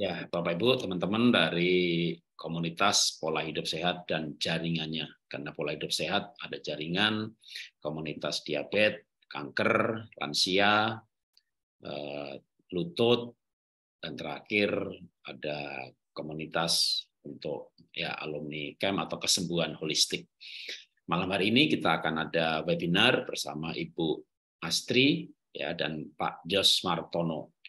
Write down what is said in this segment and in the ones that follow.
Ya, Bapak Ibu, teman-teman dari komunitas pola hidup sehat dan jaringannya. Karena pola hidup sehat ada jaringan, komunitas diabetes, kanker, lansia, eh, lutut, dan terakhir ada komunitas untuk ya alumni camp atau kesembuhan holistik. Malam hari ini kita akan ada webinar bersama Ibu Astri ya dan Pak Jos Martono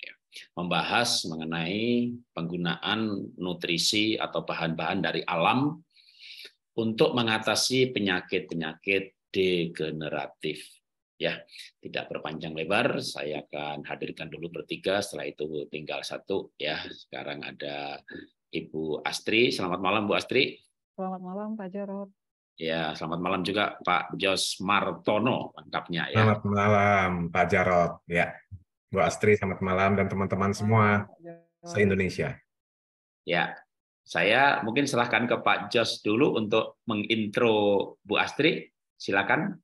membahas mengenai penggunaan nutrisi atau bahan-bahan dari alam untuk mengatasi penyakit-penyakit degeneratif. Ya, tidak berpanjang lebar, saya akan hadirkan dulu bertiga, setelah itu tinggal satu ya. Sekarang ada Ibu Astri. Selamat malam Bu Astri. Selamat malam Pak Jarot. Ya, selamat malam juga Pak Jos Martono lengkapnya ya. Selamat malam Pak Jarot, ya. Bu Astri, selamat malam dan teman-teman semua se-Indonesia. Ya, saya mungkin serahkan ke Pak Jos dulu untuk mengintro Bu Astri. Silakan.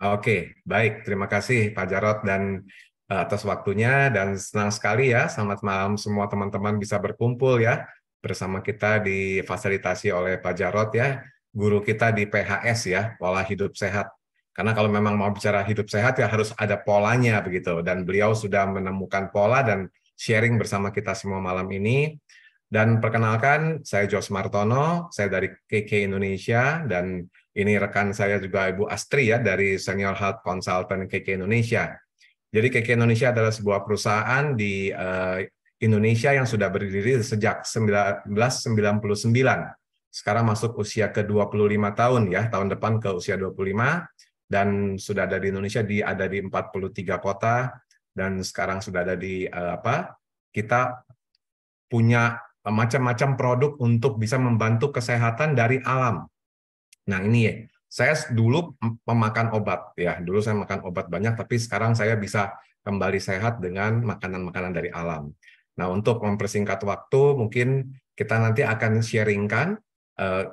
Oke, baik. Terima kasih Pak Jarot dan eh, atas waktunya dan senang sekali ya. Selamat malam semua teman-teman bisa berkumpul ya bersama kita difasilitasi oleh Pak Jarot ya, guru kita di PHS ya, pola hidup sehat karena kalau memang mau bicara hidup sehat ya harus ada polanya begitu. Dan beliau sudah menemukan pola dan sharing bersama kita semua malam ini. Dan perkenalkan, saya Jos Martono, saya dari KK Indonesia, dan ini rekan saya juga Ibu Astri ya, dari Senior Health Consultant KK Indonesia. Jadi KK Indonesia adalah sebuah perusahaan di eh, Indonesia yang sudah berdiri sejak 1999 sekarang masuk usia ke-25 tahun ya, tahun depan ke usia 25 dan sudah ada di Indonesia di ada di 43 kota dan sekarang sudah ada di uh, apa kita punya macam-macam produk untuk bisa membantu kesehatan dari alam. Nah ini ya, saya dulu memakan obat ya, dulu saya makan obat banyak, tapi sekarang saya bisa kembali sehat dengan makanan-makanan dari alam. Nah untuk mempersingkat waktu, mungkin kita nanti akan sharingkan eh,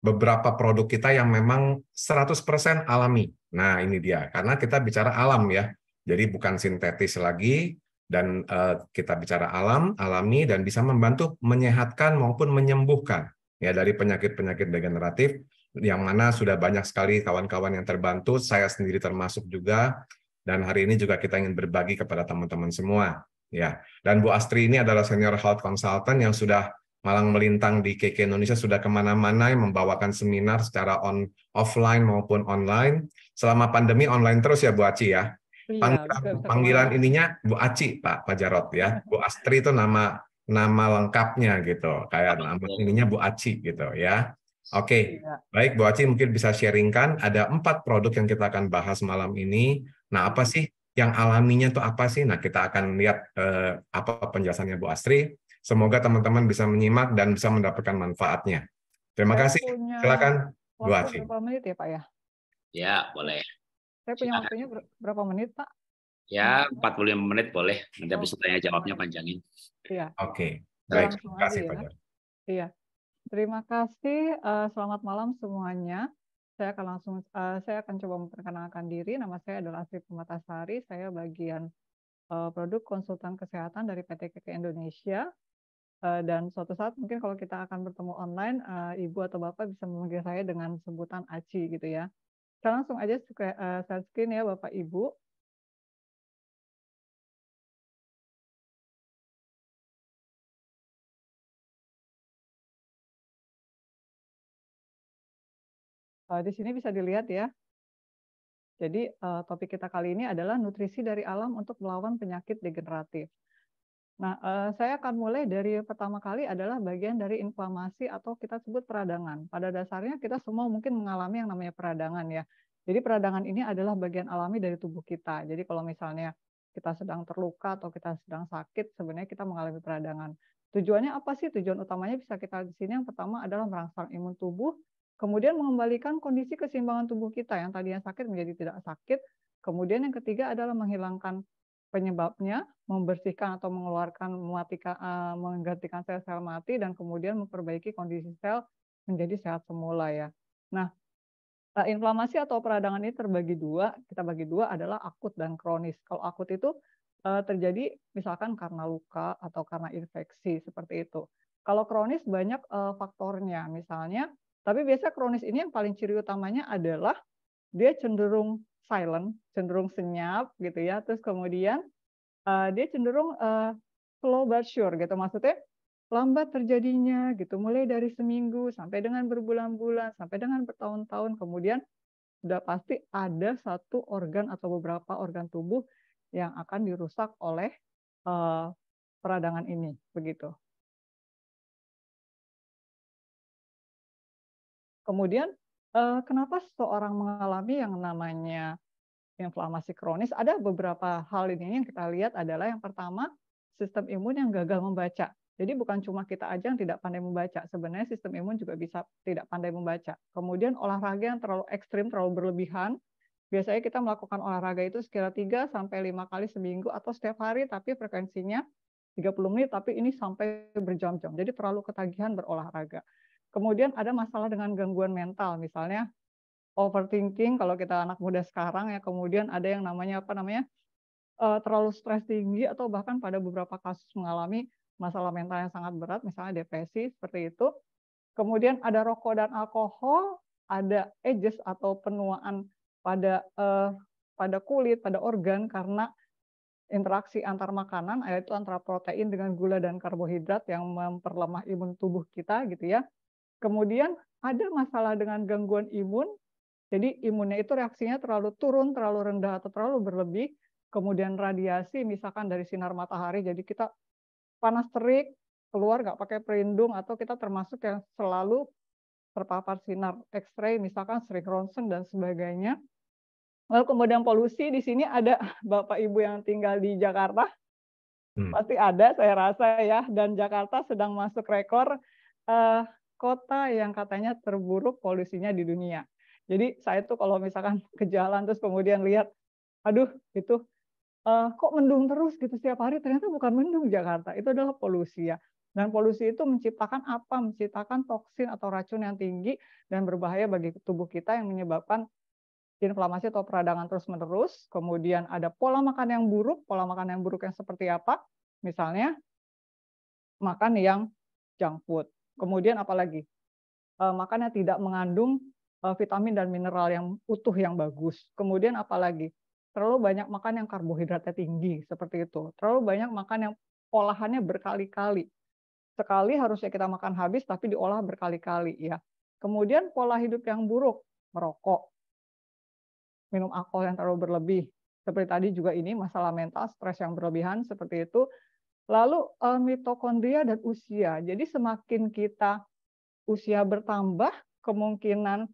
beberapa produk kita yang memang 100% alami. Nah, ini dia. Karena kita bicara alam ya. Jadi bukan sintetis lagi dan uh, kita bicara alam, alami dan bisa membantu menyehatkan maupun menyembuhkan ya dari penyakit-penyakit degeneratif yang mana sudah banyak sekali kawan-kawan yang terbantu, saya sendiri termasuk juga dan hari ini juga kita ingin berbagi kepada teman-teman semua. Ya, dan Bu Astri ini adalah senior health consultant yang sudah Malang Melintang di KK Indonesia sudah kemana-mana membawakan seminar secara on offline maupun online. Selama pandemi online terus ya Bu Aci ya. Iya, panggilan, panggilan ininya Bu Aci Pak Pak Jarot ya. Iya. Bu Astri itu nama nama lengkapnya gitu. Kayak iya. nama ininya Bu Aci gitu ya. Oke, okay. baik Bu Aci mungkin bisa sharingkan ada empat produk yang kita akan bahas malam ini. Nah apa hmm. sih yang alaminya tuh apa sih? Nah kita akan lihat eh, apa penjelasannya Bu Astri. Semoga teman-teman bisa menyimak dan bisa mendapatkan manfaatnya. Terima Saya kasih. Silakan. Dua Berapa menit ya Pak ya? Ya boleh. Saya punya Silakan. waktunya berapa menit Pak? Ya 45 menit boleh. Nanti bisa tanya jawabnya panjangin. Iya. Oke. Okay. Baik. Terima kasih ya. Pak. Iya. Terima kasih. Eh, selamat malam semuanya saya akan langsung eh, saya akan coba memperkenalkan diri. Nama saya adalah Asri Pematasari. Saya bagian eh, produk konsultan kesehatan dari PT KK Indonesia. Eh, dan suatu saat mungkin kalau kita akan bertemu online, uh, ibu atau bapak bisa memanggil saya dengan sebutan Aci gitu ya. Saya langsung aja uh, share screen ya bapak ibu. di sini bisa dilihat ya. Jadi topik kita kali ini adalah nutrisi dari alam untuk melawan penyakit degeneratif. Nah, eh, saya akan mulai dari pertama kali adalah bagian dari inflamasi atau kita sebut peradangan. Pada dasarnya kita semua mungkin mengalami yang namanya peradangan ya. Jadi peradangan ini adalah bagian alami dari tubuh kita. Jadi kalau misalnya kita sedang terluka atau kita sedang sakit, sebenarnya kita mengalami peradangan. Tujuannya apa sih? Tujuan utamanya bisa kita di sini yang pertama adalah merangsang imun tubuh, kemudian mengembalikan kondisi keseimbangan tubuh kita yang tadinya sakit menjadi tidak sakit. Kemudian yang ketiga adalah menghilangkan penyebabnya, membersihkan atau mengeluarkan uh, menggantikan sel-sel mati dan kemudian memperbaiki kondisi sel menjadi sehat semula ya. Nah, uh, inflamasi atau peradangan ini terbagi dua, kita bagi dua adalah akut dan kronis. Kalau akut itu uh, terjadi misalkan karena luka atau karena infeksi seperti itu. Kalau kronis banyak uh, faktornya, misalnya, tapi biasa kronis ini yang paling ciri utamanya adalah dia cenderung silent, cenderung senyap gitu ya. Terus kemudian uh, dia cenderung uh, slow but sure gitu. Maksudnya lambat terjadinya gitu mulai dari seminggu sampai dengan berbulan-bulan sampai dengan bertahun-tahun kemudian sudah pasti ada satu organ atau beberapa organ tubuh yang akan dirusak oleh uh, peradangan ini begitu kemudian uh, kenapa seseorang mengalami yang namanya inflamasi kronis? Ada beberapa hal ini yang kita lihat adalah yang pertama sistem imun yang gagal membaca. Jadi bukan cuma kita aja yang tidak pandai membaca, sebenarnya sistem imun juga bisa tidak pandai membaca. Kemudian olahraga yang terlalu ekstrim, terlalu berlebihan, biasanya kita melakukan olahraga itu sekira 3 sampai 5 kali seminggu atau setiap hari, tapi frekuensinya 30 menit, tapi ini sampai berjam-jam. Jadi terlalu ketagihan berolahraga. Kemudian ada masalah dengan gangguan mental, misalnya overthinking kalau kita anak muda sekarang ya, kemudian ada yang namanya apa namanya eh, terlalu stres tinggi atau bahkan pada beberapa kasus mengalami masalah mental yang sangat berat, misalnya depresi seperti itu. Kemudian ada rokok dan alkohol, ada edges atau penuaan pada eh, pada kulit, pada organ karena interaksi antar makanan yaitu antara protein dengan gula dan karbohidrat yang memperlemah imun tubuh kita gitu ya. Kemudian ada masalah dengan gangguan imun, jadi imunnya itu reaksinya terlalu turun, terlalu rendah, atau terlalu berlebih. Kemudian radiasi, misalkan dari sinar matahari, jadi kita panas terik, keluar nggak pakai pelindung, atau kita termasuk yang selalu terpapar sinar X-ray, misalkan sering ronsen dan sebagainya. Lalu kemudian polusi, di sini ada Bapak Ibu yang tinggal di Jakarta, hmm. pasti ada saya rasa ya, dan Jakarta sedang masuk rekor uh, kota yang katanya terburuk polusinya di dunia. Jadi saya tuh kalau misalkan ke jalan terus kemudian lihat, aduh itu uh, kok mendung terus gitu setiap hari ternyata bukan mendung Jakarta, itu adalah polusi ya. Dan polusi itu menciptakan apa? Menciptakan toksin atau racun yang tinggi dan berbahaya bagi tubuh kita yang menyebabkan inflamasi atau peradangan terus-menerus. Kemudian ada pola makan yang buruk. Pola makan yang buruk yang seperti apa? Misalnya makan yang junk food. Kemudian apalagi eh, makannya tidak mengandung eh, vitamin dan mineral yang utuh yang bagus. Kemudian apalagi terlalu banyak makan yang karbohidratnya tinggi seperti itu. Terlalu banyak makan yang olahannya berkali-kali. Sekali harusnya kita makan habis tapi diolah berkali-kali ya. Kemudian pola hidup yang buruk, merokok, minum alkohol yang terlalu berlebih. Seperti tadi juga ini masalah mental, stres yang berlebihan seperti itu Lalu eh, mitokondria dan usia. Jadi semakin kita usia bertambah, kemungkinan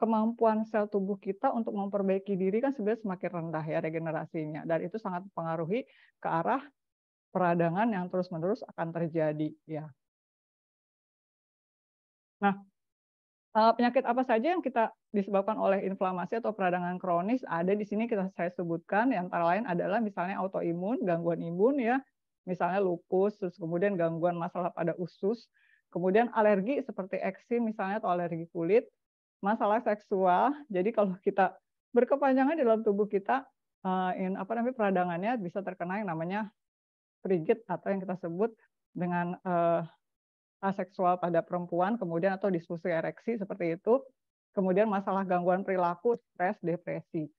kemampuan sel tubuh kita untuk memperbaiki diri kan sebenarnya semakin rendah ya regenerasinya. Dan itu sangat mempengaruhi ke arah peradangan yang terus-menerus akan terjadi ya. Nah, eh, penyakit apa saja yang kita disebabkan oleh inflamasi atau peradangan kronis ada di sini kita saya sebutkan antara lain adalah misalnya autoimun, gangguan imun ya, misalnya lupus, terus kemudian gangguan masalah pada usus, kemudian alergi seperti eksim misalnya atau alergi kulit, masalah seksual. Jadi kalau kita berkepanjangan di dalam tubuh kita, uh, in, apa namanya peradangannya bisa terkena yang namanya frigid atau yang kita sebut dengan uh, aseksual pada perempuan, kemudian atau disfungsi ereksi seperti itu, kemudian masalah gangguan perilaku, stres, depresi.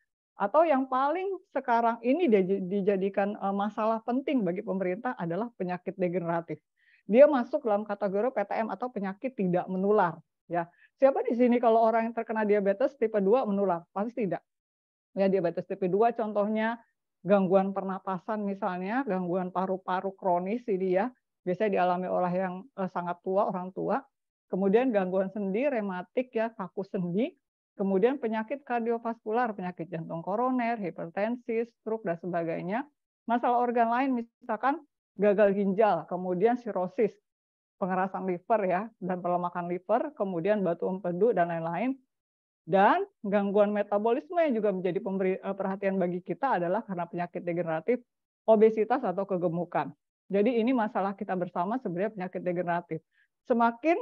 Atau yang paling sekarang ini dijadikan eh, masalah penting bagi pemerintah adalah penyakit degeneratif. Dia masuk dalam kategori PTM atau penyakit tidak menular. Ya, siapa di sini kalau orang yang terkena diabetes tipe 2 menular? Pasti tidak. Ya, diabetes tipe 2 contohnya gangguan pernapasan misalnya, gangguan paru-paru kronis ini ya, biasanya dialami oleh yang eh, sangat tua, orang tua. Kemudian gangguan sendi, rematik ya, kaku sendi, Kemudian penyakit kardiovaskular, penyakit jantung koroner, hipertensi, stroke, dan sebagainya. Masalah organ lain misalkan gagal ginjal, kemudian sirosis, pengerasan liver ya, dan pelemakan liver, kemudian batu empedu, dan lain-lain. Dan gangguan metabolisme yang juga menjadi pemberi, eh, perhatian bagi kita adalah karena penyakit degeneratif, obesitas atau kegemukan. Jadi ini masalah kita bersama sebenarnya penyakit degeneratif. Semakin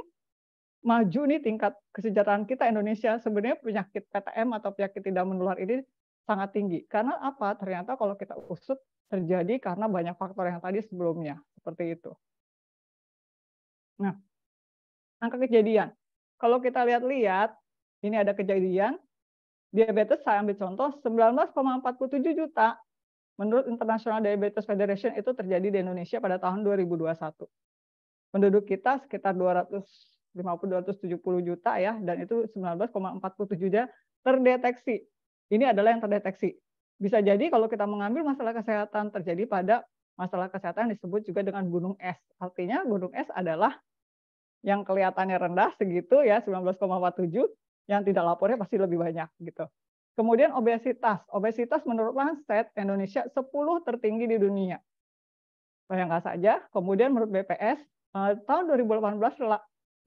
maju nih tingkat kesejahteraan kita Indonesia sebenarnya penyakit PTM atau penyakit tidak menular ini sangat tinggi. Karena apa? Ternyata kalau kita usut terjadi karena banyak faktor yang tadi sebelumnya seperti itu. Nah, angka kejadian. Kalau kita lihat-lihat, ini ada kejadian diabetes saya ambil contoh 19,47 juta menurut International Diabetes Federation itu terjadi di Indonesia pada tahun 2021. Penduduk kita sekitar 200 50 270 juta ya dan itu 19,47 juta terdeteksi. Ini adalah yang terdeteksi. Bisa jadi kalau kita mengambil masalah kesehatan terjadi pada masalah kesehatan disebut juga dengan gunung es. Artinya gunung es adalah yang kelihatannya rendah segitu ya 19,47 yang tidak lapornya pasti lebih banyak gitu. Kemudian obesitas. Obesitas menurut Lancet Indonesia 10 tertinggi di dunia. Bayangkan saja. Kemudian menurut BPS eh, tahun 2018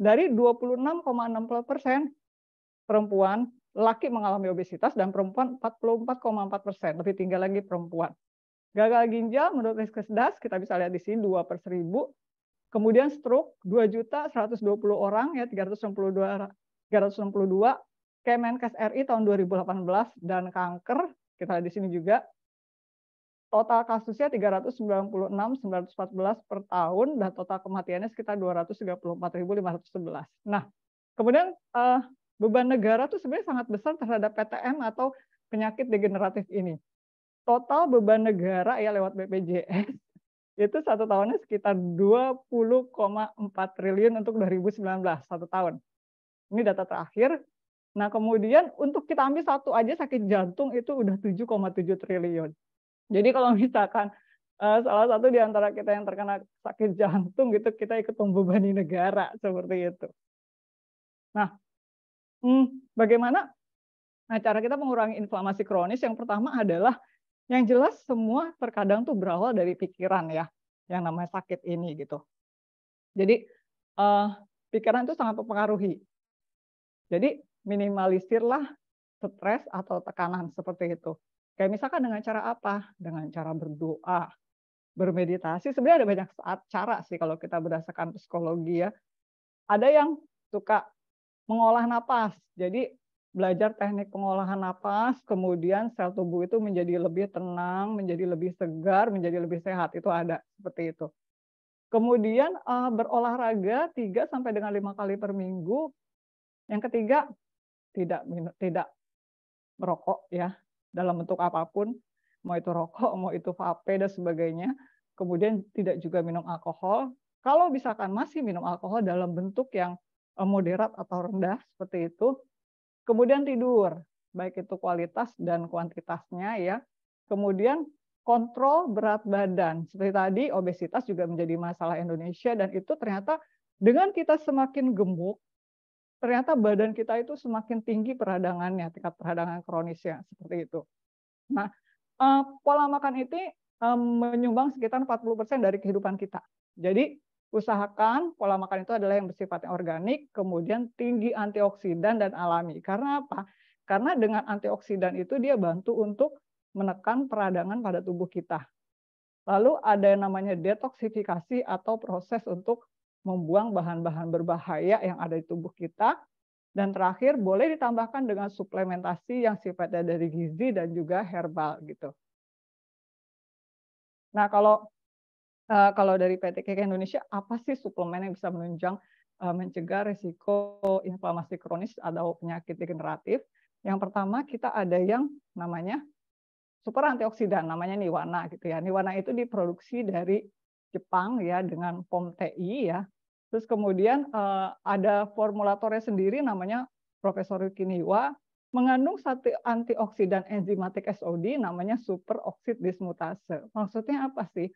dari 26,64 persen perempuan, laki mengalami obesitas dan perempuan 44,4 persen, lebih tinggal lagi perempuan. Gagal ginjal menurut Riskesdas kita bisa lihat di sini 2 per 1000. Kemudian stroke 2 juta 120 orang ya 362 362 Kemenkes RI tahun 2018 dan kanker kita lihat di sini juga total kasusnya 396.914 per tahun dan total kematiannya sekitar 234.511. Nah, kemudian uh, beban negara tuh sebenarnya sangat besar terhadap PTM atau penyakit degeneratif ini. Total beban negara ya lewat BPJS itu satu tahunnya sekitar 20,4 triliun untuk 2019 satu tahun. Ini data terakhir. Nah, kemudian untuk kita ambil satu aja sakit jantung itu udah 7,7 triliun. Jadi kalau misalkan uh, salah satu di antara kita yang terkena sakit jantung gitu, kita ikut membebani negara seperti itu. Nah, hmm, bagaimana nah, cara kita mengurangi inflamasi kronis? Yang pertama adalah yang jelas semua terkadang tuh berawal dari pikiran ya, yang namanya sakit ini gitu. Jadi uh, pikiran itu sangat mempengaruhi. Jadi minimalisirlah stres atau tekanan seperti itu. Kayak misalkan dengan cara apa? Dengan cara berdoa, bermeditasi. Sebenarnya ada banyak saat cara sih kalau kita berdasarkan psikologi ya. Ada yang suka mengolah napas. Jadi belajar teknik pengolahan napas, kemudian sel tubuh itu menjadi lebih tenang, menjadi lebih segar, menjadi lebih sehat. Itu ada seperti itu. Kemudian eh, berolahraga 3 sampai dengan 5 kali per minggu. Yang ketiga, tidak tidak merokok ya dalam bentuk apapun, mau itu rokok, mau itu vape dan sebagainya. Kemudian tidak juga minum alkohol. Kalau misalkan masih minum alkohol dalam bentuk yang eh, moderat atau rendah seperti itu, kemudian tidur, baik itu kualitas dan kuantitasnya ya. Kemudian kontrol berat badan. Seperti tadi obesitas juga menjadi masalah Indonesia dan itu ternyata dengan kita semakin gemuk, ternyata badan kita itu semakin tinggi peradangannya, tingkat peradangan kronisnya seperti itu. Nah, eh, pola makan itu eh, menyumbang sekitar 40% dari kehidupan kita. Jadi, usahakan pola makan itu adalah yang bersifat organik, kemudian tinggi antioksidan dan alami. Karena apa? Karena dengan antioksidan itu dia bantu untuk menekan peradangan pada tubuh kita. Lalu ada yang namanya detoksifikasi atau proses untuk membuang bahan-bahan berbahaya yang ada di tubuh kita. Dan terakhir, boleh ditambahkan dengan suplementasi yang sifatnya dari gizi dan juga herbal gitu. Nah, kalau eh, kalau dari PT KK Indonesia, apa sih suplemen yang bisa menunjang eh, mencegah resiko inflamasi kronis atau penyakit degeneratif? Yang pertama, kita ada yang namanya super antioksidan, namanya niwana gitu ya. Niwana itu diproduksi dari Jepang ya dengan POM TI ya. Terus kemudian uh, ada formulatornya sendiri namanya Profesor Kiniwa mengandung satu antioksidan enzimatik SOD namanya superoksid dismutase. Maksudnya apa sih?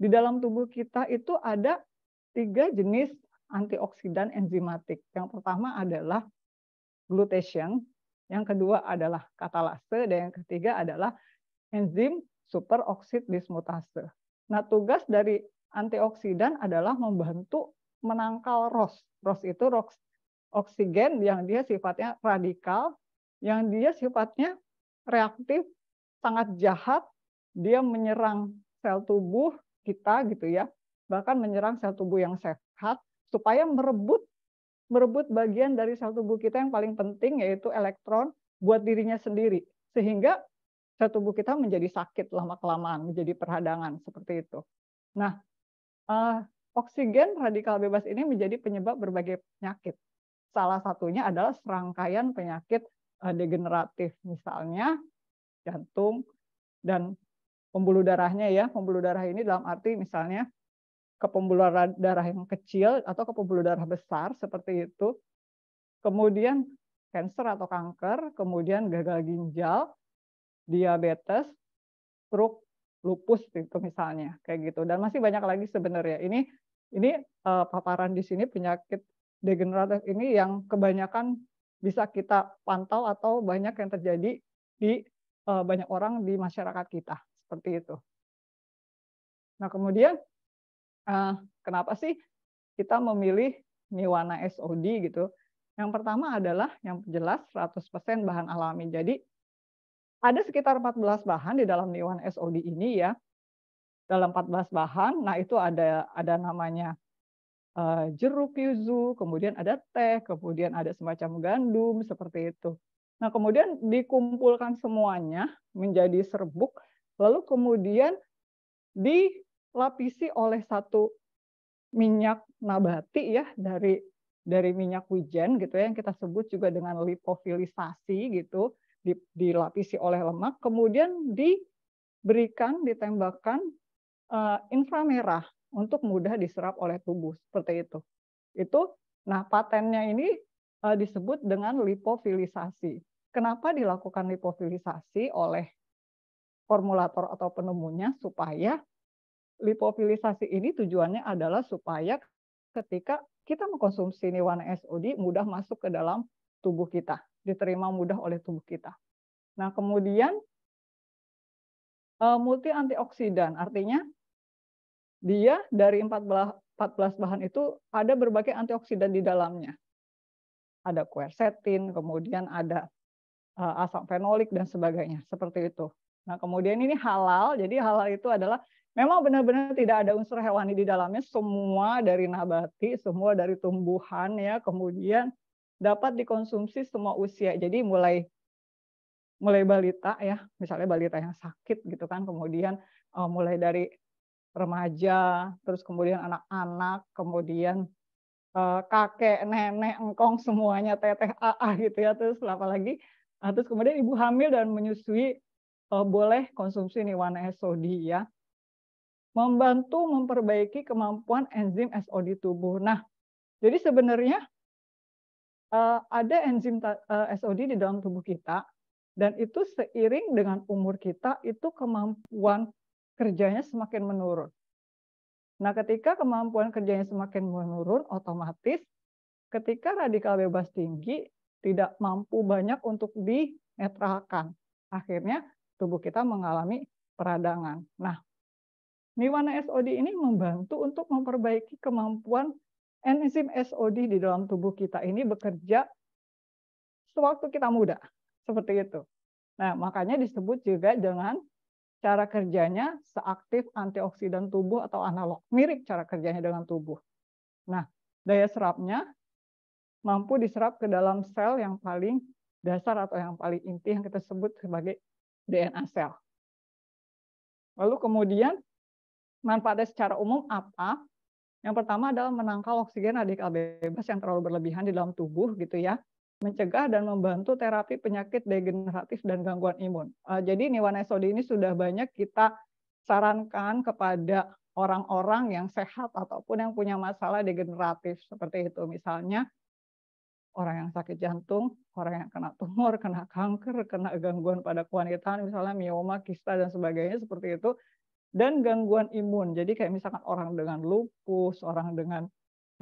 Di dalam tubuh kita itu ada tiga jenis antioksidan enzimatik. Yang pertama adalah glutation, yang kedua adalah katalase, dan yang ketiga adalah enzim superoksid dismutase. Nah, tugas dari antioksidan adalah membantu menangkal ROS. ROS itu oksigen yang dia sifatnya radikal, yang dia sifatnya reaktif, sangat jahat, dia menyerang sel tubuh kita gitu ya, bahkan menyerang sel tubuh yang sehat supaya merebut merebut bagian dari sel tubuh kita yang paling penting yaitu elektron buat dirinya sendiri sehingga sel tubuh kita menjadi sakit lama kelamaan menjadi peradangan seperti itu. Nah, eh, Oksigen radikal bebas ini menjadi penyebab berbagai penyakit. Salah satunya adalah serangkaian penyakit eh, degeneratif, misalnya jantung dan pembuluh darahnya ya. Pembuluh darah ini dalam arti misalnya ke pembuluh darah yang kecil atau ke pembuluh darah besar seperti itu. Kemudian kanker atau kanker, kemudian gagal ginjal, diabetes, stroke, lupus itu misalnya kayak gitu. Dan masih banyak lagi sebenarnya. Ini ini uh, paparan di sini penyakit degeneratif ini yang kebanyakan bisa kita pantau atau banyak yang terjadi di uh, banyak orang di masyarakat kita seperti itu. Nah kemudian uh, kenapa sih kita memilih Niwana SOD gitu? Yang pertama adalah yang jelas 100% bahan alami. Jadi ada sekitar 14 bahan di dalam niwana SOD ini ya dalam 14 bahan. Nah, itu ada ada namanya eh, jeruk yuzu, kemudian ada teh, kemudian ada semacam gandum seperti itu. Nah, kemudian dikumpulkan semuanya menjadi serbuk, lalu kemudian dilapisi oleh satu minyak nabati ya dari dari minyak wijen gitu ya yang kita sebut juga dengan lipofilisasi gitu dilapisi oleh lemak kemudian diberikan ditembakkan Eh, inframerah untuk mudah diserap oleh tubuh seperti itu. Itu nah patennya ini eh, disebut dengan lipofilisasi. Kenapa dilakukan lipofilisasi oleh formulator atau penemunya supaya lipofilisasi ini tujuannya adalah supaya ketika kita mengkonsumsi niwan SOD mudah masuk ke dalam tubuh kita, diterima mudah oleh tubuh kita. Nah, kemudian Eh, multi antioksidan artinya dia dari 14 14 bahan itu ada berbagai antioksidan di dalamnya. Ada quercetin, kemudian ada eh, asam fenolik dan sebagainya, seperti itu. Nah, kemudian ini halal, jadi halal itu adalah memang benar-benar tidak ada unsur hewani di dalamnya, semua dari nabati, semua dari tumbuhan ya, kemudian dapat dikonsumsi semua usia. Jadi mulai mulai balita ya, misalnya balita yang sakit gitu kan, kemudian uh, mulai dari remaja, terus kemudian anak-anak, kemudian uh, kakek, nenek, engkong semuanya teteh AA gitu ya, terus apalagi uh, terus kemudian ibu hamil dan menyusui uh, boleh konsumsi warna SOD ya. Membantu memperbaiki kemampuan enzim SOD tubuh. Nah, jadi sebenarnya ada enzim uh, SOD di dalam tubuh kita dan itu seiring dengan umur kita, itu kemampuan kerjanya semakin menurun. Nah, ketika kemampuan kerjanya semakin menurun, otomatis ketika radikal bebas tinggi, tidak mampu banyak untuk dinetralkan. Akhirnya tubuh kita mengalami peradangan. Nah, niwana SOD ini membantu untuk memperbaiki kemampuan enzim SOD di dalam tubuh kita ini bekerja sewaktu kita muda seperti itu. Nah, makanya disebut juga dengan cara kerjanya seaktif antioksidan tubuh atau analog. Mirip cara kerjanya dengan tubuh. Nah, daya serapnya mampu diserap ke dalam sel yang paling dasar atau yang paling inti yang kita sebut sebagai DNA sel. Lalu kemudian manfaatnya secara umum apa? Yang pertama adalah menangkal oksigen radikal bebas yang terlalu berlebihan di dalam tubuh gitu ya mencegah dan membantu terapi penyakit degeneratif dan gangguan imun. Eh, jadi niwanesodi ini sudah banyak kita sarankan kepada orang-orang yang sehat ataupun yang punya masalah degeneratif seperti itu. Misalnya orang yang sakit jantung, orang yang kena tumor, kena kanker, kena gangguan pada kewanitaan, misalnya mioma, kista dan sebagainya seperti itu. Dan gangguan imun. Jadi kayak misalkan orang dengan lupus, orang dengan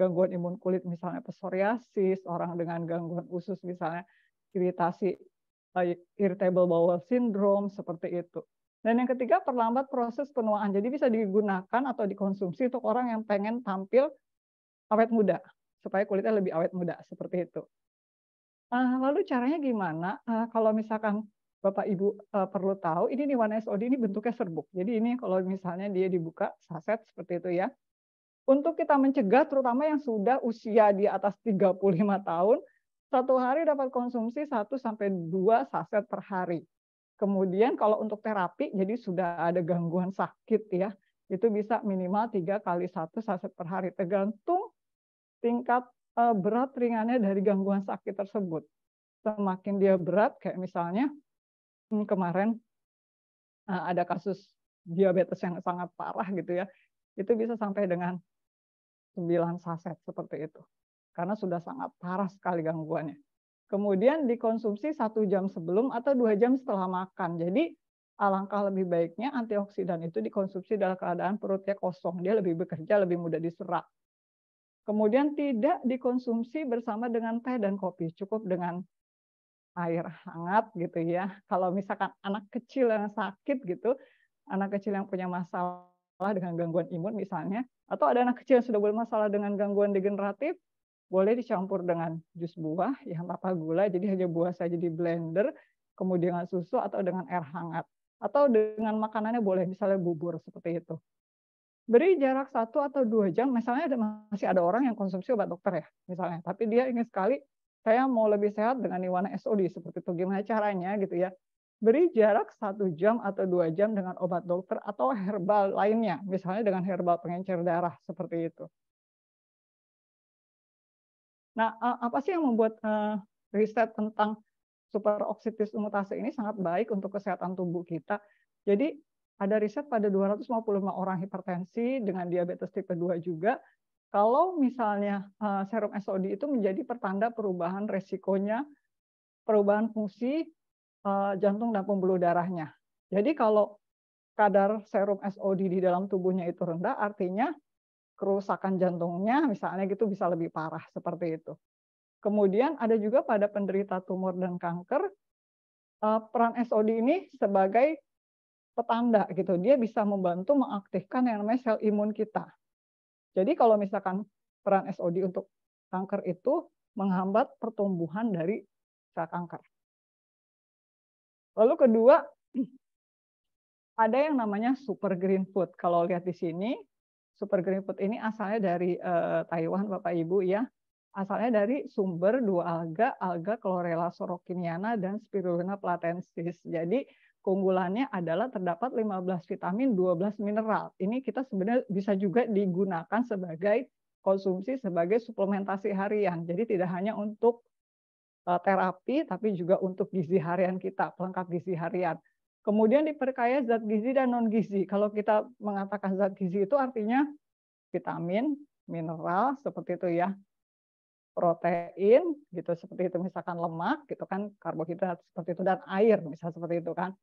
gangguan imun kulit misalnya psoriasis, orang dengan gangguan usus misalnya iritasi eh, irritable bowel syndrome seperti itu. Dan yang ketiga perlambat proses penuaan. Jadi bisa digunakan atau dikonsumsi untuk orang yang pengen tampil awet muda supaya kulitnya lebih awet muda seperti itu. Ah, lalu caranya gimana? Ah, kalau misalkan Bapak Ibu eh, perlu tahu, ini nih one SOD ini bentuknya serbuk. Jadi ini kalau misalnya dia dibuka saset seperti itu ya untuk kita mencegah terutama yang sudah usia di atas 35 tahun, satu hari dapat konsumsi 1 sampai 2 saset per hari. Kemudian kalau untuk terapi, jadi sudah ada gangguan sakit ya, itu bisa minimal 3 kali 1 saset per hari, tergantung tingkat eh, berat ringannya dari gangguan sakit tersebut. Semakin dia berat, kayak misalnya hmm, kemarin eh, ada kasus diabetes yang sangat parah gitu ya, itu bisa sampai dengan 9 saset seperti itu. Karena sudah sangat parah sekali gangguannya. Kemudian dikonsumsi satu jam sebelum atau dua jam setelah makan. Jadi alangkah lebih baiknya antioksidan itu dikonsumsi dalam keadaan perutnya kosong. Dia lebih bekerja, lebih mudah diserap. Kemudian tidak dikonsumsi bersama dengan teh dan kopi. Cukup dengan air hangat gitu ya. Kalau misalkan anak kecil yang sakit gitu, anak kecil yang punya masalah masalah dengan gangguan imun misalnya, atau ada anak kecil yang sudah bermasalah dengan gangguan degeneratif, boleh dicampur dengan jus buah yang tanpa gula, jadi hanya buah saja di blender, kemudian dengan susu atau dengan air hangat. Atau dengan makanannya boleh, misalnya bubur seperti itu. Beri jarak satu atau dua jam, misalnya ada, masih ada orang yang konsumsi obat dokter ya, misalnya. Tapi dia ingin sekali, saya mau lebih sehat dengan Iwana SOD, seperti itu. Gimana caranya gitu ya beri jarak satu jam atau dua jam dengan obat dokter atau herbal lainnya, misalnya dengan herbal pengencer darah seperti itu. Nah, eh, apa sih yang membuat eh, riset tentang superoksitis mutase ini sangat baik untuk kesehatan tubuh kita? Jadi ada riset pada 255 orang hipertensi dengan diabetes tipe 2 juga. Kalau misalnya eh, serum SOD itu menjadi pertanda perubahan resikonya perubahan fungsi Eh, jantung dan pembuluh darahnya. Jadi kalau kadar serum SOD di dalam tubuhnya itu rendah, artinya kerusakan jantungnya misalnya gitu bisa lebih parah seperti itu. Kemudian ada juga pada penderita tumor dan kanker eh, peran SOD ini sebagai petanda gitu. Dia bisa membantu mengaktifkan yang namanya sel imun kita. Jadi kalau misalkan peran SOD untuk kanker itu menghambat pertumbuhan dari sel kanker. Lalu kedua, ada yang namanya super green food. Kalau lihat di sini, super green food ini asalnya dari uh, Taiwan, Bapak Ibu ya. Asalnya dari sumber dua alga, alga chlorella sorokiniana dan spirulina platensis. Jadi keunggulannya adalah terdapat 15 vitamin, 12 mineral. Ini kita sebenarnya bisa juga digunakan sebagai konsumsi sebagai suplementasi harian. Jadi tidak hanya untuk Eh, terapi, tapi juga untuk gizi harian kita, pelengkap gizi harian. Kemudian diperkaya zat gizi dan non gizi. Kalau kita mengatakan zat gizi itu artinya vitamin, mineral seperti itu ya. Protein gitu seperti itu misalkan lemak gitu kan karbohidrat seperti itu dan air misal seperti itu kan.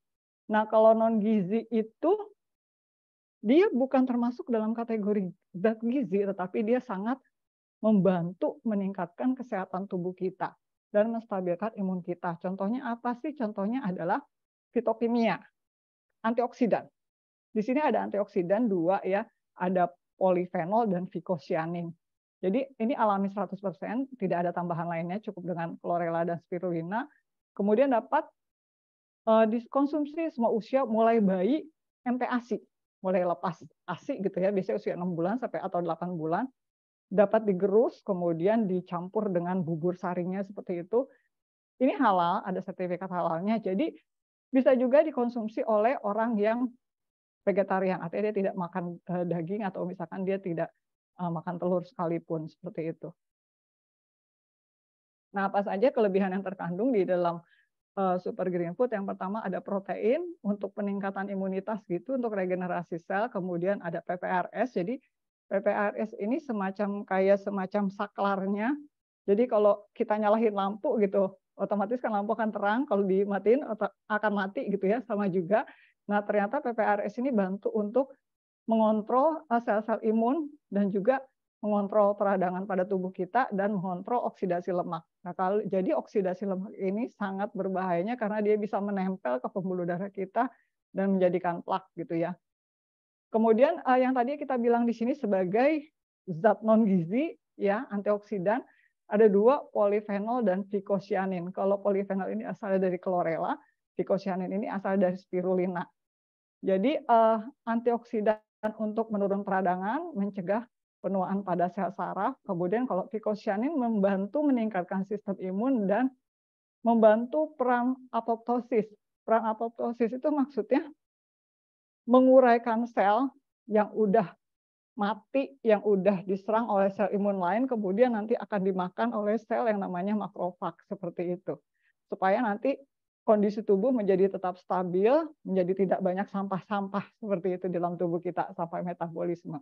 Nah, kalau non gizi itu dia bukan termasuk dalam kategori zat gizi tetapi dia sangat membantu meningkatkan kesehatan tubuh kita dan menstabilkan imun kita. Contohnya apa sih? Contohnya adalah fitokimia, antioksidan. Di sini ada antioksidan dua ya, ada polifenol dan fikosianin. Jadi ini alami 100%, tidak ada tambahan lainnya, cukup dengan chlorella dan spirulina. Kemudian dapat uh, dikonsumsi semua usia mulai bayi MPASI, mulai lepas ASI gitu ya, biasanya usia 6 bulan sampai atau 8 bulan dapat digerus kemudian dicampur dengan bubur saringnya seperti itu. Ini halal, ada sertifikat halalnya. Jadi bisa juga dikonsumsi oleh orang yang vegetarian, artinya dia tidak makan eh, daging atau misalkan dia tidak eh, makan telur sekalipun seperti itu. Nah, apa saja kelebihan yang terkandung di dalam eh, super green food. Yang pertama ada protein untuk peningkatan imunitas gitu, untuk regenerasi sel. Kemudian ada PPRS, jadi PPRS ini semacam kayak semacam saklarnya. Jadi kalau kita nyalahin lampu gitu, otomatis kan lampu akan terang, kalau dimatiin akan mati gitu ya, sama juga. Nah ternyata PPRS ini bantu untuk mengontrol eh, sel-sel imun dan juga mengontrol peradangan pada tubuh kita dan mengontrol oksidasi lemak. Nah, kalau jadi oksidasi lemak ini sangat berbahayanya karena dia bisa menempel ke pembuluh darah kita dan menjadikan plak gitu ya. Kemudian uh, yang tadi kita bilang di sini sebagai zat non gizi ya antioksidan ada dua polifenol dan fikosianin. Kalau polifenol ini asalnya dari klorela, fikosianin ini asal dari spirulina. Jadi uh, antioksidan untuk menurun peradangan, mencegah penuaan pada sel saraf. Kemudian kalau fikosianin membantu meningkatkan sistem imun dan membantu perang apoptosis. Perang apoptosis itu maksudnya menguraikan sel yang udah mati, yang udah diserang oleh sel imun lain, kemudian nanti akan dimakan oleh sel yang namanya makrofag seperti itu. Supaya nanti kondisi tubuh menjadi tetap stabil, menjadi tidak banyak sampah-sampah seperti itu dalam tubuh kita sampai metabolisme.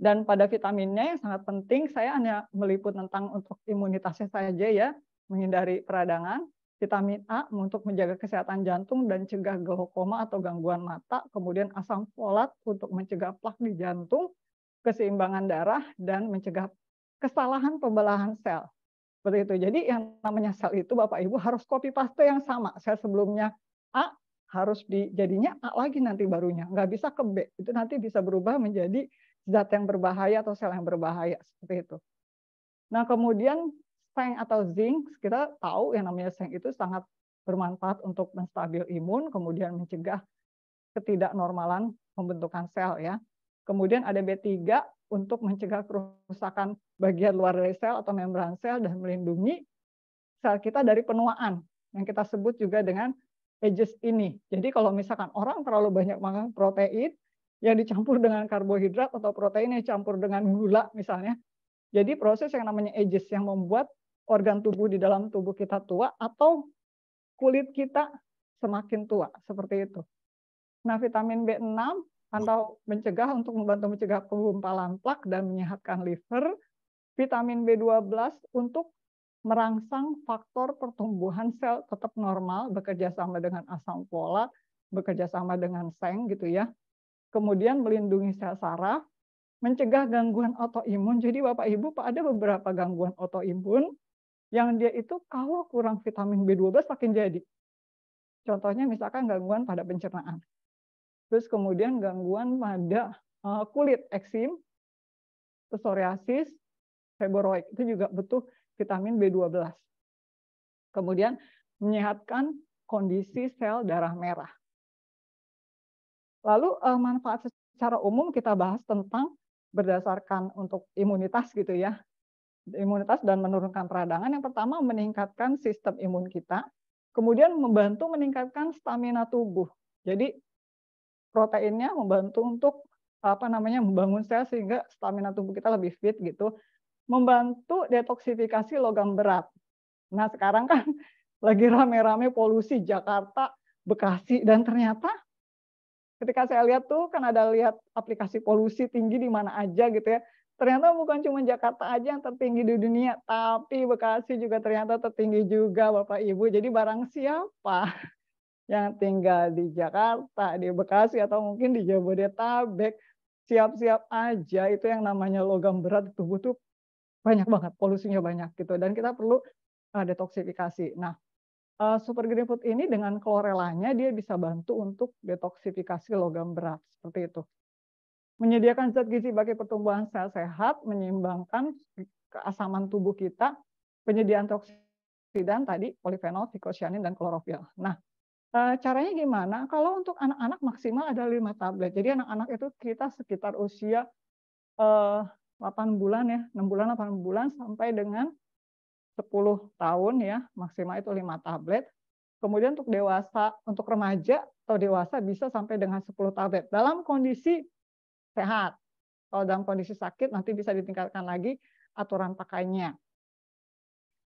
Dan pada vitaminnya yang sangat penting, saya hanya meliput tentang untuk imunitasnya saja ya, menghindari peradangan, vitamin A untuk menjaga kesehatan jantung dan cegah glaukoma atau gangguan mata, kemudian asam folat untuk mencegah plak di jantung, keseimbangan darah dan mencegah kesalahan pembelahan sel. Seperti itu. Jadi yang namanya sel itu Bapak Ibu harus copy paste yang sama. Sel sebelumnya A harus dijadinya A lagi nanti barunya. Nggak bisa ke B. Itu nanti bisa berubah menjadi zat yang berbahaya atau sel yang berbahaya. Seperti itu. Nah kemudian seng atau zinc kita tahu yang namanya seng itu sangat bermanfaat untuk menstabil imun, kemudian mencegah ketidaknormalan pembentukan sel ya. Kemudian ada B3 untuk mencegah kerusakan bagian luar dari sel atau membran sel dan melindungi sel kita dari penuaan yang kita sebut juga dengan ages ini. Jadi kalau misalkan orang terlalu banyak makan protein yang dicampur dengan karbohidrat atau protein yang dicampur dengan gula misalnya, jadi proses yang namanya ages yang membuat organ tubuh di dalam tubuh kita tua atau kulit kita semakin tua seperti itu. Nah, vitamin B6 atau mencegah untuk membantu mencegah penggumpalan plak dan menyehatkan liver, vitamin B12 untuk merangsang faktor pertumbuhan sel tetap normal, bekerja sama dengan asam folat, bekerja sama dengan seng gitu ya. Kemudian melindungi sel saraf, mencegah gangguan autoimun. Jadi Bapak Ibu, Pak ada beberapa gangguan autoimun yang dia itu kalau kurang vitamin B12 makin jadi. Contohnya misalkan gangguan pada pencernaan. Terus kemudian gangguan pada eh, kulit, eksim, psoriasis, seboroid. Itu juga butuh vitamin B12. Kemudian menyehatkan kondisi sel darah merah. Lalu eh, manfaat secara umum kita bahas tentang berdasarkan untuk imunitas gitu ya imunitas dan menurunkan peradangan yang pertama meningkatkan sistem imun kita, kemudian membantu meningkatkan stamina tubuh. Jadi proteinnya membantu untuk apa namanya membangun sel sehingga stamina tubuh kita lebih fit gitu, membantu detoksifikasi logam berat. Nah, sekarang kan lagi rame-rame polusi Jakarta, Bekasi dan ternyata ketika saya lihat tuh kan ada lihat aplikasi polusi tinggi di mana aja gitu ya ternyata bukan cuma Jakarta aja yang tertinggi di dunia, tapi Bekasi juga ternyata tertinggi juga Bapak Ibu. Jadi barang siapa yang tinggal di Jakarta, di Bekasi atau mungkin di Jabodetabek, siap-siap aja itu yang namanya logam berat tubuh tuh banyak banget, polusinya banyak gitu. Dan kita perlu uh, detoksifikasi. Nah, uh, Super Green Food ini dengan klorelanya dia bisa bantu untuk detoksifikasi logam berat seperti itu menyediakan zat gizi bagi pertumbuhan sel sehat, menyeimbangkan keasaman tubuh kita, penyediaan antioksidan tadi, polifenol, fikosianin, dan klorofil. Nah, eh, caranya gimana? Kalau untuk anak-anak maksimal ada 5 tablet. Jadi anak-anak itu kita sekitar usia 8 eh, bulan ya, 6 bulan, 8 bulan, sampai dengan 10 tahun ya, maksimal itu 5 tablet. Kemudian untuk dewasa, untuk remaja atau dewasa bisa sampai dengan 10 tablet. Dalam kondisi sehat. Kalau dalam kondisi sakit nanti bisa ditingkatkan lagi aturan pakainya.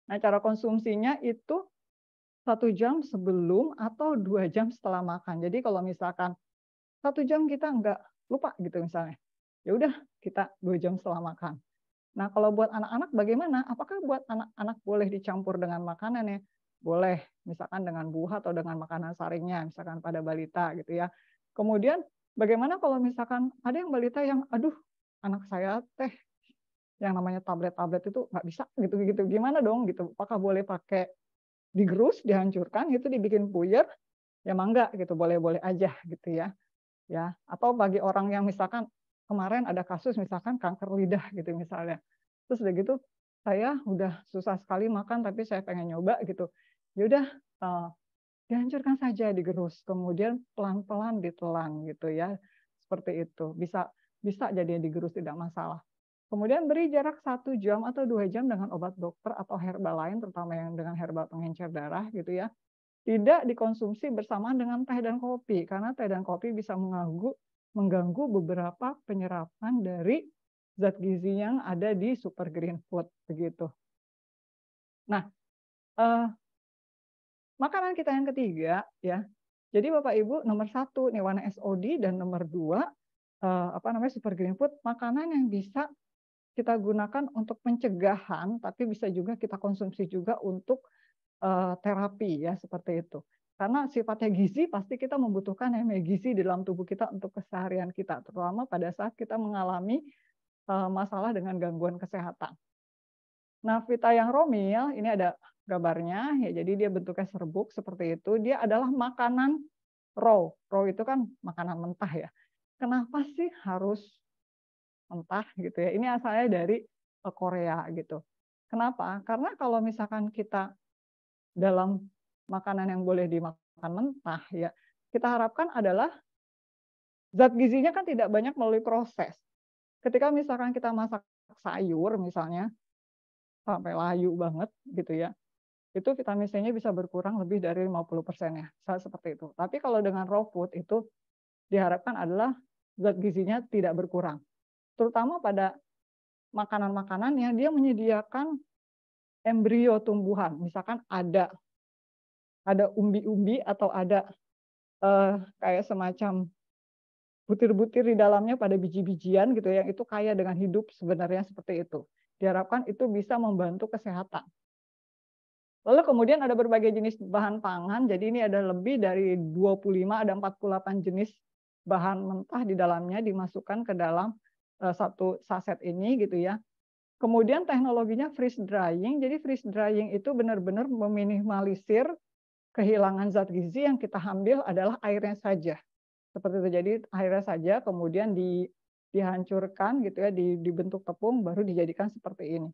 Nah, cara konsumsinya itu satu jam sebelum atau dua jam setelah makan. Jadi kalau misalkan satu jam kita nggak lupa gitu misalnya, ya udah kita dua jam setelah makan. Nah kalau buat anak-anak bagaimana? Apakah buat anak-anak boleh dicampur dengan makanan ya? Boleh, misalkan dengan buah atau dengan makanan saringnya, misalkan pada balita gitu ya. Kemudian Bagaimana kalau misalkan ada yang balita yang, aduh, anak saya teh yang namanya tablet-tablet itu nggak bisa gitu-gitu. Gimana dong gitu? Apakah boleh pakai digerus, dihancurkan, itu dibikin puyer? Ya mangga gitu, boleh-boleh aja gitu ya. Ya, atau bagi orang yang misalkan kemarin ada kasus misalkan kanker lidah gitu misalnya. Terus udah gitu saya udah susah sekali makan tapi saya pengen nyoba gitu. Ya udah uh, dihancurkan saja digerus kemudian pelan-pelan ditelan gitu ya seperti itu bisa bisa jadi digerus tidak masalah kemudian beri jarak satu jam atau dua jam dengan obat dokter atau herbal lain terutama yang dengan herbal pengencer darah gitu ya tidak dikonsumsi bersamaan dengan teh dan kopi karena teh dan kopi bisa mengganggu mengganggu beberapa penyerapan dari zat gizi yang ada di super green food begitu nah eh, Makanan kita yang ketiga ya. Jadi Bapak Ibu nomor satu nih warna SOD dan nomor dua eh, apa namanya super green food makanan yang bisa kita gunakan untuk pencegahan tapi bisa juga kita konsumsi juga untuk eh, terapi ya seperti itu. Karena sifatnya gizi pasti kita membutuhkan yang gizi dalam tubuh kita untuk keseharian kita terutama pada saat kita mengalami eh, masalah dengan gangguan kesehatan. Nah, Vita yang Romil ini ada gambarnya ya jadi dia bentuknya serbuk seperti itu dia adalah makanan raw raw itu kan makanan mentah ya kenapa sih harus mentah gitu ya ini asalnya dari eh, Korea gitu kenapa karena kalau misalkan kita dalam makanan yang boleh dimakan mentah ya kita harapkan adalah zat gizinya kan tidak banyak melalui proses ketika misalkan kita masak sayur misalnya sampai layu banget gitu ya itu vitamin C-nya bisa berkurang lebih dari 50% ya, saat seperti itu. Tapi kalau dengan raw food itu diharapkan adalah zat gizinya tidak berkurang. Terutama pada makanan makanan yang dia menyediakan embrio tumbuhan, misalkan ada ada umbi-umbi atau ada uh, kayak semacam butir-butir di dalamnya pada biji-bijian gitu ya, yang itu kaya dengan hidup sebenarnya seperti itu. Diharapkan itu bisa membantu kesehatan Lalu kemudian ada berbagai jenis bahan pangan. Jadi ini ada lebih dari 25 ada 48 jenis bahan mentah di dalamnya dimasukkan ke dalam eh, satu saset ini gitu ya. Kemudian teknologinya freeze drying. Jadi freeze drying itu benar-benar meminimalisir kehilangan zat gizi yang kita ambil adalah airnya saja. Seperti itu. Jadi airnya saja kemudian di dihancurkan gitu ya dibentuk tepung baru dijadikan seperti ini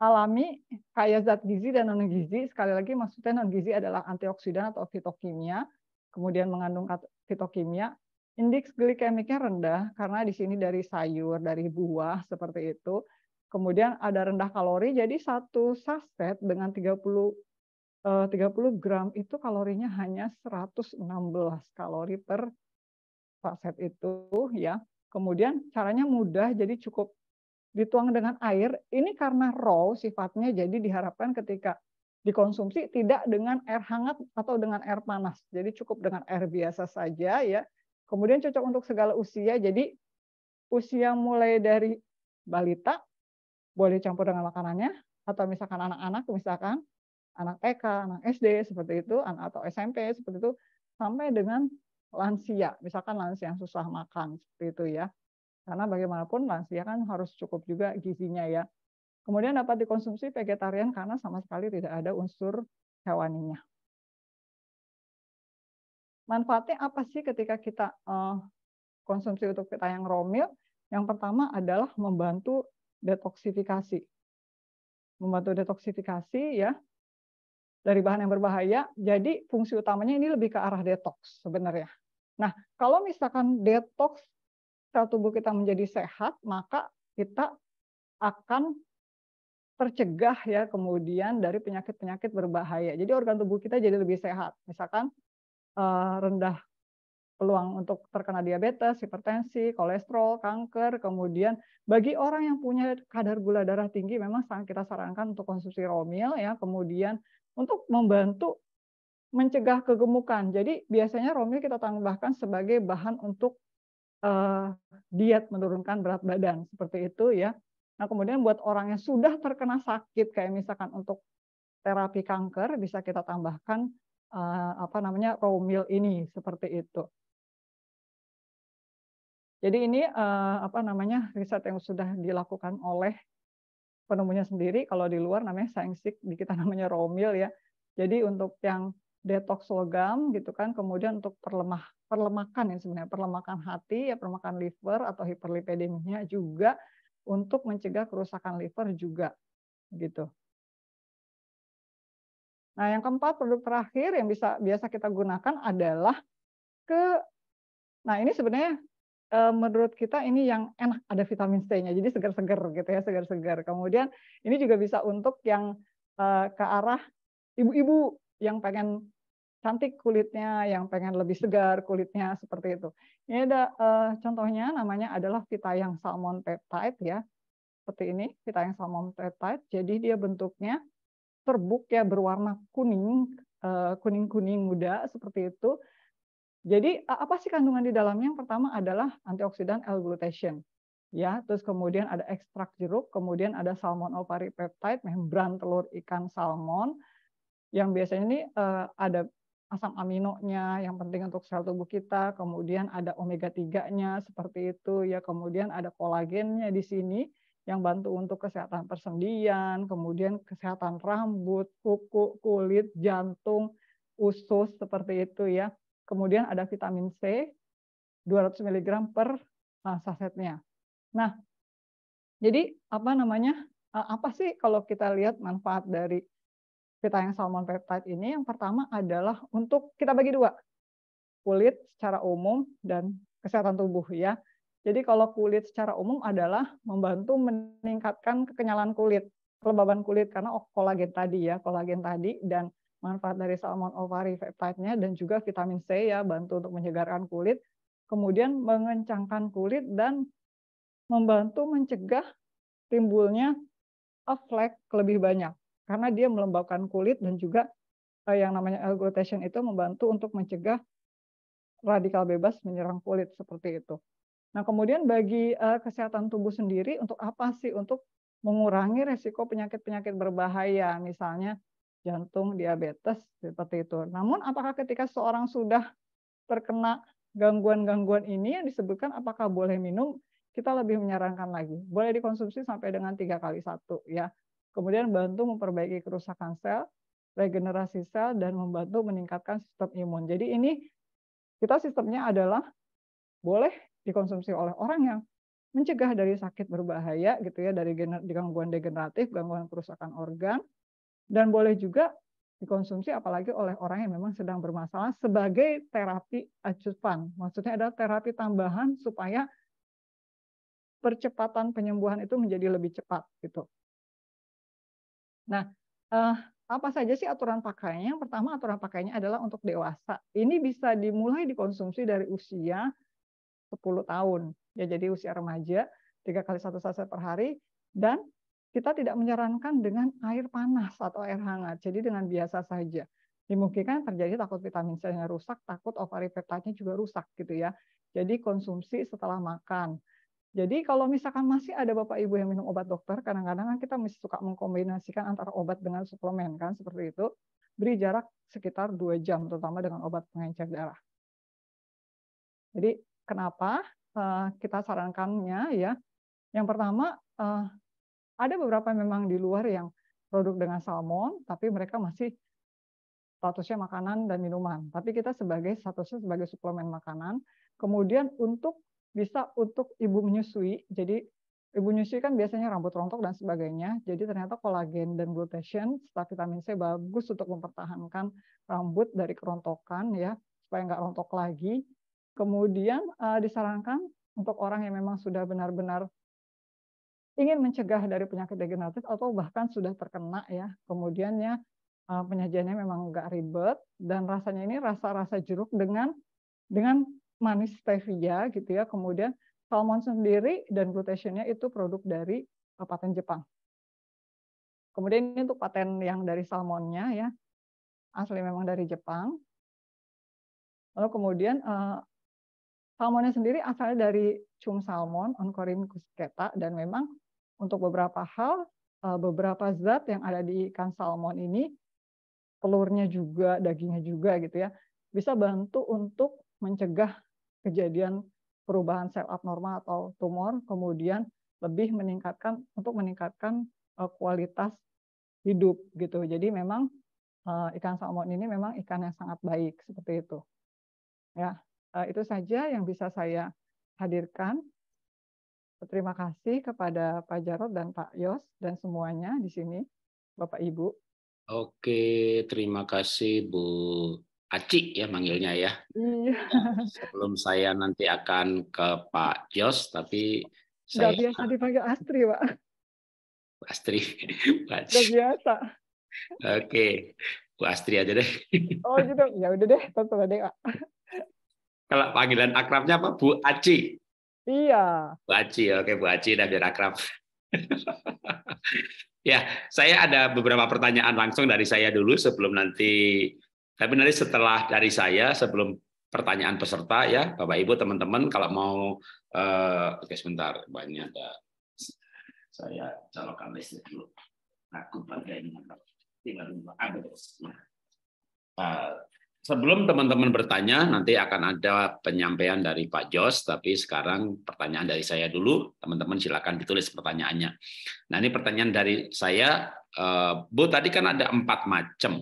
alami kaya zat gizi dan non gizi. Sekali lagi maksudnya non gizi adalah antioksidan atau fitokimia, kemudian mengandung fitokimia. Indeks glikemiknya rendah karena di sini dari sayur, dari buah seperti itu. Kemudian ada rendah kalori, jadi satu saset dengan 30 30 eh, gram itu kalorinya hanya 116 kalori per saset itu ya. Kemudian caranya mudah jadi cukup dituang dengan air, ini karena raw sifatnya jadi diharapkan ketika dikonsumsi tidak dengan air hangat atau dengan air panas. Jadi cukup dengan air biasa saja ya. Kemudian cocok untuk segala usia. Jadi usia mulai dari balita boleh campur dengan makanannya atau misalkan anak-anak misalkan anak TK, anak SD seperti itu atau SMP seperti itu sampai dengan lansia, misalkan lansia yang susah makan seperti itu ya. Karena bagaimanapun lansia kan harus cukup juga gizinya ya. Kemudian dapat dikonsumsi vegetarian karena sama sekali tidak ada unsur hewaninya. Manfaatnya apa sih ketika kita eh, konsumsi untuk kita yang romil? Yang pertama adalah membantu detoksifikasi. Membantu detoksifikasi ya dari bahan yang berbahaya. Jadi fungsi utamanya ini lebih ke arah detox sebenarnya. Nah, kalau misalkan detox sel tubuh kita menjadi sehat, maka kita akan tercegah ya kemudian dari penyakit-penyakit berbahaya. Jadi organ tubuh kita jadi lebih sehat. Misalkan eh, rendah peluang untuk terkena diabetes, hipertensi, kolesterol, kanker. Kemudian bagi orang yang punya kadar gula darah tinggi memang sangat kita sarankan untuk konsumsi romil ya. Kemudian untuk membantu mencegah kegemukan. Jadi biasanya romil kita tambahkan sebagai bahan untuk Eh, diet menurunkan berat badan seperti itu ya. Nah kemudian buat orang yang sudah terkena sakit kayak misalkan untuk terapi kanker bisa kita tambahkan eh, apa namanya raw meal ini seperti itu. Jadi ini eh, apa namanya riset yang sudah dilakukan oleh penemunya sendiri. Kalau di luar namanya sainsik di kita namanya raw meal ya. Jadi untuk yang detox logam gitu kan kemudian untuk perlemah perlemakan ya sebenarnya perlemakan hati ya perlemakan liver atau hiperlipidemia juga untuk mencegah kerusakan liver juga gitu. Nah, yang keempat produk terakhir yang bisa biasa kita gunakan adalah ke Nah, ini sebenarnya eh, menurut kita ini yang enak ada vitamin C-nya. Jadi segar-segar gitu ya, segar-segar. Kemudian ini juga bisa untuk yang eh, ke arah ibu-ibu yang pengen cantik kulitnya, yang pengen lebih segar kulitnya seperti itu. Ini ada uh, contohnya namanya adalah yang salmon peptide ya. Seperti ini, yang salmon peptide. Jadi dia bentuknya serbuk ya berwarna kuning, eh, kuning-kuning uh, muda seperti itu. Jadi apa sih kandungan di dalamnya? Yang pertama adalah antioksidan L-glutation. Ya, terus kemudian ada ekstrak jeruk, kemudian ada salmon ovary peptide, membran telur ikan salmon, yang biasanya ini uh, ada asam aminonya yang penting untuk sel tubuh kita, kemudian ada omega 3-nya seperti itu ya, kemudian ada kolagennya di sini yang bantu untuk kesehatan persendian, kemudian kesehatan rambut, kuku, kulit, jantung, usus seperti itu ya. Kemudian ada vitamin C 200 mg per eh, sasetnya. Nah, jadi apa namanya? Eh, apa sih kalau kita lihat manfaat dari pita yang salmon peptide ini yang pertama adalah untuk kita bagi dua kulit secara umum dan kesehatan tubuh ya. Jadi kalau kulit secara umum adalah membantu meningkatkan kekenyalan kulit, kelembaban kulit karena kolagen tadi ya, kolagen tadi dan manfaat dari salmon ovary peptide-nya dan juga vitamin C ya bantu untuk menyegarkan kulit, kemudian mengencangkan kulit dan membantu mencegah timbulnya flek lebih banyak karena dia melembabkan kulit dan juga eh, yang namanya agglutation itu membantu untuk mencegah radikal bebas menyerang kulit seperti itu. Nah, kemudian bagi eh, kesehatan tubuh sendiri untuk apa sih untuk mengurangi resiko penyakit-penyakit berbahaya misalnya jantung, diabetes seperti itu. Namun apakah ketika seorang sudah terkena gangguan-gangguan ini yang disebutkan apakah boleh minum? Kita lebih menyarankan lagi, boleh dikonsumsi sampai dengan tiga kali satu ya kemudian bantu memperbaiki kerusakan sel, regenerasi sel, dan membantu meningkatkan sistem imun. Jadi ini kita sistemnya adalah boleh dikonsumsi oleh orang yang mencegah dari sakit berbahaya gitu ya dari gangguan degeneratif, gangguan kerusakan organ dan boleh juga dikonsumsi apalagi oleh orang yang memang sedang bermasalah sebagai terapi adjuvan. Maksudnya adalah terapi tambahan supaya percepatan penyembuhan itu menjadi lebih cepat gitu. Nah, uh, apa saja sih aturan pakainya? Yang pertama aturan pakainya adalah untuk dewasa. Ini bisa dimulai dikonsumsi dari usia 10 tahun. Ya jadi usia remaja, tiga kali satu saset per hari dan kita tidak menyarankan dengan air panas atau air hangat. Jadi dengan biasa saja. Dimungkinkan terjadi takut vitamin C-nya rusak, takut ovari nya juga rusak gitu ya. Jadi konsumsi setelah makan. Jadi kalau misalkan masih ada Bapak Ibu yang minum obat dokter, kadang-kadang kan kita masih suka mengkombinasikan antara obat dengan suplemen kan seperti itu. Beri jarak sekitar 2 jam terutama dengan obat pengencer darah. Jadi kenapa eh, kita sarankannya ya? Yang pertama eh, ada beberapa memang di luar yang produk dengan salmon tapi mereka masih statusnya makanan dan minuman. Tapi kita sebagai statusnya sebagai suplemen makanan. Kemudian untuk bisa untuk ibu menyusui. Jadi ibu menyusui kan biasanya rambut rontok dan sebagainya. Jadi ternyata kolagen dan glutation serta vitamin C bagus untuk mempertahankan rambut dari kerontokan ya supaya nggak rontok lagi. Kemudian uh, disarankan untuk orang yang memang sudah benar-benar ingin mencegah dari penyakit degeneratif atau bahkan sudah terkena ya. Kemudiannya eh, penyajiannya memang nggak ribet dan rasanya ini rasa-rasa jeruk dengan dengan manis stevia gitu ya. Kemudian salmon sendiri dan glutationnya itu produk dari eh, paten Jepang. Kemudian ini untuk paten yang dari salmonnya ya, asli memang dari Jepang. Lalu kemudian eh, salmonnya sendiri asalnya dari cum salmon oncorhynchus ceta dan memang untuk beberapa hal eh, beberapa zat yang ada di ikan salmon ini telurnya juga, dagingnya juga gitu ya, bisa bantu untuk mencegah kejadian perubahan sel abnormal atau tumor, kemudian lebih meningkatkan untuk meningkatkan eh, kualitas hidup gitu. Jadi memang eh, ikan salmon ini memang ikan yang sangat baik seperti itu. Ya, eh, itu saja yang bisa saya hadirkan. Terima kasih kepada Pak Jarot dan Pak Yos dan semuanya di sini, Bapak Ibu. Oke, terima kasih Bu Aci ya manggilnya ya. Iya. Nah, sebelum saya nanti akan ke Pak Jos, tapi saya Gak biasa dipanggil Astri, Pak. Astri, Pak. Gak biasa. Oke, Bu Astri aja deh. Oh gitu, ya udah deh, terserah deh, Pak. Kalau panggilan akrabnya apa, Bu Aci? Iya. Bu Aci, oke Bu Aci, dah biar akrab. ya, saya ada beberapa pertanyaan langsung dari saya dulu sebelum nanti tapi nanti setelah dari saya sebelum pertanyaan peserta ya Bapak Ibu teman-teman kalau mau uh, oke sebentar banyak ada saya calonkan listrik dulu. Aku pakai tinggal uh, Sebelum teman-teman bertanya, nanti akan ada penyampaian dari Pak Jos, tapi sekarang pertanyaan dari saya dulu. Teman-teman silakan ditulis pertanyaannya. Nah ini pertanyaan dari saya, eh, Bu tadi kan ada empat macam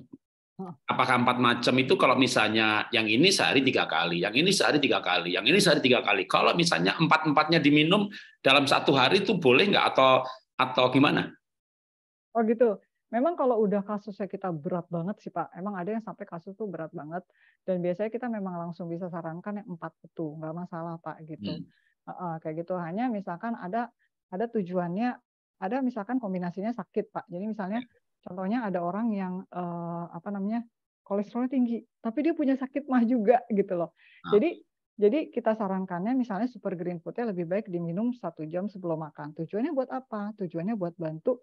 Apakah empat macam itu kalau misalnya yang ini sehari tiga kali, yang ini sehari tiga kali, yang ini sehari tiga kali. Kalau misalnya empat empatnya diminum dalam satu hari itu boleh nggak atau atau gimana? Oh gitu. Memang kalau udah kasusnya kita berat banget sih Pak. Emang ada yang sampai kasus tuh berat banget. Dan biasanya kita memang langsung bisa sarankan yang empat itu nggak masalah Pak gitu. Hmm. Uh, kayak gitu. Hanya misalkan ada ada tujuannya ada misalkan kombinasinya sakit Pak. Jadi misalnya hmm Contohnya ada orang yang eh, apa namanya kolesterolnya tinggi, tapi dia punya sakit mah juga gitu loh. Nah. Jadi jadi kita sarankannya misalnya super green foodnya lebih baik diminum satu jam sebelum makan. Tujuannya buat apa? Tujuannya buat bantu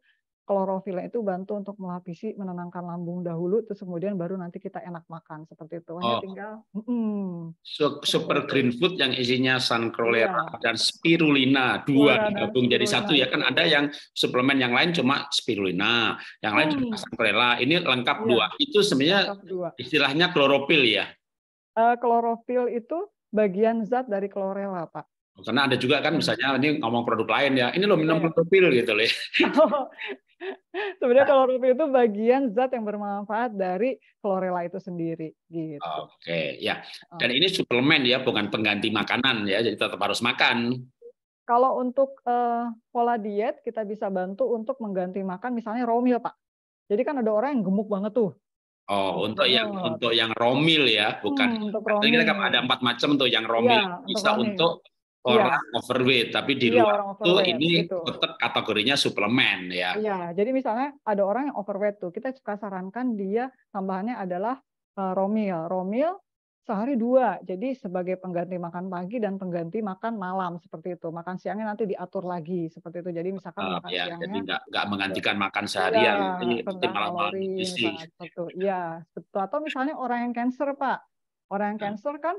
klorofilnya itu bantu untuk melapisi menenangkan lambung dahulu terus kemudian baru nanti kita enak makan seperti itu hanya oh. tinggal mm, super green food yang isinya sancrolera yeah. dan spirulina dua ya, digabung jadi satu ya kan ada yang suplemen yang lain cuma spirulina yang lain cuma hmm. cuma sancrolera ini lengkap yeah. dua itu sebenarnya dua. istilahnya klorofil ya uh, klorofil itu bagian zat dari klorela pak oh, karena ada juga kan misalnya ini ngomong produk lain ya, ini lo minum iya. klorofil gitu loh. Oh, Sebenarnya klorofil nah. itu bagian zat yang bermanfaat dari klorela itu sendiri gitu. Oke, ya. Dan ini suplemen ya, bukan pengganti makanan ya, jadi tetap harus makan. Kalau untuk uh, pola diet kita bisa bantu untuk mengganti makan misalnya romil Pak. Jadi kan ada orang yang gemuk banget tuh. Oh, untuk yang untuk yang romil ya, bukan. Hmm, untuk romil. ada empat macam tuh yang romil ya, bisa untuk, romil. untuk Iya. orang ya. overweight, tapi di ya, luar itu ini gitu. tetap kategorinya suplemen ya. Iya, jadi misalnya ada orang yang overweight tuh, kita suka sarankan dia tambahannya adalah uh, romil. Romil sehari dua, jadi sebagai pengganti makan pagi dan pengganti makan malam seperti itu. Makan siangnya nanti diatur lagi seperti itu. Jadi misalkan uh, makan ya, siangnya. Jadi nggak, nggak menggantikan makan iya, seharian, ya, nanti malam-malam Iya, betul. Atau misalnya orang yang cancer pak, orang yang iya. cancer kan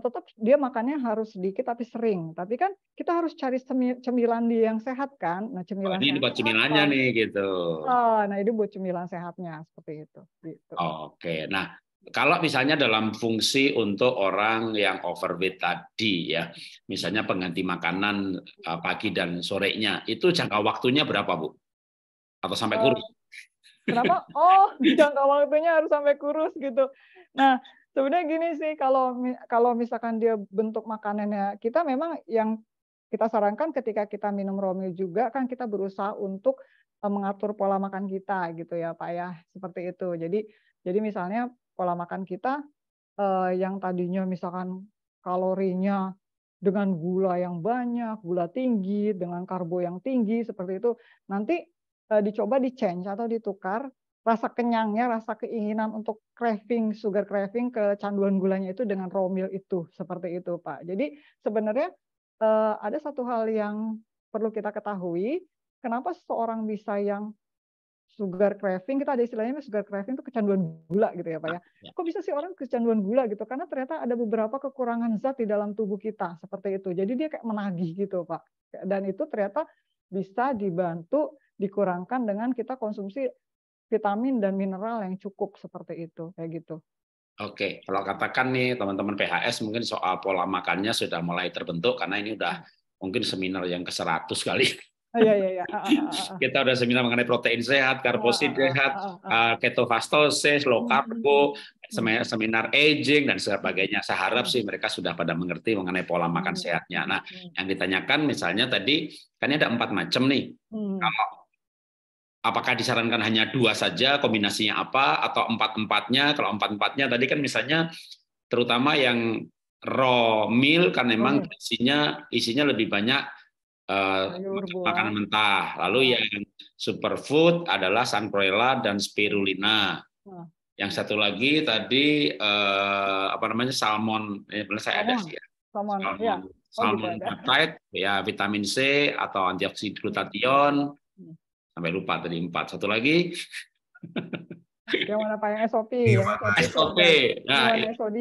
tetap dia makannya harus sedikit tapi sering. Tapi kan kita harus cari cemilan dia yang sehat kan. Nah oh, cemilan oh, ini buat cemilannya apa? nih gitu. Oh, nah ini buat cemilan sehatnya seperti itu. Gitu. Oh, Oke, okay. nah kalau misalnya dalam fungsi untuk orang yang overweight tadi ya, misalnya pengganti makanan e, pagi dan sorenya, itu jangka waktunya berapa bu? Atau sampai oh, kurus? Kenapa? Oh, jangka waktunya harus sampai kurus gitu. Nah, sebenarnya gini sih kalau kalau misalkan dia bentuk makanannya kita memang yang kita sarankan ketika kita minum romil juga kan kita berusaha untuk eh, mengatur pola makan kita gitu ya Pak ya seperti itu jadi jadi misalnya pola makan kita eh, yang tadinya misalkan kalorinya dengan gula yang banyak gula tinggi dengan karbo yang tinggi seperti itu nanti eh, dicoba di change atau ditukar rasa kenyangnya, rasa keinginan untuk craving, sugar craving, kecanduan gulanya itu dengan raw meal itu seperti itu, Pak. Jadi sebenarnya eh, ada satu hal yang perlu kita ketahui, kenapa seseorang bisa yang sugar craving kita ada istilahnya sugar craving itu kecanduan gula gitu ya pak ya. ya. Kok bisa sih orang kecanduan gula gitu? Karena ternyata ada beberapa kekurangan zat di dalam tubuh kita seperti itu. Jadi dia kayak menagih gitu pak. Dan itu ternyata bisa dibantu dikurangkan dengan kita konsumsi vitamin dan mineral yang cukup seperti itu kayak gitu. Oke, kalau katakan nih teman-teman PHS mungkin soal pola makannya sudah mulai terbentuk karena ini udah mungkin seminar yang ke-100 kali. Oh, iya, iya, iya. Ah, ah, ah, Kita udah seminar mengenai protein sehat, karbohidrat sehat, ketofastosis, low hmm, carbo, hmm, hmm. seminar aging dan sebagainya. Saya harap sih mereka sudah pada mengerti mengenai pola makan sehatnya. Nah, yang ditanyakan misalnya tadi kan ada empat macam nih. Kalau apakah disarankan hanya dua saja, kombinasinya apa, atau empat-empatnya? Kalau empat-empatnya tadi kan misalnya terutama yang raw meal kan memang oh. isinya isinya lebih banyak uh, makanan mentah. Lalu oh. yang superfood adalah sanproela dan spirulina. Oh. Yang satu lagi tadi uh, apa namanya salmon, Eh, benar saya ada sih ya. Salmon, salmon, ya. Oh, gitu salmon peptide, ya vitamin C atau antioksidan glutathione sampai lupa tadi empat satu lagi yang mana yang SOP yang SOP nah, yang SOD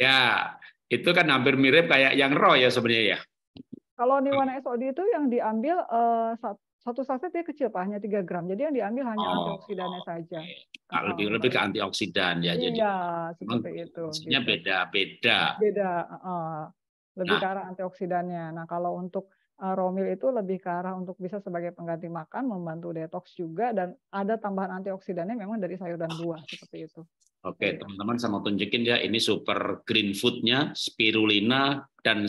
ya itu kan hampir mirip kayak yang raw ya sebenarnya ya kalau di warna SOD itu yang diambil uh, satu saset dia kecil pak hanya 3 gram jadi yang diambil hanya oh, antioksidannya okay. saja nah, oh, lebih lebih ke antioksidan ya iya, jadi seperti itu maksudnya gitu. beda beda beda uh, lebih nah. ke arah antioksidannya nah kalau untuk Eh, romil itu lebih ke arah untuk bisa sebagai pengganti makan, membantu detox juga, dan ada tambahan antioksidannya memang dari sayur dan buah seperti itu. Oke, teman-teman saya mau tunjukin ya, ini super green foodnya, spirulina dan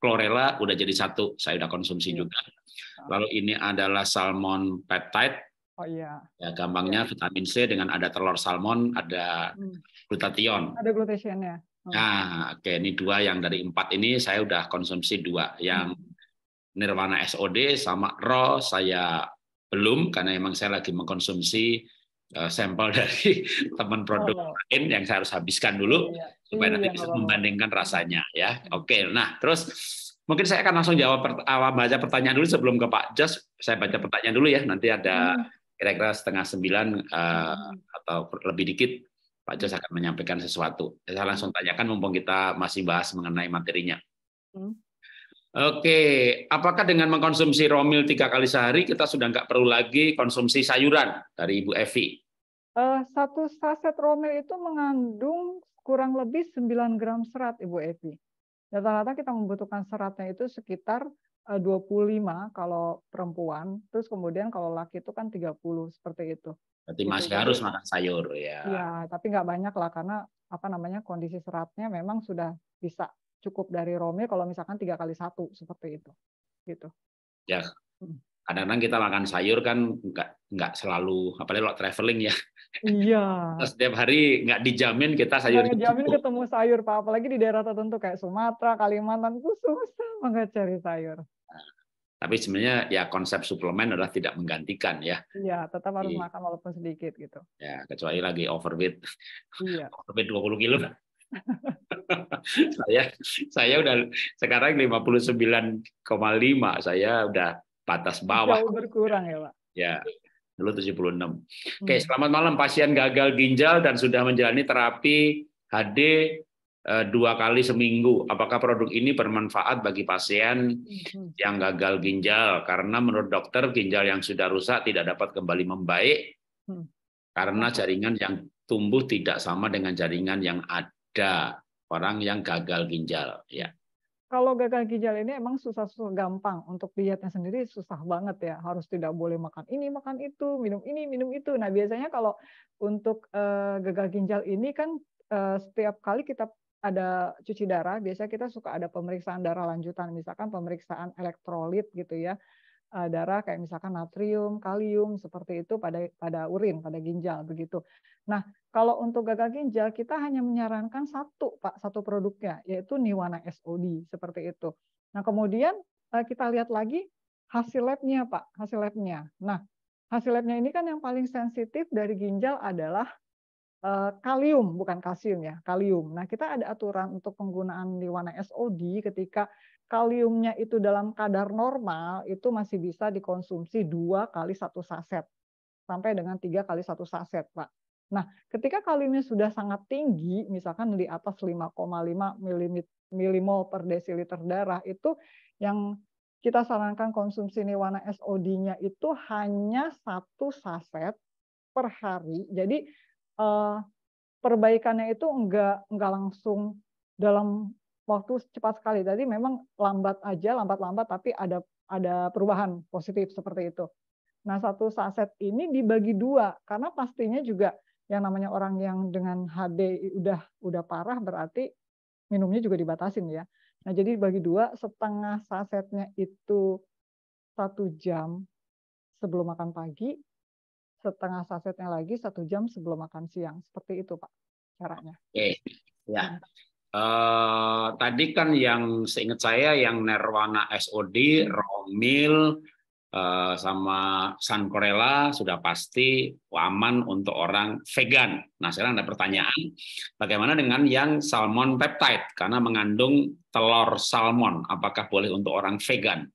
chlorella udah jadi satu, saya udah konsumsi yeah. juga. Ah. Lalu ini adalah salmon peptide. Oh iya. Ya, gampangnya iya. vitamin C dengan ada telur salmon, ada hmm. glutathione. Ada glutathione ya. Nah, oke, ini dua yang dari empat ini saya udah konsumsi dua. Yang hmm Nirwana SOD sama Raw saya belum karena emang saya lagi mengkonsumsi eh, sampel dari teman produk oh, lain yang saya harus habiskan dulu iya, iya. supaya iya, nanti bisa iya, membandingkan rasanya ya. Iya. Oke. Okay. Nah, terus mungkin saya akan langsung jawab awal baca pertanyaan dulu sebelum ke Pak Jos. Saya baca pertanyaan dulu ya. Nanti ada hmm. kira-kira setengah sembilan eh, hmm. atau lebih dikit Pak Jos akan menyampaikan sesuatu. Saya langsung tanyakan mumpung kita masih bahas mengenai materinya. Hmm. Oke, apakah dengan mengkonsumsi romil tiga kali sehari kita sudah nggak perlu lagi konsumsi sayuran dari Ibu Evi? Uh, satu saset romil itu mengandung kurang lebih 9 gram serat, Ibu Evi. Rata-rata kita membutuhkan seratnya itu sekitar 25 eh, kalau perempuan, terus kemudian kalau laki itu kan 30 seperti itu. Berarti gitu, masih harus makan sayur ya. Iya, tapi nggak banyak lah karena apa namanya kondisi seratnya memang sudah bisa cukup dari Rome kalau misalkan tiga kali satu seperti itu gitu ya hmm. kadang-kadang kita makan sayur kan nggak nggak selalu apalagi kalau traveling ya iya setiap hari nggak dijamin kita sayur nggak dijamin cukup. ketemu sayur pak apalagi di daerah tertentu kayak Sumatera Kalimantan itu susah banget cari sayur nah, tapi sebenarnya ya konsep suplemen adalah tidak menggantikan ya. Iya, tetap harus Jadi, makan walaupun sedikit gitu. Ya, kecuali lagi overweight. Iya. overweight 20 kilo. saya saya udah sekarang 59,5 saya udah batas bawah. Jauh berkurang ya, Pak. Ya. Dulu 76. Hmm. Oke, selamat malam pasien gagal ginjal dan sudah menjalani terapi HD eh, dua kali seminggu. Apakah produk ini bermanfaat bagi pasien hmm. yang gagal ginjal? Karena menurut dokter ginjal yang sudah rusak tidak dapat kembali membaik hmm. karena jaringan yang tumbuh tidak sama dengan jaringan yang ada ada orang yang gagal ginjal ya kalau gagal ginjal ini emang susah-susah gampang untuk dietnya sendiri susah banget ya harus tidak boleh makan ini makan itu minum ini minum itu nah biasanya kalau untuk uh, gagal ginjal ini kan uh, setiap kali kita ada cuci darah biasanya kita suka ada pemeriksaan darah lanjutan misalkan pemeriksaan elektrolit gitu ya uh, darah kayak misalkan natrium, kalium seperti itu pada pada urin, pada ginjal begitu. Nah, kalau untuk gagal ginjal kita hanya menyarankan satu Pak, satu produknya yaitu Niwana SOD seperti itu. Nah, kemudian uh, kita lihat lagi hasil labnya Pak, hasil labnya. Nah, hasil labnya ini kan yang paling sensitif dari ginjal adalah eh, kalium bukan kalsium ya kalium. Nah kita ada aturan untuk penggunaan liwana SOD ketika kaliumnya itu dalam kadar normal itu masih bisa dikonsumsi dua kali satu saset sampai dengan tiga kali satu saset, Pak. Nah, ketika kaliumnya sudah sangat tinggi, misalkan di atas 5,5 milimol per desiliter darah, itu yang kita sarankan konsumsi niwana SOD-nya itu hanya satu saset per hari. Jadi eh, perbaikannya itu enggak enggak langsung dalam waktu cepat sekali. Jadi memang lambat aja, lambat-lambat, tapi ada ada perubahan positif seperti itu. Nah, satu saset ini dibagi dua karena pastinya juga yang namanya orang yang dengan HD udah udah parah berarti minumnya juga dibatasin ya. Nah, jadi bagi dua setengah sasetnya itu satu jam sebelum makan pagi, setengah sasetnya lagi satu jam sebelum makan siang. Seperti itu, Pak, caranya. Oke, ya. Nah, Eh, tadi kan yang seingat saya yang Nirwana SOD, Romil, uh, eh, sama San Corella sudah pasti aman untuk orang vegan. Nah sekarang ada pertanyaan, bagaimana dengan yang salmon peptide karena mengandung telur salmon, apakah boleh untuk orang vegan?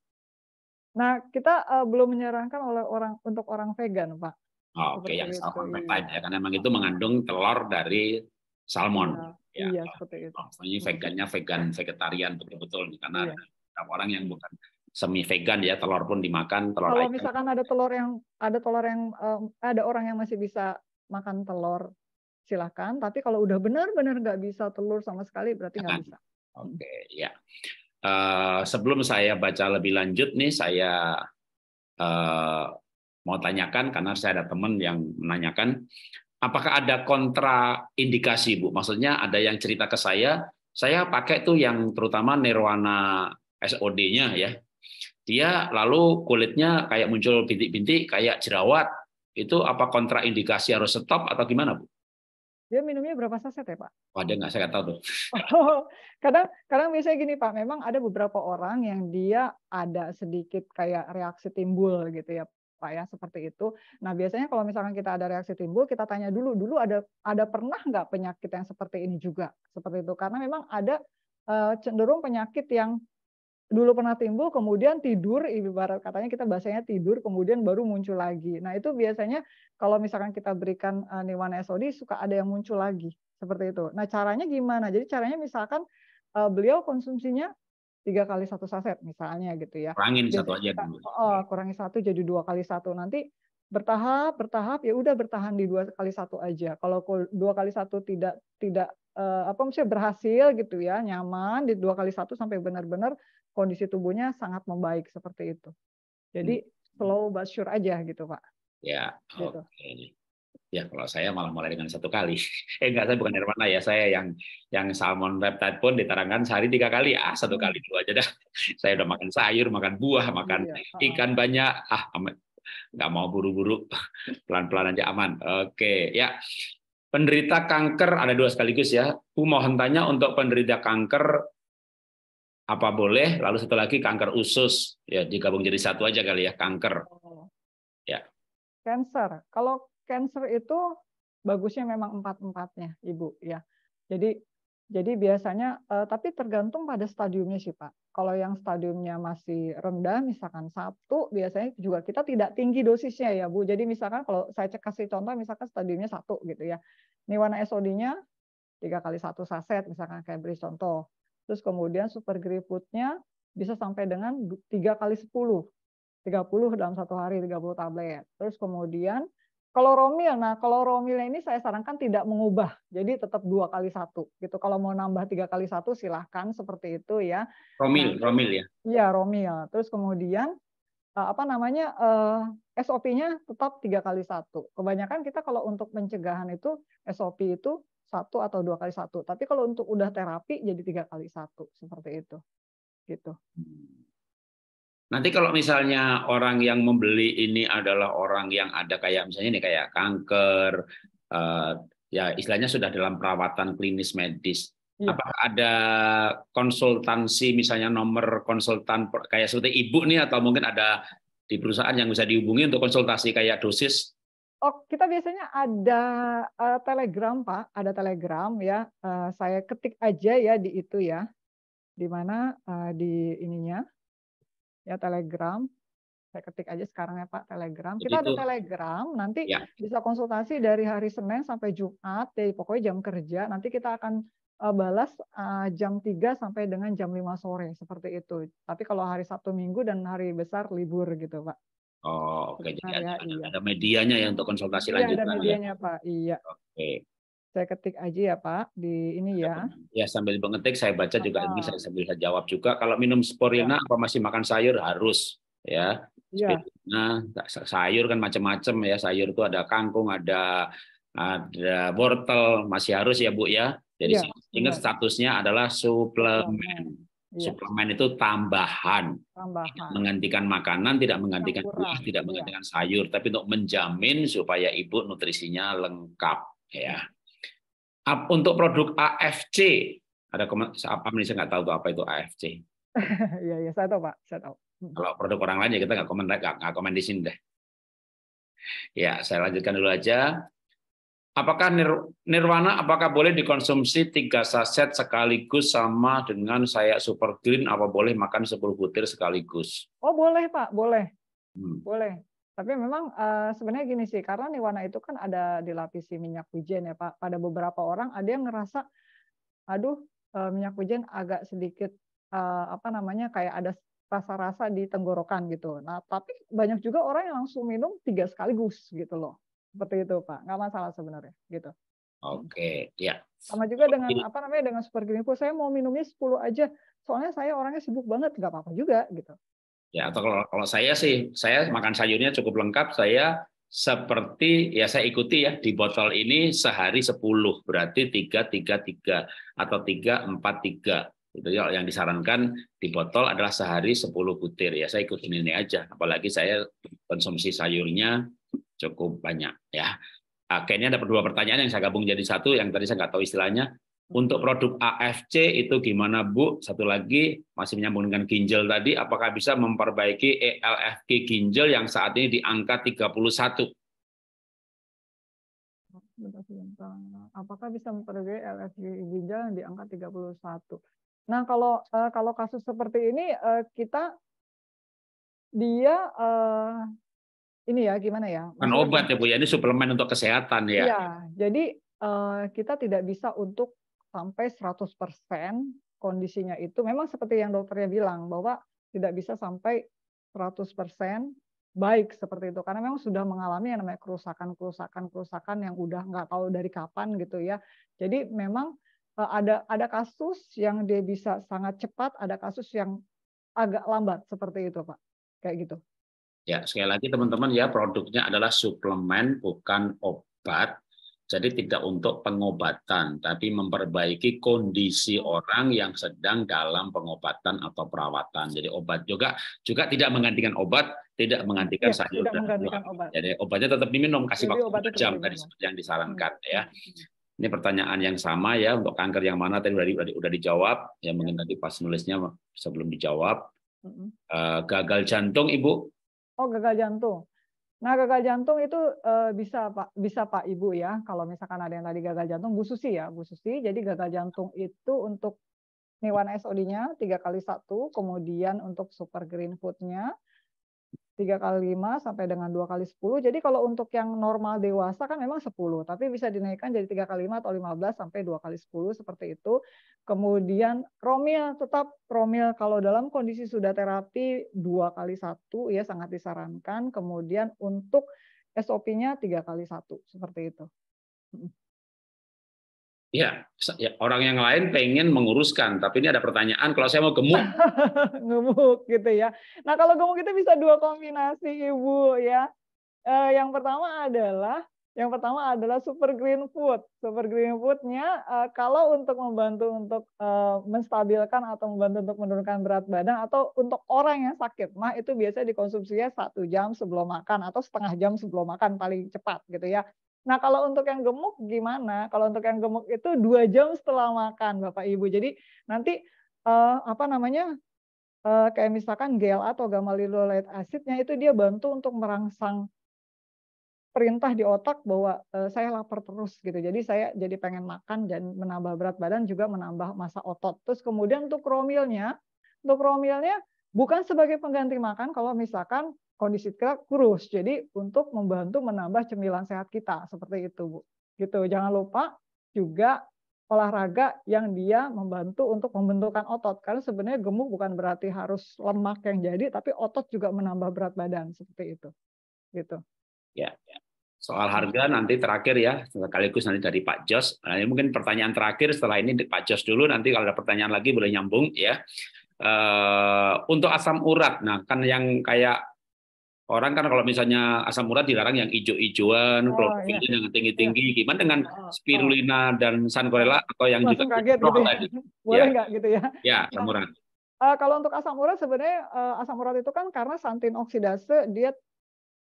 Nah kita uh, belum menyarankan oleh orang untuk orang vegan, Pak. Oh, Oke, okay. yang salmon peptide iya. ya, karena memang itu mengandung telur dari salmon. Ya ya iya, seperti itu. Oh, maksudnya hmm. vegannya vegan vegetarian betul-betul nih karena iya. ada orang yang bukan semi vegan ya telur pun dimakan telur kalau misalkan ada telur yang ada telur yang eh, ada orang yang masih bisa makan telur silahkan tapi kalau udah benar-benar nggak bisa telur sama sekali berarti nggak bisa oke okay, ya uh, sebelum saya baca lebih lanjut nih saya uh, mau tanyakan karena saya ada teman yang menanyakan apakah ada kontraindikasi Bu? Maksudnya ada yang cerita ke saya, saya pakai tuh yang terutama Nirwana SOD-nya ya. Dia lalu kulitnya kayak muncul bintik-bintik, kayak jerawat. Itu apa kontraindikasi harus stop atau gimana Bu? Dia minumnya berapa saset ya Pak? Wah nggak saya tahu tuh. Oh, kadang kadang biasanya gini Pak, memang ada beberapa orang yang dia ada sedikit kayak reaksi timbul gitu ya Pak ya seperti itu. Nah biasanya kalau misalkan kita ada reaksi timbul, kita tanya dulu dulu ada ada pernah nggak penyakit yang seperti ini juga seperti itu karena memang ada cenderung penyakit yang dulu pernah timbul kemudian tidur ibarat katanya kita bahasanya tidur kemudian baru muncul lagi. Nah itu biasanya kalau misalkan kita berikan niwan SOD suka ada yang muncul lagi seperti itu. Nah caranya gimana? Jadi caranya misalkan beliau konsumsinya tiga kali satu saset misalnya gitu ya. Kurangin jadi, satu aja dulu. Oh, kurangi satu jadi dua kali satu. Nanti bertahap bertahap ya udah bertahan di dua kali satu aja. Kalau dua kali satu tidak tidak eh, apa maksudnya berhasil gitu ya nyaman di dua kali satu sampai benar-benar kondisi tubuhnya sangat membaik seperti itu. Jadi hmm. slow but sure aja gitu pak. Ya. Gitu. Oke. Okay. Ya, kalau saya malah mulai dengan satu kali. eh enggak, saya bukan Nirwana ya. Saya yang yang salmon peptide pun diterangkan sehari tiga kali. Ah, satu hmm. kali dua aja dah. saya udah makan sayur, makan buah, makan iya, ikan banyak. Ah, nggak mau buru-buru. Pelan-pelan aja aman. Oke, ya. Penderita kanker ada dua sekaligus ya. Bu mau tanya untuk penderita kanker apa boleh? Lalu satu lagi kanker usus. Ya, digabung jadi satu aja kali ya, kanker. Oh. Ya. Cancer. Kalau cancer itu bagusnya memang empat-empatnya, Ibu ya. Jadi jadi biasanya eh, tapi tergantung pada stadiumnya sih, Pak. Kalau yang stadiumnya masih rendah misalkan satu, biasanya juga kita tidak tinggi dosisnya ya, Bu. Jadi misalkan kalau saya cek kasih contoh misalkan stadiumnya satu gitu ya. Ini warna SOD-nya tiga kali satu saset misalkan kayak beri contoh. Terus kemudian super griputnya bisa sampai dengan tiga kali sepuluh 30 dalam satu hari 30 tablet. Terus kemudian kalau romil, nah kalau romilnya ini saya sarankan tidak mengubah, jadi tetap dua kali satu gitu. Kalau mau nambah tiga kali satu silahkan seperti itu ya. Romil, nah, romil ya. Iya romil. Terus kemudian eh, apa namanya eh, SOP-nya tetap tiga kali satu. Kebanyakan kita kalau untuk pencegahan itu SOP itu satu atau dua kali satu. Tapi kalau untuk udah terapi jadi tiga kali satu seperti itu, gitu. Hmm. Nanti kalau misalnya orang yang membeli ini adalah orang yang ada kayak misalnya ini kayak kanker, eh, ya istilahnya sudah dalam perawatan klinis medis. Hmm. Apakah ada konsultansi misalnya nomor konsultan kayak seperti ibu nih atau mungkin ada di perusahaan yang bisa dihubungi untuk konsultasi kayak dosis? Oh, kita biasanya ada uh, Telegram Pak, ada Telegram ya. Uh, saya ketik aja ya di itu ya, di mana uh, di ininya ya Telegram. Saya ketik aja sekarang ya Pak Telegram. Kita Begitu. ada Telegram, nanti ya. bisa konsultasi dari hari Senin sampai Jumat, ya pokoknya jam kerja. Nanti kita akan eh, balas eh, jam 3 sampai dengan jam 5 sore seperti itu. Tapi kalau hari Sabtu Minggu dan hari besar libur gitu, Pak. Oh, oke. Okay. Jadi ada, ya, ada, iya. ada medianya ya untuk konsultasi iya, lanjutan. Ada ya. medianya, ya. Pak. Iya. Oke. Okay. Saya ketik aja ya Pak di ini ya. Ya sambil mengetik saya baca juga ini saya sambil saya jawab juga. Kalau minum sporina ya. apa masih makan sayur harus ya. Iya. Nah sayur kan macam-macam ya sayur itu ada kangkung ada ada wortel masih harus ya Bu ya. Jadi ya, ingat benar. statusnya adalah suplemen. Ya. Suplemen itu tambahan, tambahan. Tidak menggantikan makanan, tidak menggantikan buah, tidak iya. menggantikan ya. sayur, tapi untuk menjamin supaya ibu nutrisinya lengkap, ya untuk produk AFC ada apa saya nggak tahu tuh apa itu AFC Iya, iya, saya tahu Pak, saya tahu. Hmm. Kalau produk orang lain ya kita nggak komen, nggak komen di sini deh. Ya, saya lanjutkan dulu aja. Apakah nirwana apakah boleh dikonsumsi tiga saset sekaligus sama dengan saya super green apa boleh makan 10 butir sekaligus? Oh boleh Pak, boleh. Hmm. Boleh. Tapi memang uh, sebenarnya gini sih, karena nih warna itu kan ada dilapisi minyak wijen ya Pak. Pada beberapa orang ada yang ngerasa, aduh uh, minyak wijen agak sedikit uh, apa namanya kayak ada rasa-rasa di tenggorokan gitu. Nah tapi banyak juga orang yang langsung minum tiga sekaligus gitu loh, seperti itu Pak. Nggak masalah sebenarnya gitu. Oke, okay, ya. Sama juga dengan apa namanya dengan super gini Saya mau minumnya 10 aja. Soalnya saya orangnya sibuk banget, nggak apa-apa juga gitu. Ya, atau kalau, kalau saya sih, saya makan sayurnya cukup lengkap, saya seperti ya saya ikuti ya di botol ini sehari 10 berarti 3 3 3 atau 3 4 3 itu ya, yang disarankan di botol adalah sehari 10 butir ya saya ikutin ini aja apalagi saya konsumsi sayurnya cukup banyak ya ah, akhirnya ada dua pertanyaan yang saya gabung jadi satu yang tadi saya nggak tahu istilahnya untuk produk AFC itu gimana Bu? Satu lagi masih menyambung dengan ginjal tadi, apakah bisa memperbaiki ELFG ginjal yang saat ini di angka 31? Apakah bisa memperbaiki e LFG ginjal yang di angka 31? Nah, kalau eh, kalau kasus seperti ini eh, kita dia eh, ini ya gimana ya? Kan obat ya Bu ya, ini suplemen untuk kesehatan ya. Iya, jadi kita tidak bisa untuk sampai 100% kondisinya itu memang seperti yang dokternya bilang bahwa tidak bisa sampai 100% baik seperti itu karena memang sudah mengalami yang namanya kerusakan kerusakan kerusakan yang udah nggak tahu dari kapan gitu ya jadi memang e, ada ada kasus yang dia bisa sangat cepat ada kasus yang agak lambat seperti itu pak kayak gitu ya sekali lagi teman-teman ya produknya adalah suplemen bukan obat jadi tidak untuk pengobatan, tapi memperbaiki kondisi orang yang sedang dalam pengobatan atau perawatan. Jadi obat juga juga tidak menggantikan obat, tidak menggantikan ya, sayur dan buah. Obat. Jadi obatnya tetap diminum, kasih Jadi waktu jam tadi seperti yang disarankan hmm. ya. Ini pertanyaan yang sama ya untuk kanker yang mana tadi udah, udah, udah dijawab, ya mungkin tadi pas nulisnya sebelum dijawab. Uh, gagal jantung, Ibu? Oh, gagal jantung. Nah, gagal jantung itu uh, bisa Pak, bisa Pak Ibu ya. Kalau misalkan ada yang tadi gagal jantung, Bu Susi ya, Bu Susi. Jadi gagal jantung itu untuk Niwan SOD-nya 3 kali 1, kemudian untuk super green food-nya 3 kali 5 sampai dengan 2 kali 10. Jadi kalau untuk yang normal dewasa kan memang 10, tapi bisa dinaikkan jadi 3 kali 5 atau 15 sampai 2 kali 10 seperti itu. Kemudian promil tetap promil kalau dalam kondisi sudah terapi 2 kali 1 ya sangat disarankan. Kemudian untuk SOP-nya 3 kali 1 seperti itu. Ya, ya, orang yang lain pengen menguruskan, tapi ini ada pertanyaan kalau saya mau gemuk. gemuk gitu ya. Nah, kalau gemuk itu bisa dua kombinasi, Ibu ya. Eh, yang pertama adalah yang pertama adalah super green food. Super green foodnya eh, kalau untuk membantu untuk eh, menstabilkan atau membantu untuk menurunkan berat badan atau untuk orang yang sakit, nah itu biasanya dikonsumsinya satu jam sebelum makan atau setengah jam sebelum makan paling cepat gitu ya. Nah, kalau untuk yang gemuk gimana? Kalau untuk yang gemuk itu dua jam setelah makan, Bapak Ibu. Jadi nanti uh, apa namanya uh, kayak misalkan GLA atau gamma linolenic acidnya itu dia bantu untuk merangsang perintah di otak bahwa uh, saya lapar terus gitu. Jadi saya jadi pengen makan dan menambah berat badan juga menambah masa otot. Terus kemudian untuk kromilnya, untuk kromilnya bukan sebagai pengganti makan kalau misalkan kondisi kita kurus. Jadi untuk membantu menambah cemilan sehat kita seperti itu, Bu. Gitu. Jangan lupa juga olahraga yang dia membantu untuk membentukkan otot. Karena sebenarnya gemuk bukan berarti harus lemak yang jadi, tapi otot juga menambah berat badan seperti itu. Gitu. Ya, ya. Soal harga nanti terakhir ya, sekaligus nanti dari Pak Jos. Nah, ini mungkin pertanyaan terakhir setelah ini Pak Jos dulu, nanti kalau ada pertanyaan lagi boleh nyambung ya. Uh, untuk asam urat, nah kan yang kayak orang kan kalau misalnya asam urat dilarang yang hijau ijoan oh, iya. yang tinggi-tinggi. Iya. Gimana dengan oh, oh. spirulina oh. dan sankorela atau yang Langsung juga kaget gitu. Tadi? Ya. Boleh ya. nggak gitu ya? Ya, asam urat. Uh, kalau untuk asam urat sebenarnya eh, asam urat itu kan karena santin oksidase dia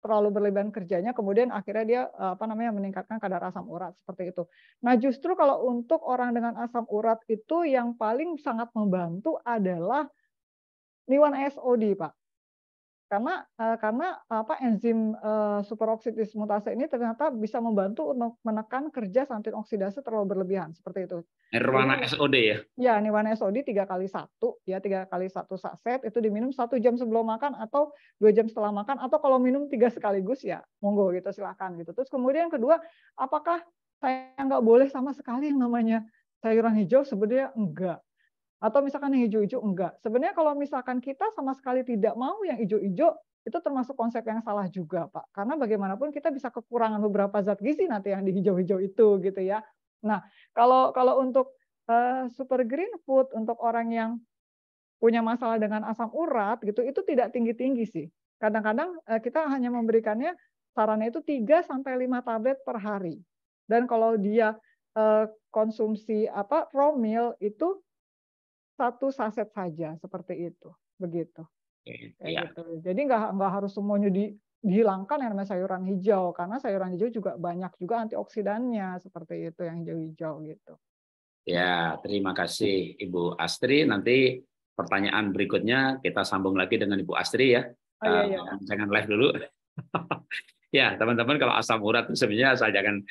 terlalu berlebihan kerjanya kemudian akhirnya dia eh, apa namanya meningkatkan kadar asam urat seperti itu. Nah, justru kalau untuk orang dengan asam urat itu yang paling sangat membantu adalah niwan SOD, Pak karena uh, karena apa enzim uh, superoksitis mutase ini ternyata bisa membantu untuk menekan kerja santin oksidase terlalu berlebihan seperti itu. Nirwana SOD ya? Ya, nirwana SOD tiga kali satu ya tiga kali satu saset itu diminum satu jam sebelum makan atau dua jam setelah makan atau kalau minum tiga sekaligus ya monggo gitu silakan gitu. Terus kemudian yang kedua, apakah saya nggak boleh sama sekali yang namanya sayuran hijau? Sebenarnya enggak atau misalkan yang hijau-hijau enggak. Sebenarnya kalau misalkan kita sama sekali tidak mau yang hijau-hijau, itu termasuk konsep yang salah juga, Pak. Karena bagaimanapun kita bisa kekurangan beberapa zat gizi nanti yang di hijau-hijau itu gitu ya. Nah, kalau kalau untuk uh, super green food untuk orang yang punya masalah dengan asam urat gitu itu tidak tinggi-tinggi sih. Kadang-kadang uh, kita hanya memberikannya sarannya itu 3 sampai 5 tablet per hari. Dan kalau dia eh, konsumsi apa romil itu satu saset saja seperti itu begitu ya. gitu. jadi nggak nggak harus semuanya di, dihilangkan yang namanya sayuran hijau karena sayuran hijau juga banyak juga antioksidannya seperti itu yang hijau-hijau gitu ya terima kasih Ibu Astri nanti pertanyaan berikutnya kita sambung lagi dengan Ibu Astri ya oh, iya, eh, iya. live dulu ya teman-teman kalau asam urat sebenarnya saya jangan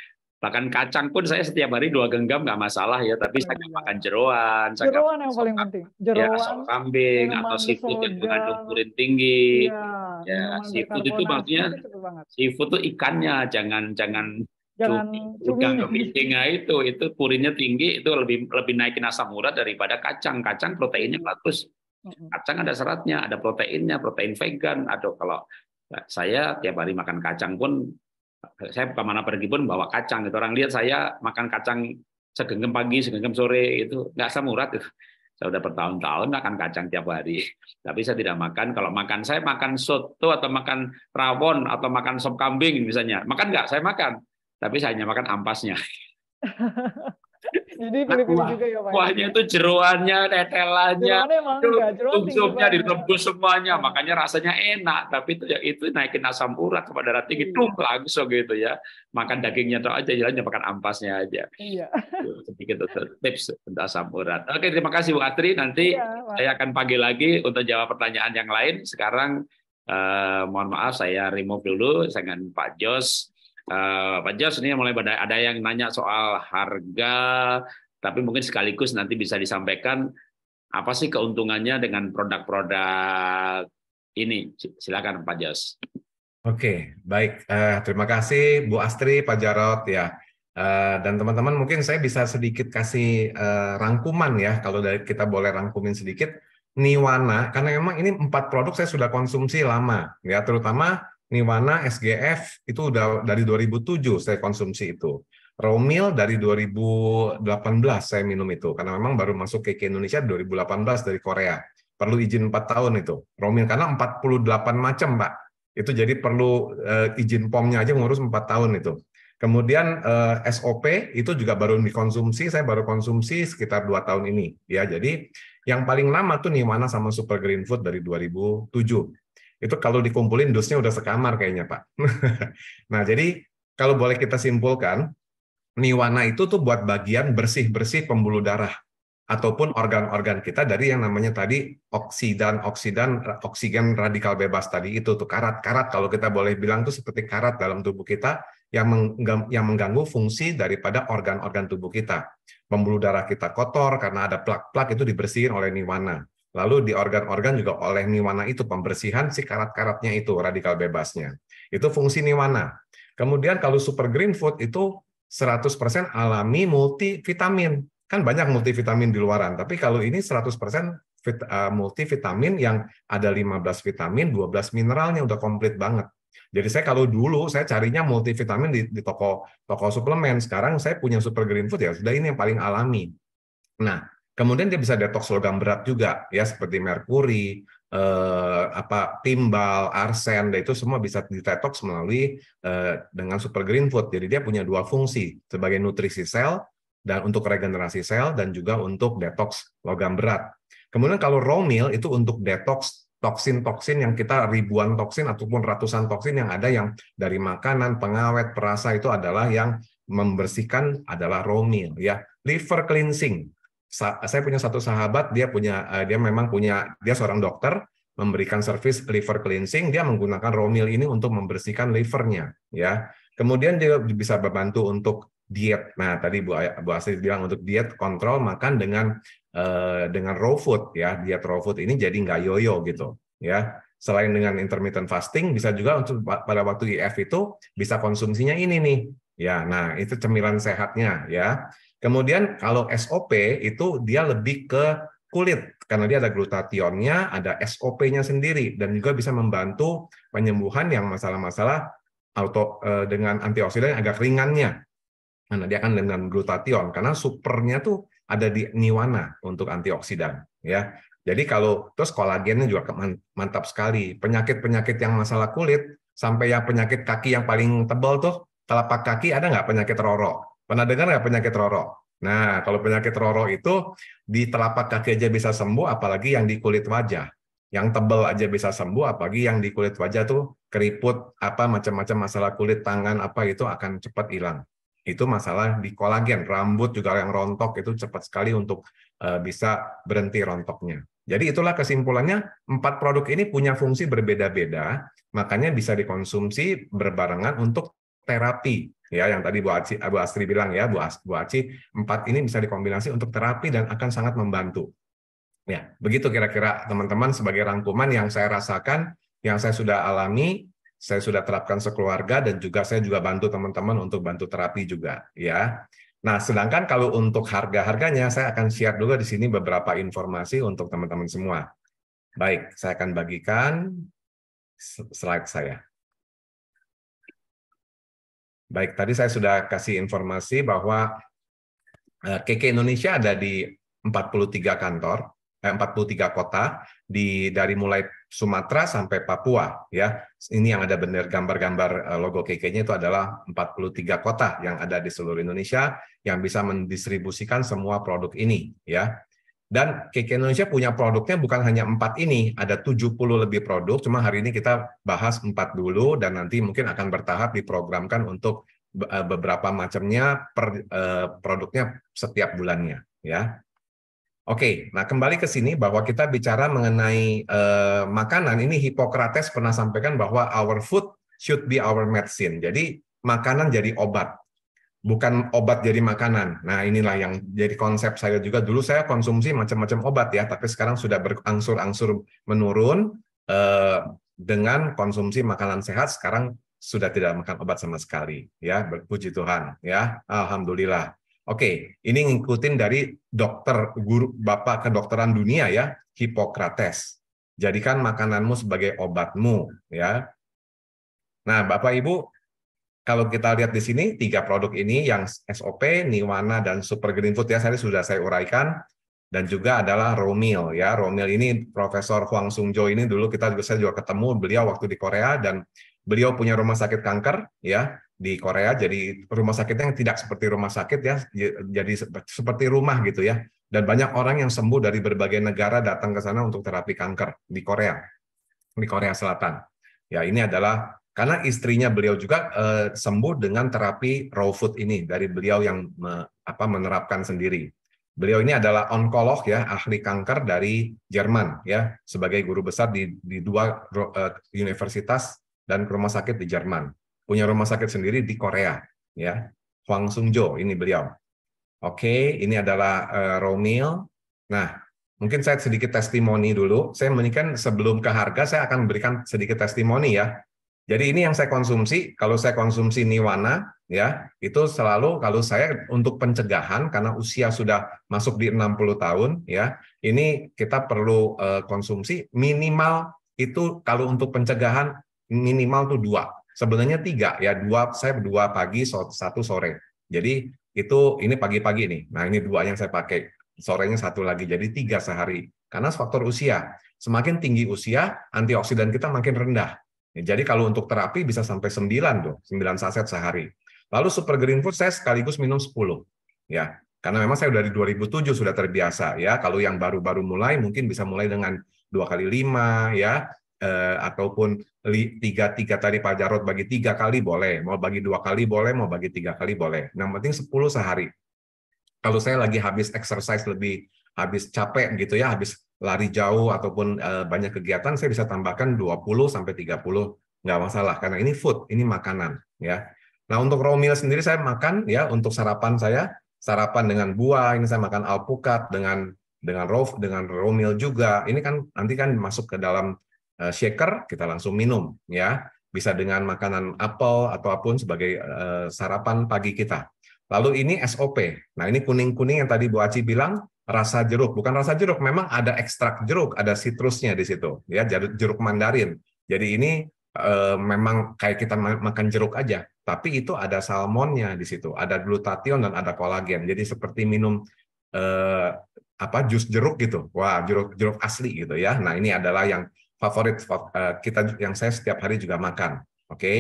Bahkan kacang pun saya setiap hari dua genggam nggak masalah ya, tapi saya nggak iya. makan jeruan Saya yang paling penting. Jeroan. Ya, asam kambing atau seafood yang mengandung purin tinggi. Iya, ya, ya seafood itu maksudnya seafood itu ikannya, jangan jangan jangan cumi kepitingnya itu itu purinnya tinggi itu lebih lebih naikin asam urat daripada kacang kacang proteinnya bagus kacang ada seratnya ada proteinnya protein vegan atau kalau saya tiap hari makan kacang pun saya kemana pergi pun bawa kacang itu orang lihat saya makan kacang segenggam pagi segenggam sore itu nggak semurat itu saya sudah bertahun-tahun makan kacang tiap hari tapi saya tidak makan kalau makan saya makan soto atau makan rawon atau makan sop kambing misalnya makan nggak saya makan tapi saya hanya makan ampasnya Jadi pilih-pilih nah, juga ya Pak. Ya? Kuahnya itu jeruannya, tetelannya, tumsumnya direbus semuanya, makanya rasanya enak. Tapi itu ya itu naikin asam urat ke darah tinggi, iya. tuh langsung gitu ya. Makan dagingnya tuh aja, jalan ya makan ampasnya aja. Iya. Gitu, sedikit tips untuk asam urat. Oke, terima kasih Bu Atri. Nanti iya, saya akan panggil lagi untuk jawab pertanyaan yang lain. Sekarang eh, mohon maaf saya remove dulu dengan Pak Jos Eh, Pak Jos ini mulai ada yang nanya soal harga, tapi mungkin sekaligus nanti bisa disampaikan apa sih keuntungannya dengan produk-produk ini? Silakan Pak Jos. Oke, baik. Uh, terima kasih Bu Astri, Pak Jarot ya. Uh, dan teman-teman mungkin saya bisa sedikit kasih uh, rangkuman ya kalau dari kita boleh rangkumin sedikit Niwana karena memang ini empat produk saya sudah konsumsi lama ya terutama Niwana SGF itu udah dari 2007 saya konsumsi itu. Romil dari 2018 saya minum itu karena memang baru masuk ke Indonesia 2018 dari Korea. Perlu izin 4 tahun itu. Romil karena 48 macam, Pak. Itu jadi perlu uh, izin pomnya aja ngurus 4 tahun itu. Kemudian eh, SOP itu juga baru dikonsumsi, saya baru konsumsi sekitar 2 tahun ini. Ya, jadi yang paling lama tuh nih mana sama Super Green Food dari 2007. Itu kalau dikumpulin dusnya udah sekamar kayaknya, Pak. nah, jadi kalau boleh kita simpulkan, niwana itu tuh buat bagian bersih-bersih pembuluh darah ataupun organ-organ kita dari yang namanya tadi oksidan oksidan oksigen radikal bebas tadi itu tuh karat-karat kalau kita boleh bilang tuh seperti karat dalam tubuh kita yang yang mengganggu fungsi daripada organ-organ tubuh kita. Pembuluh darah kita kotor karena ada plak-plak itu dibersihin oleh niwana. Lalu di organ-organ juga oleh niwana itu pembersihan si karat-karatnya itu radikal bebasnya. Itu fungsi niwana. Kemudian kalau super green food itu 100% alami multivitamin. Kan banyak multivitamin di luaran, tapi kalau ini 100% vit, uh, multivitamin yang ada 15 vitamin, 12 mineralnya udah komplit banget. Jadi saya kalau dulu saya carinya multivitamin di, di toko toko suplemen, sekarang saya punya super green food ya sudah ini yang paling alami. Nah, Kemudian dia bisa detox logam berat juga ya seperti merkuri, eh, apa timbal, arsen, dan itu semua bisa ditetoks melalui eh, dengan super green food. Jadi dia punya dua fungsi sebagai nutrisi sel dan untuk regenerasi sel dan juga untuk detox logam berat. Kemudian kalau raw meal itu untuk detox toksin-toksin yang kita ribuan toksin ataupun ratusan toksin yang ada yang dari makanan, pengawet, perasa itu adalah yang membersihkan adalah raw meal ya. Liver cleansing saya punya satu sahabat dia punya eh, dia memang punya dia seorang dokter memberikan servis liver cleansing dia menggunakan raw meal ini untuk membersihkan livernya ya kemudian dia bisa membantu untuk diet nah tadi Bu Bu Asri bilang untuk diet kontrol makan dengan eh, dengan raw food ya diet raw food ini jadi nggak yoyo gitu ya selain dengan intermittent fasting bisa juga untuk pada waktu IF itu bisa konsumsinya ini nih ya nah itu cemilan sehatnya ya Kemudian kalau SOP itu dia lebih ke kulit karena dia ada glutationnya, ada SOP-nya sendiri dan juga bisa membantu penyembuhan yang masalah-masalah auto eh, dengan antioksidan yang agak ringannya. karena dia akan dengan glutation karena supernya tuh ada di niwana untuk antioksidan ya. Jadi kalau terus kolagennya juga mantap sekali. Penyakit-penyakit yang masalah kulit sampai yang penyakit kaki yang paling tebal tuh telapak kaki ada nggak penyakit roro? Pernah dengar nggak penyakit roro? Nah, kalau penyakit roro itu di telapak kaki aja bisa sembuh, apalagi yang di kulit wajah. Yang tebal aja bisa sembuh, apalagi yang di kulit wajah tuh keriput, apa macam-macam masalah kulit tangan apa itu akan cepat hilang. Itu masalah di kolagen, rambut juga yang rontok itu cepat sekali untuk eh, bisa berhenti rontoknya. Jadi itulah kesimpulannya, empat produk ini punya fungsi berbeda-beda, makanya bisa dikonsumsi berbarengan untuk terapi ya yang tadi Bu Aci Bu Astri bilang ya Bu, Bu Aci empat ini bisa dikombinasi untuk terapi dan akan sangat membantu ya begitu kira-kira teman-teman sebagai rangkuman yang saya rasakan yang saya sudah alami saya sudah terapkan sekeluarga dan juga saya juga bantu teman-teman untuk bantu terapi juga ya nah sedangkan kalau untuk harga harganya saya akan share dulu di sini beberapa informasi untuk teman-teman semua baik saya akan bagikan slide saya Baik, tadi saya sudah kasih informasi bahwa KK eh, Indonesia ada di 43 kantor, eh, 43 kota di dari mulai Sumatera sampai Papua ya. Ini yang ada benar gambar-gambar eh, logo KK-nya itu adalah 43 kota yang ada di seluruh Indonesia yang bisa mendistribusikan semua produk ini ya. Dan KK Indonesia punya produknya bukan hanya empat ini, ada 70 lebih produk, cuma hari ini kita bahas empat dulu dan nanti mungkin akan bertahap diprogramkan untuk eh, beberapa macamnya per, eh, produknya setiap bulannya ya. Oke, nah kembali ke sini bahwa kita bicara mengenai eh, makanan ini Hipokrates pernah sampaikan bahwa our food should be our medicine. Jadi makanan jadi obat bukan obat jadi makanan. Nah, inilah yang jadi konsep saya juga. Dulu saya konsumsi macam-macam obat ya, tapi sekarang sudah berangsur-angsur menurun eh, dengan konsumsi makanan sehat. Sekarang sudah tidak makan obat sama sekali ya, berpuji Tuhan ya. Alhamdulillah. Oke, ini ngikutin dari dokter guru Bapak kedokteran dunia ya, Hipokrates. Jadikan makananmu sebagai obatmu ya. Nah, Bapak Ibu kalau kita lihat di sini, tiga produk ini yang SOP, Niwana, dan Super Green Food ya, saya sudah saya uraikan. Dan juga adalah Romil ya. Romil ini Profesor Huang Sungjo ini dulu kita juga saya juga ketemu beliau waktu di Korea dan beliau punya rumah sakit kanker ya di Korea. Jadi rumah sakitnya yang tidak seperti rumah sakit ya, jadi seperti rumah gitu ya. Dan banyak orang yang sembuh dari berbagai negara datang ke sana untuk terapi kanker di Korea, di Korea Selatan. Ya ini adalah karena istrinya beliau juga uh, sembuh dengan terapi raw food ini dari beliau yang me, apa, menerapkan sendiri. Beliau ini adalah onkolog ya, ahli kanker dari Jerman ya, sebagai guru besar di, di dua uh, universitas dan rumah sakit di Jerman. Punya rumah sakit sendiri di Korea ya. Huang Sungjo ini beliau. Oke, ini adalah uh, eh, Romil. Nah, mungkin saya sedikit testimoni dulu. Saya menikah sebelum ke harga, saya akan memberikan sedikit testimoni ya jadi ini yang saya konsumsi. Kalau saya konsumsi niwana, ya itu selalu kalau saya untuk pencegahan karena usia sudah masuk di 60 tahun, ya ini kita perlu uh, konsumsi minimal itu kalau untuk pencegahan minimal tuh dua. Sebenarnya tiga ya dua saya dua pagi satu sore. Jadi itu ini pagi-pagi nih. Nah ini dua yang saya pakai. Sorenya satu lagi. Jadi tiga sehari. Karena faktor usia. Semakin tinggi usia, antioksidan kita makin rendah jadi kalau untuk terapi bisa sampai 9 tuh, 9 saset sehari. Lalu Super Green Food saya sekaligus minum 10. Ya, karena memang saya dari 2007 sudah terbiasa ya. Kalau yang baru-baru mulai mungkin bisa mulai dengan dua kali lima ya eh, ataupun 3 tiga tiga tadi Pak Jarot bagi tiga kali boleh, mau bagi dua kali boleh, mau bagi tiga kali boleh. Yang penting 10 sehari. Kalau saya lagi habis exercise lebih habis capek gitu ya, habis lari jauh ataupun uh, banyak kegiatan, saya bisa tambahkan 20 sampai 30 nggak masalah karena ini food, ini makanan ya. Nah, untuk raw meal sendiri saya makan ya untuk sarapan saya sarapan dengan buah, ini saya makan alpukat dengan dengan raw dengan raw meal juga. Ini kan nanti kan masuk ke dalam uh, shaker, kita langsung minum ya. Bisa dengan makanan apel ataupun sebagai uh, sarapan pagi kita. Lalu ini SOP. Nah, ini kuning-kuning yang tadi Bu Aci bilang rasa jeruk, bukan rasa jeruk, memang ada ekstrak jeruk, ada sitrusnya di situ, ya jeruk mandarin. Jadi ini e, memang kayak kita makan jeruk aja, tapi itu ada salmonnya di situ, ada glutathione dan ada kolagen. Jadi seperti minum e, apa jus jeruk gitu, wah jeruk jeruk asli gitu ya. Nah ini adalah yang favorit eh, kita yang saya setiap hari juga makan, oke? Okay?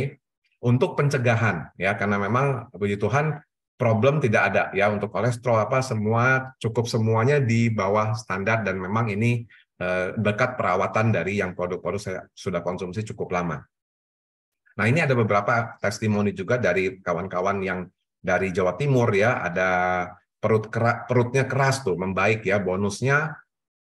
Untuk pencegahan ya, karena memang puji Tuhan problem tidak ada ya untuk kolesterol apa semua cukup semuanya di bawah standar dan memang ini dekat eh, berkat perawatan dari yang produk-produk saya sudah konsumsi cukup lama. Nah ini ada beberapa testimoni juga dari kawan-kawan yang dari Jawa Timur ya ada perut kerak, perutnya keras tuh membaik ya bonusnya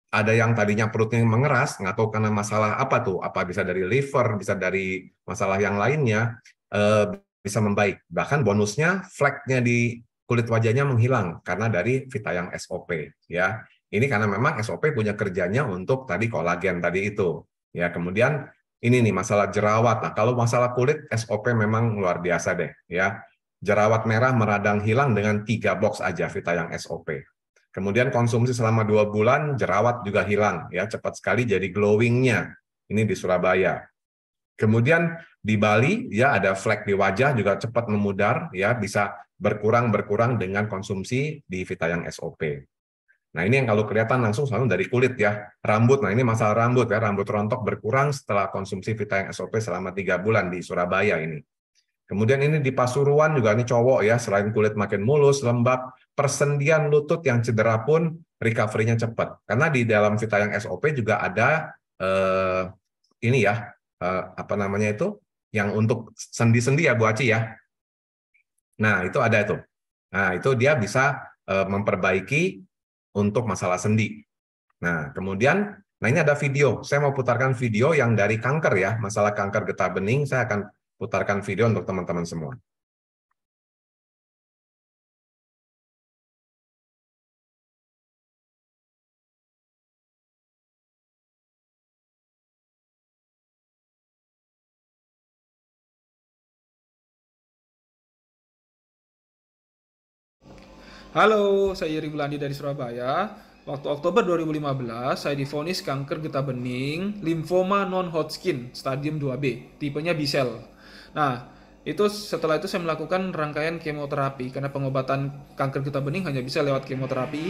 ada yang tadinya perutnya mengeras, nggak tahu karena masalah apa tuh, apa bisa dari liver, bisa dari masalah yang lainnya, eh, bisa membaik. Bahkan bonusnya flagnya di kulit wajahnya menghilang karena dari Vita yang SOP ya. Ini karena memang SOP punya kerjanya untuk tadi kolagen tadi itu. Ya, kemudian ini nih masalah jerawat. Nah, kalau masalah kulit SOP memang luar biasa deh ya. Jerawat merah meradang hilang dengan tiga box aja Vita yang SOP. Kemudian konsumsi selama dua bulan, jerawat juga hilang ya cepat sekali jadi glowingnya. Ini di Surabaya. Kemudian di Bali ya ada flek di wajah juga cepat memudar ya bisa berkurang berkurang dengan konsumsi di Vita yang SOP. Nah ini yang kalau kelihatan langsung selalu dari kulit ya rambut. Nah ini masalah rambut ya rambut rontok berkurang setelah konsumsi Vita yang SOP selama tiga bulan di Surabaya ini. Kemudian ini di Pasuruan juga ini cowok ya selain kulit makin mulus lembab persendian lutut yang cedera pun recovery-nya cepat karena di dalam Vita yang SOP juga ada eh, ini ya eh, apa namanya itu yang untuk sendi-sendi ya Bu Aci ya. Nah, itu ada itu. Nah, itu dia bisa eh, memperbaiki untuk masalah sendi. Nah, kemudian nah ini ada video. Saya mau putarkan video yang dari kanker ya, masalah kanker getah bening. Saya akan putarkan video untuk teman-teman semua. Halo, saya Yeri Bulandi dari Surabaya. Waktu Oktober 2015, saya difonis kanker getah bening, limfoma non-Hodgkin, stadium 2B, tipenya B-cell. Nah, itu setelah itu saya melakukan rangkaian kemoterapi karena pengobatan kanker getah bening hanya bisa lewat kemoterapi.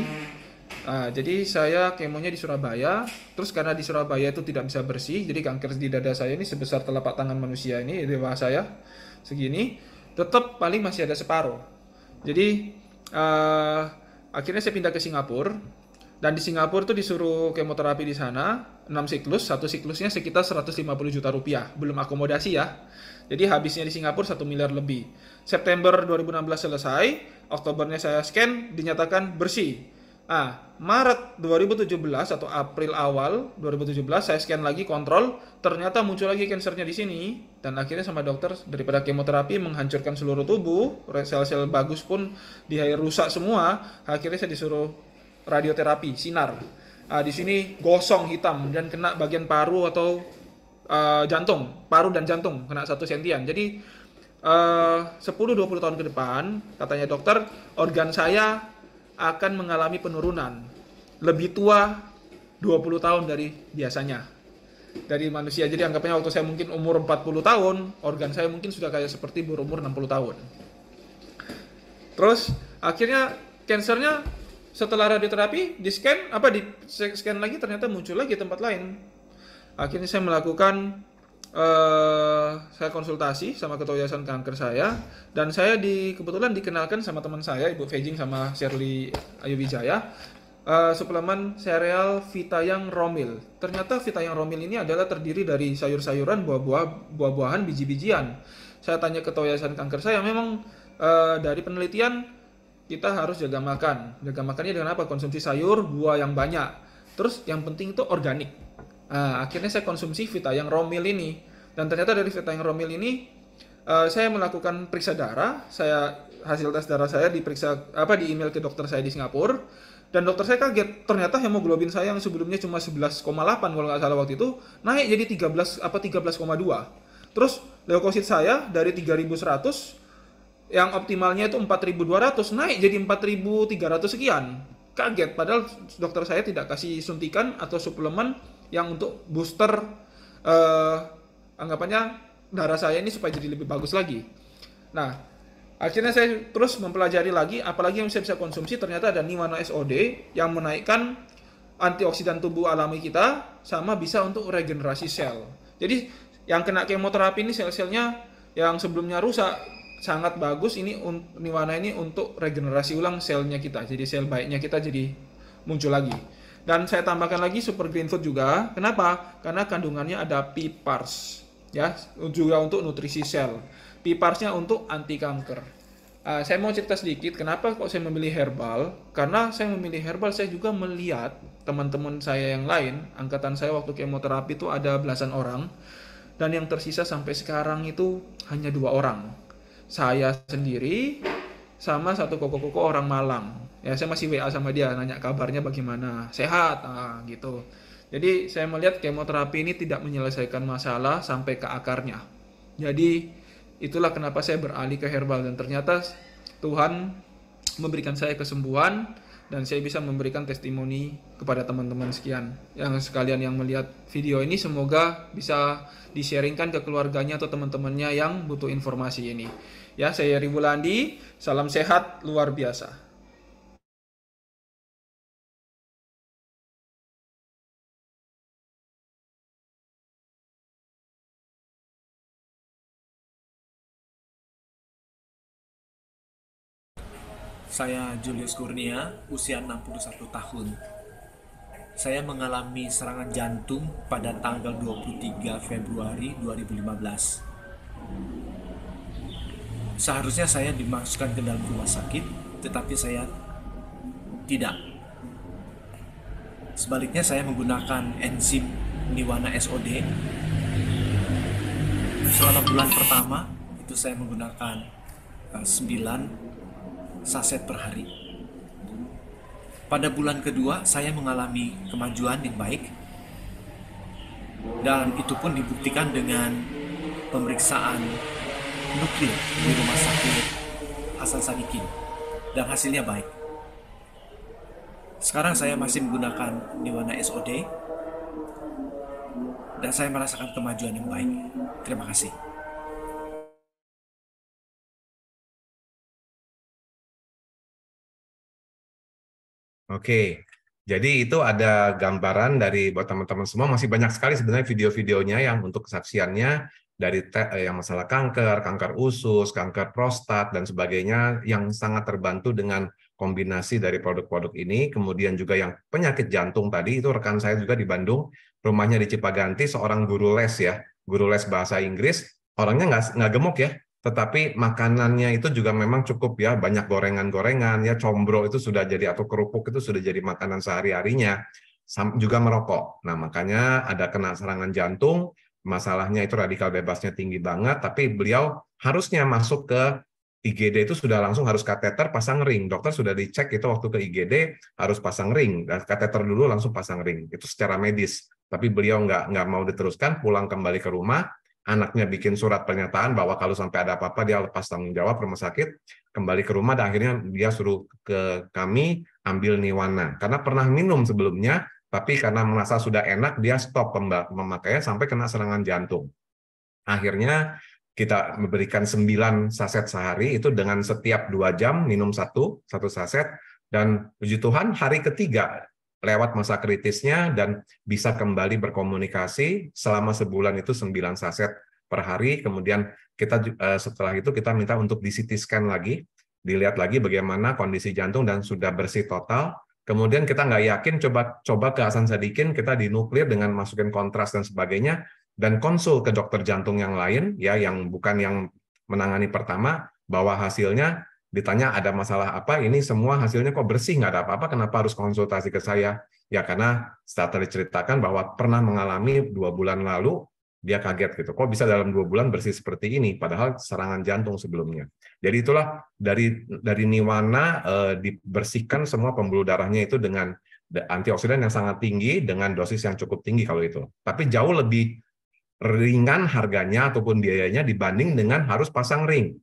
Nah, jadi saya kemonya di Surabaya, terus karena di Surabaya itu tidak bisa bersih, jadi kanker di dada saya ini sebesar telapak tangan manusia ini, dewasa bawah saya segini, tetap paling masih ada separuh. Jadi uh, akhirnya saya pindah ke Singapura dan di Singapura tuh disuruh kemoterapi di sana 6 siklus satu siklusnya sekitar 150 juta rupiah belum akomodasi ya jadi habisnya di Singapura satu miliar lebih September 2016 selesai Oktobernya saya scan dinyatakan bersih Ah, Maret 2017 atau April awal 2017 saya scan lagi kontrol, ternyata muncul lagi kansernya di sini dan akhirnya sama dokter daripada kemoterapi menghancurkan seluruh tubuh, sel-sel bagus pun di rusak semua, akhirnya saya disuruh radioterapi sinar. Ah, di sini gosong hitam dan kena bagian paru atau uh, jantung, paru dan jantung kena satu sentian. Jadi uh, 10-20 tahun ke depan, katanya dokter, organ saya akan mengalami penurunan lebih tua 20 tahun dari biasanya dari manusia. Jadi anggapnya waktu saya mungkin umur 40 tahun, organ saya mungkin sudah kayak seperti berumur 60 tahun. Terus akhirnya kansernya setelah radioterapi di scan apa di scan lagi ternyata muncul lagi tempat lain. Akhirnya saya melakukan eh, saya konsultasi sama ketua yayasan kanker saya dan saya di kebetulan dikenalkan sama teman saya Ibu Fejing sama Shirley Ayu Wijaya uh, suplemen sereal yang Romil. Ternyata Vita yang Romil ini adalah terdiri dari sayur-sayuran, buah-buah, buah-buahan, biji-bijian. Saya tanya ke yayasan kanker saya, memang eh, dari penelitian kita harus jaga makan. Jaga makannya dengan apa? Konsumsi sayur, buah yang banyak. Terus yang penting itu organik Nah, akhirnya saya konsumsi Vita yang Romil ini. Dan ternyata dari Vita yang Romil ini uh, saya melakukan periksa darah, saya hasil tes darah saya diperiksa apa di email ke dokter saya di Singapura dan dokter saya kaget ternyata hemoglobin saya yang sebelumnya cuma 11,8 kalau nggak salah waktu itu naik jadi 13 apa 13,2 terus leukosit saya dari 3100 yang optimalnya itu 4200 naik jadi 4300 sekian kaget padahal dokter saya tidak kasih suntikan atau suplemen yang untuk booster uh, anggapannya darah saya ini supaya jadi lebih bagus lagi. Nah, akhirnya saya terus mempelajari lagi apalagi yang saya bisa konsumsi ternyata ada niwana SOD yang menaikkan antioksidan tubuh alami kita sama bisa untuk regenerasi sel. Jadi yang kena kemoterapi ini sel-selnya yang sebelumnya rusak sangat bagus ini Niwana ini untuk regenerasi ulang selnya kita. Jadi sel baiknya kita jadi muncul lagi. Dan saya tambahkan lagi super green food juga. Kenapa? Karena kandungannya ada pipars ya, juga untuk nutrisi sel. Piparsnya untuk anti kanker. Uh, ah, saya mau cerita sedikit kenapa kok saya memilih herbal karena saya memilih herbal saya juga melihat teman-teman saya yang lain angkatan saya waktu kemoterapi itu ada belasan orang dan yang tersisa sampai sekarang itu hanya dua orang saya sendiri sama satu koko-koko orang Malang ya saya masih WA sama dia nanya kabarnya bagaimana sehat nah, gitu jadi saya melihat kemoterapi ini tidak menyelesaikan masalah sampai ke akarnya jadi itulah kenapa saya beralih ke herbal dan ternyata Tuhan memberikan saya kesembuhan dan saya bisa memberikan testimoni kepada teman-teman sekian yang sekalian yang melihat video ini semoga bisa disharingkan ke keluarganya atau teman-temannya yang butuh informasi ini ya saya Ribu Landi salam sehat luar biasa Saya Julius Kurnia, usia 61 tahun. Saya mengalami serangan jantung pada tanggal 23 Februari 2015. Seharusnya saya dimasukkan ke dalam rumah sakit, tetapi saya tidak. Sebaliknya saya menggunakan enzim Niwana SOD. Selama bulan pertama itu saya menggunakan uh, saset per hari. Pada bulan kedua, saya mengalami kemajuan yang baik, dan itu pun dibuktikan dengan pemeriksaan nuklir di rumah sakit Hasan Sadikin, dan hasilnya baik. Sekarang saya masih menggunakan Niwana SOD, dan saya merasakan kemajuan yang baik. Terima kasih. Oke, jadi itu ada gambaran dari buat teman-teman semua masih banyak sekali sebenarnya video-videonya yang untuk kesaksiannya dari eh, yang masalah kanker, kanker usus, kanker prostat dan sebagainya yang sangat terbantu dengan kombinasi dari produk-produk ini. Kemudian juga yang penyakit jantung tadi itu rekan saya juga di Bandung, rumahnya di Cipaganti seorang guru les ya, guru les bahasa Inggris. Orangnya nggak gemuk ya, tetapi makanannya itu juga memang cukup ya banyak gorengan-gorengan ya combro itu sudah jadi atau kerupuk itu sudah jadi makanan sehari-harinya juga merokok. Nah, makanya ada kena serangan jantung, masalahnya itu radikal bebasnya tinggi banget tapi beliau harusnya masuk ke IGD itu sudah langsung harus kateter pasang ring. Dokter sudah dicek itu waktu ke IGD harus pasang ring. Dan nah, kateter dulu langsung pasang ring. Itu secara medis. Tapi beliau nggak nggak mau diteruskan, pulang kembali ke rumah, anaknya bikin surat pernyataan bahwa kalau sampai ada apa-apa dia lepas tanggung jawab rumah sakit kembali ke rumah dan akhirnya dia suruh ke kami ambil niwana karena pernah minum sebelumnya tapi karena merasa sudah enak dia stop memakainya sampai kena serangan jantung akhirnya kita memberikan 9 saset sehari itu dengan setiap dua jam minum satu satu saset dan puji Tuhan hari ketiga lewat masa kritisnya dan bisa kembali berkomunikasi selama sebulan itu 9 saset per hari. Kemudian kita eh, setelah itu kita minta untuk di CT scan lagi, dilihat lagi bagaimana kondisi jantung dan sudah bersih total. Kemudian kita nggak yakin, coba coba ke Hasan Sadikin, kita dinuklir dengan masukin kontras dan sebagainya, dan konsul ke dokter jantung yang lain, ya yang bukan yang menangani pertama, bahwa hasilnya ditanya ada masalah apa, ini semua hasilnya kok bersih, nggak ada apa-apa, kenapa harus konsultasi ke saya? Ya karena starter diceritakan bahwa pernah mengalami dua bulan lalu, dia kaget gitu, kok bisa dalam dua bulan bersih seperti ini, padahal serangan jantung sebelumnya. Jadi itulah dari dari niwana eh, dibersihkan semua pembuluh darahnya itu dengan antioksidan yang sangat tinggi dengan dosis yang cukup tinggi kalau itu. Tapi jauh lebih ringan harganya ataupun biayanya dibanding dengan harus pasang ring.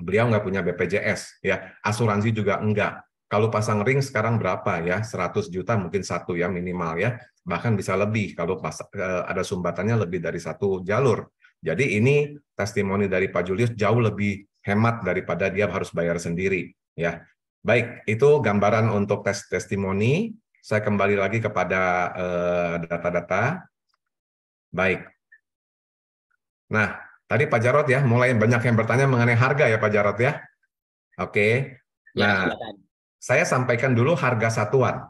Beliau nggak punya BPJS, ya asuransi juga enggak. Kalau pasang ring sekarang berapa ya? 100 juta mungkin satu ya minimal ya. Bahkan bisa lebih kalau pas, eh, ada sumbatannya lebih dari satu jalur. Jadi ini testimoni dari Pak Julius jauh lebih hemat daripada dia harus bayar sendiri ya. Baik, itu gambaran untuk tes testimoni. Saya kembali lagi kepada eh, data-data. Eh, Baik. Nah, Tadi Pak Jarot ya, mulai banyak yang bertanya mengenai harga ya Pak Jarot ya. Oke. Ya, nah, ya, saya sampaikan dulu harga satuan.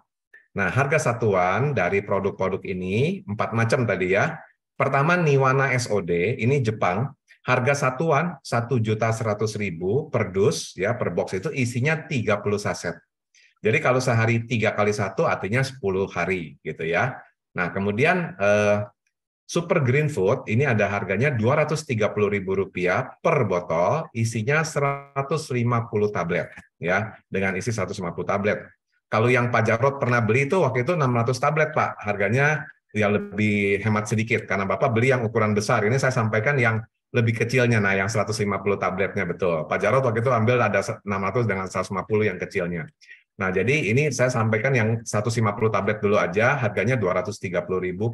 Nah, harga satuan dari produk-produk ini empat macam tadi ya. Pertama Niwana SOD, ini Jepang. Harga satuan 1.100.000 per dus ya per box itu isinya 30 saset. Jadi kalau sehari tiga kali satu artinya 10 hari gitu ya. Nah kemudian eh, Super Green Food ini ada harganya Rp230.000 per botol, isinya 150 tablet ya, dengan isi 150 tablet. Kalau yang Pak Jarot pernah beli itu waktu itu 600 tablet, Pak. Harganya ya lebih hemat sedikit karena Bapak beli yang ukuran besar. Ini saya sampaikan yang lebih kecilnya nah yang 150 tabletnya betul. Pak Jarot waktu itu ambil ada 600 dengan 150 yang kecilnya. Nah, jadi ini saya sampaikan yang 150 tablet dulu aja, harganya 230.000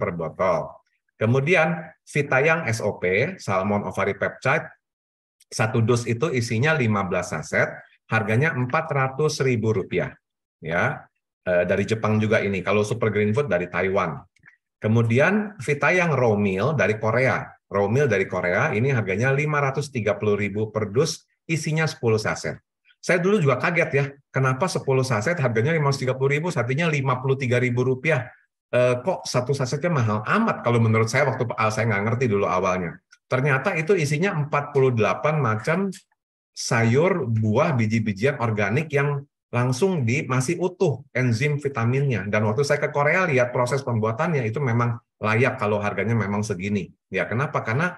per botol. Kemudian Vitayang SOP, Salmon Ovary Peptide, satu dus itu isinya 15 saset, harganya Rp400.000. Ya, eh, dari Jepang juga ini. Kalau Super Green Food dari Taiwan. Kemudian Vitayang Raw Meal dari Korea. Romil dari Korea ini harganya 530.000 per dus, isinya 10 saset. Saya dulu juga kaget ya, kenapa 10 saset harganya 530.000, satunya 53.000 rupiah eh, kok satu sasetnya mahal amat kalau menurut saya waktu saya nggak ngerti dulu awalnya. Ternyata itu isinya 48 macam sayur, buah, biji-bijian organik yang langsung di masih utuh enzim vitaminnya dan waktu saya ke Korea lihat proses pembuatannya itu memang layak kalau harganya memang segini ya kenapa karena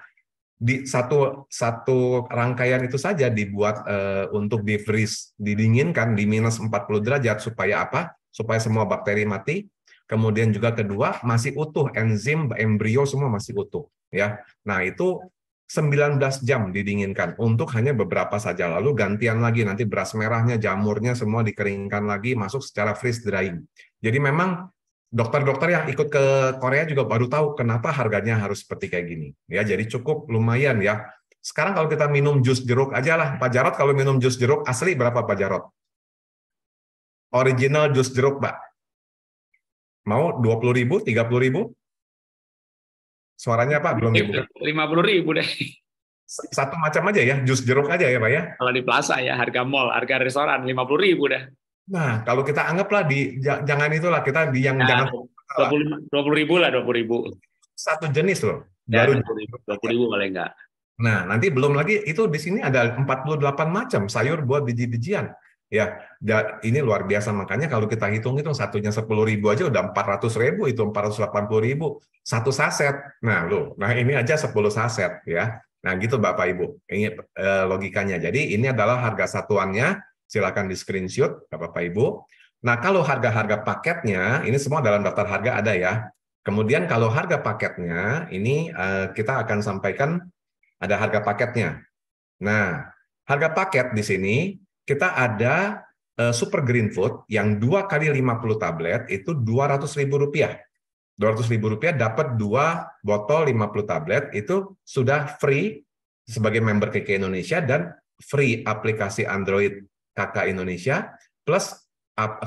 di satu satu rangkaian itu saja dibuat e, untuk di freeze didinginkan di minus 40 derajat supaya apa supaya semua bakteri mati Kemudian juga kedua, masih utuh enzim embrio semua masih utuh ya. Nah, itu 19 jam didinginkan untuk hanya beberapa saja lalu gantian lagi nanti beras merahnya, jamurnya semua dikeringkan lagi masuk secara freeze drying. Jadi memang dokter-dokter yang ikut ke Korea juga baru tahu kenapa harganya harus seperti kayak gini. Ya, jadi cukup lumayan ya. Sekarang kalau kita minum jus jeruk aja lah, Pak Jarot kalau minum jus jeruk asli berapa Pak Jarot? Original jus jeruk, Pak Mau dua puluh ribu, tiga puluh ribu? Suaranya apa? belum dibuka. puluh ribu deh. Satu macam aja ya, jus jeruk aja ya Pak ya? Kalau di plaza ya, harga mall, harga restoran lima puluh ribu deh. Nah, kalau kita anggaplah di jangan itulah kita di yang nah, jangan dua puluh ribu lah dua puluh ribu satu jenis loh ya, baru dua puluh ribu paling enggak. Nah, nanti belum lagi itu di sini ada 48 macam sayur buat biji-bijian. Ya, dan ini luar biasa. Makanya kalau kita hitung-hitung satunya 10 ribu aja udah 400 ribu, itu 480 ribu. Satu saset. Nah, lo, nah ini aja 10 saset ya. Nah, gitu Bapak Ibu. Ini eh, logikanya. Jadi ini adalah harga satuannya. Silakan di screenshot Bapak Ibu. Nah, kalau harga-harga paketnya, ini semua dalam daftar harga ada ya. Kemudian kalau harga paketnya, ini eh, kita akan sampaikan ada harga paketnya. Nah, harga paket di sini kita ada uh, Super Green Food yang dua kali 50 tablet itu dua ratus ribu rupiah. Dua ratus ribu rupiah dapat dua botol 50 tablet itu sudah free sebagai member KK Indonesia dan free aplikasi Android KK Indonesia plus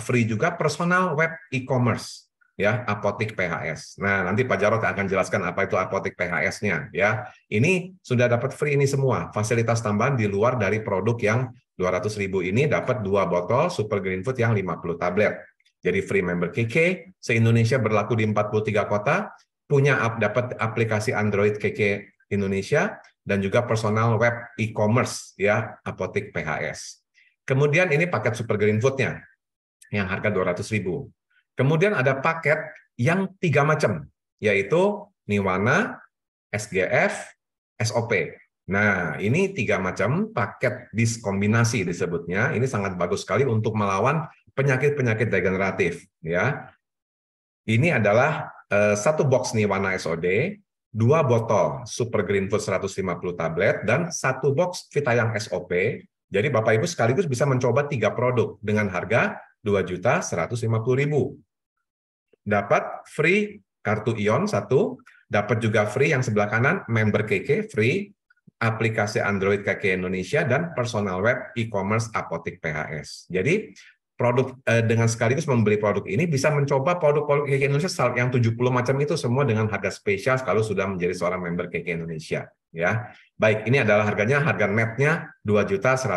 free juga personal web e-commerce ya apotik PHS. Nah nanti Pak Jarot akan jelaskan apa itu apotik PHS-nya ya. Ini sudah dapat free ini semua fasilitas tambahan di luar dari produk yang 200 ribu ini dapat dua botol Super Green Food yang 50 tablet. Jadi free member KK, se-Indonesia berlaku di 43 kota, punya dapat aplikasi Android KK Indonesia, dan juga personal web e-commerce, ya apotek PHS. Kemudian ini paket Super Green Food-nya, yang harga 200 ribu. Kemudian ada paket yang tiga macam, yaitu Niwana, SGF, SOP. Nah, ini tiga macam paket diskombinasi disebutnya. Ini sangat bagus sekali untuk melawan penyakit-penyakit degeneratif. Ya, ini adalah uh, satu box nih warna SOD, dua botol Super Green Food 150 tablet dan satu box Vitayang SOP. Jadi Bapak Ibu sekaligus bisa mencoba tiga produk dengan harga dua 2.150.000. Dapat free kartu Ion satu, dapat juga free yang sebelah kanan member KK free aplikasi Android KK Indonesia, dan personal web e-commerce apotik PHS. Jadi produk eh, dengan sekaligus membeli produk ini bisa mencoba produk-produk KK Indonesia yang 70 macam itu semua dengan harga spesial kalau sudah menjadi seorang member KK Indonesia ya. Baik, ini adalah harganya harga netnya 2.150.000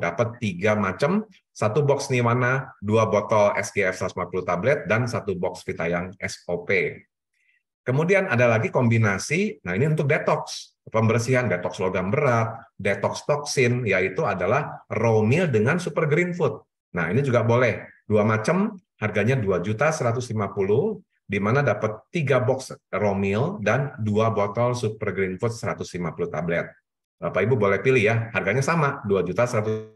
dapat tiga macam, satu box Niwana, dua botol SGF 150 tablet dan satu box Vitayang SOP. Kemudian ada lagi kombinasi, nah ini untuk detox pembersihan detox logam berat, detox toksin, yaitu adalah raw meal dengan super green food. Nah, ini juga boleh. Dua macam, harganya 2.150, di mana dapat tiga box raw meal dan dua botol super green food 150 tablet. Bapak Ibu boleh pilih ya, harganya sama, 2.150,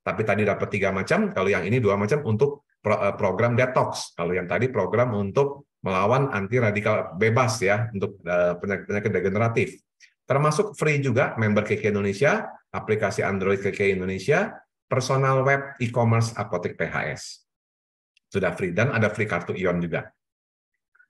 tapi tadi dapat tiga macam, kalau yang ini dua macam untuk eh, program detox. Kalau yang tadi program untuk melawan anti radikal bebas ya untuk eh, penyakit-penyakit degeneratif. Termasuk free juga member KK Indonesia, aplikasi Android KK Indonesia, personal web e-commerce apotek PHS. Sudah free dan ada free kartu Ion juga.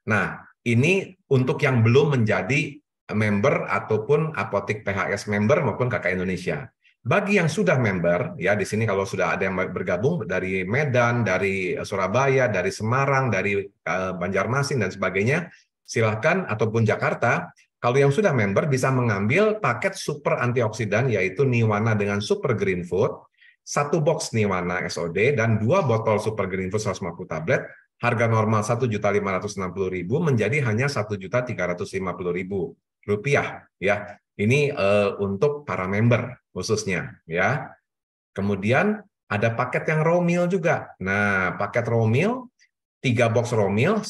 Nah, ini untuk yang belum menjadi member ataupun apotek PHS member maupun KK Indonesia. Bagi yang sudah member, ya di sini kalau sudah ada yang bergabung dari Medan, dari Surabaya, dari Semarang, dari eh, Banjarmasin dan sebagainya, silahkan ataupun Jakarta, kalau yang sudah member bisa mengambil paket super antioksidan yaitu Niwana dengan super green food, satu box Niwana SOD dan dua botol super green food 150 tablet harga normal 1.560.000 menjadi hanya 1.350.000 rupiah ya. Ini uh, untuk para member khususnya ya. Kemudian ada paket yang raw meal juga. Nah, paket raw meal 3 box raw meal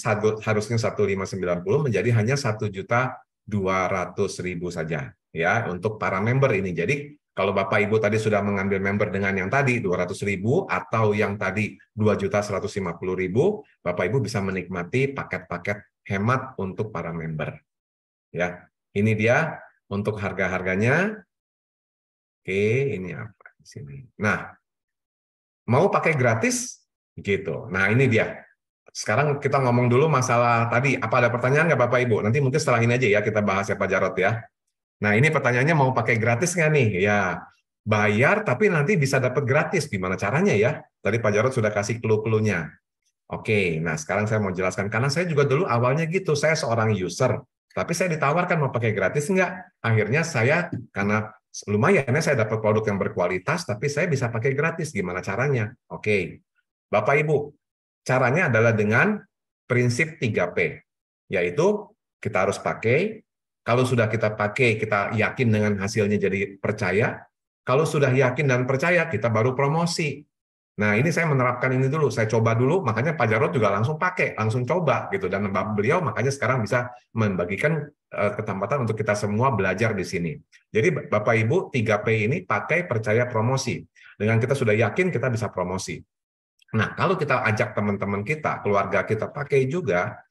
harusnya 1.590 menjadi hanya 1 juta ribu saja ya untuk para member ini. Jadi kalau Bapak Ibu tadi sudah mengambil member dengan yang tadi 200.000 atau yang tadi 2.150.000, Bapak Ibu bisa menikmati paket-paket hemat untuk para member. Ya, ini dia untuk harga-harganya. Oke, ini apa di sini. Nah, mau pakai gratis gitu. Nah, ini dia sekarang kita ngomong dulu masalah tadi. Apa ada pertanyaan nggak Bapak Ibu? Nanti mungkin setelah ini aja ya kita bahas ya Pak Jarot ya. Nah ini pertanyaannya mau pakai gratis nggak nih? Ya bayar tapi nanti bisa dapat gratis. Gimana caranya ya? Tadi Pak Jarot sudah kasih clue-cluenya. Oke, nah sekarang saya mau jelaskan. Karena saya juga dulu awalnya gitu, saya seorang user. Tapi saya ditawarkan mau pakai gratis nggak? Akhirnya saya, karena lumayan ya, saya dapat produk yang berkualitas, tapi saya bisa pakai gratis. Gimana caranya? Oke, Bapak Ibu, Caranya adalah dengan prinsip 3P, yaitu kita harus pakai, kalau sudah kita pakai, kita yakin dengan hasilnya jadi percaya, kalau sudah yakin dan percaya, kita baru promosi. Nah, ini saya menerapkan ini dulu, saya coba dulu, makanya Pak Jarod juga langsung pakai, langsung coba gitu dan beliau makanya sekarang bisa membagikan eh, ketempatan untuk kita semua belajar di sini. Jadi Bapak Ibu, 3P ini pakai, percaya, promosi. Dengan kita sudah yakin kita bisa promosi. Nah, kalau kita ajak teman-teman kita, keluarga kita pakai juga,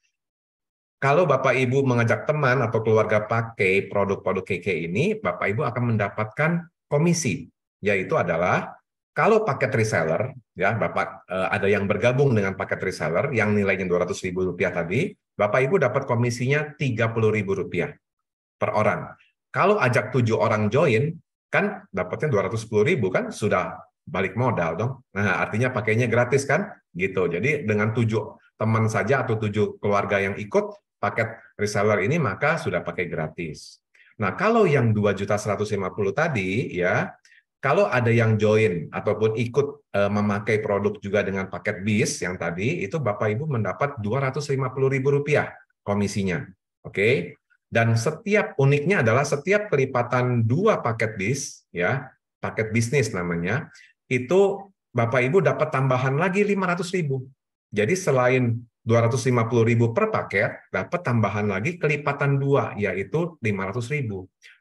kalau Bapak Ibu mengajak teman atau keluarga pakai produk-produk KK ini, Bapak Ibu akan mendapatkan komisi, yaitu adalah kalau paket reseller, ya Bapak eh, ada yang bergabung dengan paket reseller yang nilainya Rp200.000 tadi, Bapak Ibu dapat komisinya Rp30.000 per orang. Kalau ajak tujuh orang join, kan dapatnya sepuluh ribu kan sudah balik modal dong. Nah, artinya pakainya gratis kan? Gitu. Jadi dengan tujuh teman saja atau tujuh keluarga yang ikut paket reseller ini maka sudah pakai gratis. Nah, kalau yang dua juta puluh tadi ya, kalau ada yang join ataupun ikut e, memakai produk juga dengan paket bis yang tadi itu Bapak Ibu mendapat Rp250.000 komisinya. Oke. Okay? Dan setiap uniknya adalah setiap kelipatan dua paket bis ya, paket bisnis namanya, itu Bapak Ibu dapat tambahan lagi 500.000. Jadi selain 250.000 per paket, dapat tambahan lagi kelipatan dua, yaitu 500.000.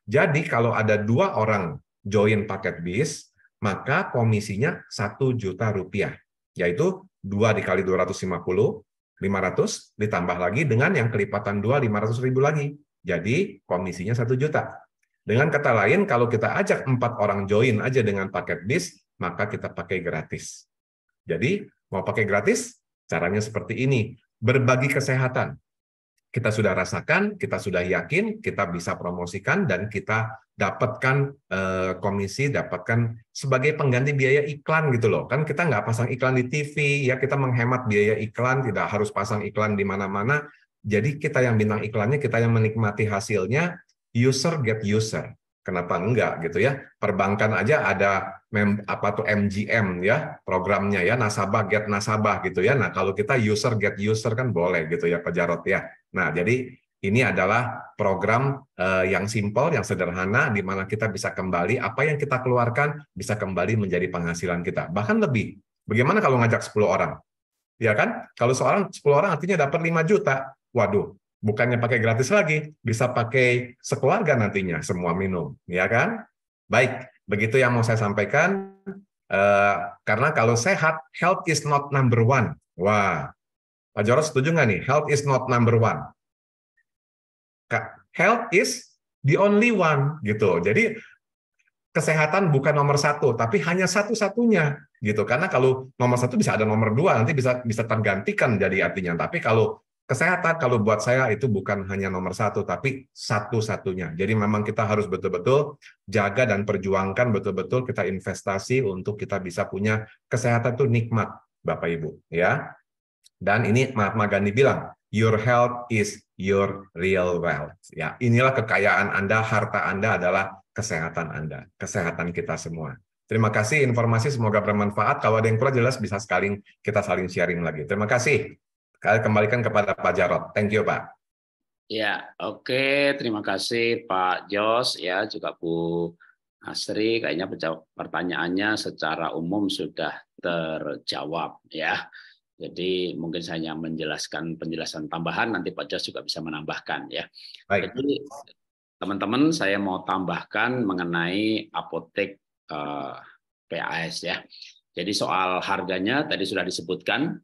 Jadi kalau ada dua orang join paket bis, maka komisinya satu juta rupiah, yaitu dua dikali 250, 500, ditambah lagi dengan yang kelipatan 2, 500 ribu lagi. Jadi komisinya satu juta. Dengan kata lain, kalau kita ajak empat orang join aja dengan paket bis, maka kita pakai gratis. Jadi, mau pakai gratis, caranya seperti ini. Berbagi kesehatan. Kita sudah rasakan, kita sudah yakin, kita bisa promosikan, dan kita dapatkan eh, komisi, dapatkan sebagai pengganti biaya iklan gitu loh. Kan kita nggak pasang iklan di TV, ya kita menghemat biaya iklan, tidak harus pasang iklan di mana-mana. Jadi kita yang bintang iklannya, kita yang menikmati hasilnya, user get user. Kenapa enggak gitu ya? Perbankan aja ada mem, apa tuh MGM ya programnya ya nasabah get nasabah gitu ya. Nah kalau kita user get user kan boleh gitu ya Pak Jarot ya. Nah jadi ini adalah program uh, yang simple, yang sederhana, di mana kita bisa kembali apa yang kita keluarkan bisa kembali menjadi penghasilan kita, bahkan lebih. Bagaimana kalau ngajak 10 orang? Ya kan? Kalau seorang 10 orang artinya dapat 5 juta. Waduh, bukannya pakai gratis lagi, bisa pakai sekeluarga nantinya semua minum, ya kan? Baik, Begitu yang mau saya sampaikan. Uh, karena kalau sehat, health is not number one. Wah, Pak Joros setuju nggak nih? Health is not number one. Health is the only one gitu. Jadi kesehatan bukan nomor satu, tapi hanya satu-satunya gitu. Karena kalau nomor satu bisa ada nomor dua, nanti bisa bisa tergantikan jadi artinya. Tapi kalau kesehatan kalau buat saya itu bukan hanya nomor satu, tapi satu-satunya. Jadi memang kita harus betul-betul jaga dan perjuangkan betul-betul kita investasi untuk kita bisa punya kesehatan itu nikmat, Bapak Ibu. ya. Dan ini Mahatma Gandhi bilang, your health is your real wealth. Ya, inilah kekayaan Anda, harta Anda adalah kesehatan Anda, kesehatan kita semua. Terima kasih informasi semoga bermanfaat. Kalau ada yang kurang jelas bisa sekali kita saling sharing lagi. Terima kasih. Saya kembalikan kepada Pak Jarot. Thank you, Pak. Ya, oke. Okay. Terima kasih Pak Jos, ya juga Bu Asri. Kayaknya pertanyaannya secara umum sudah terjawab, ya. Jadi mungkin saya hanya menjelaskan penjelasan tambahan. Nanti Pak Jos juga bisa menambahkan, ya. Baik. Jadi teman-teman, saya mau tambahkan mengenai apotek eh, PAS, ya. Jadi soal harganya tadi sudah disebutkan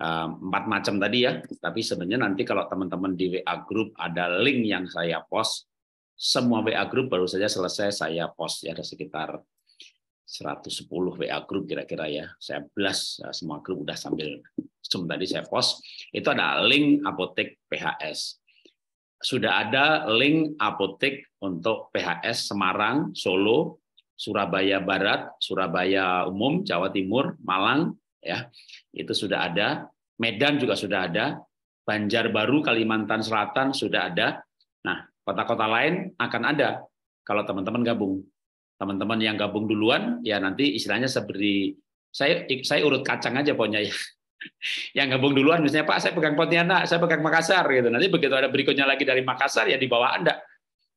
Eh, empat macam tadi ya. Tapi sebenarnya nanti kalau teman-teman di WA group ada link yang saya post, semua WA group baru saja selesai saya post ya ada sekitar 110 WA group kira-kira ya. Saya blast eh, semua grup udah sambil Zoom tadi saya post. Itu ada link apotek PHS. Sudah ada link apotek untuk PHS Semarang, Solo, Surabaya Barat, Surabaya Umum, Jawa Timur, Malang, ya itu sudah ada Medan juga sudah ada Banjarbaru Kalimantan Selatan sudah ada nah kota-kota lain akan ada kalau teman-teman gabung teman-teman yang gabung duluan ya nanti istilahnya seperti saya saya urut kacang aja pokoknya ya yang gabung duluan misalnya Pak saya pegang Pontianak saya pegang Makassar gitu nanti begitu ada berikutnya lagi dari Makassar ya di bawah anda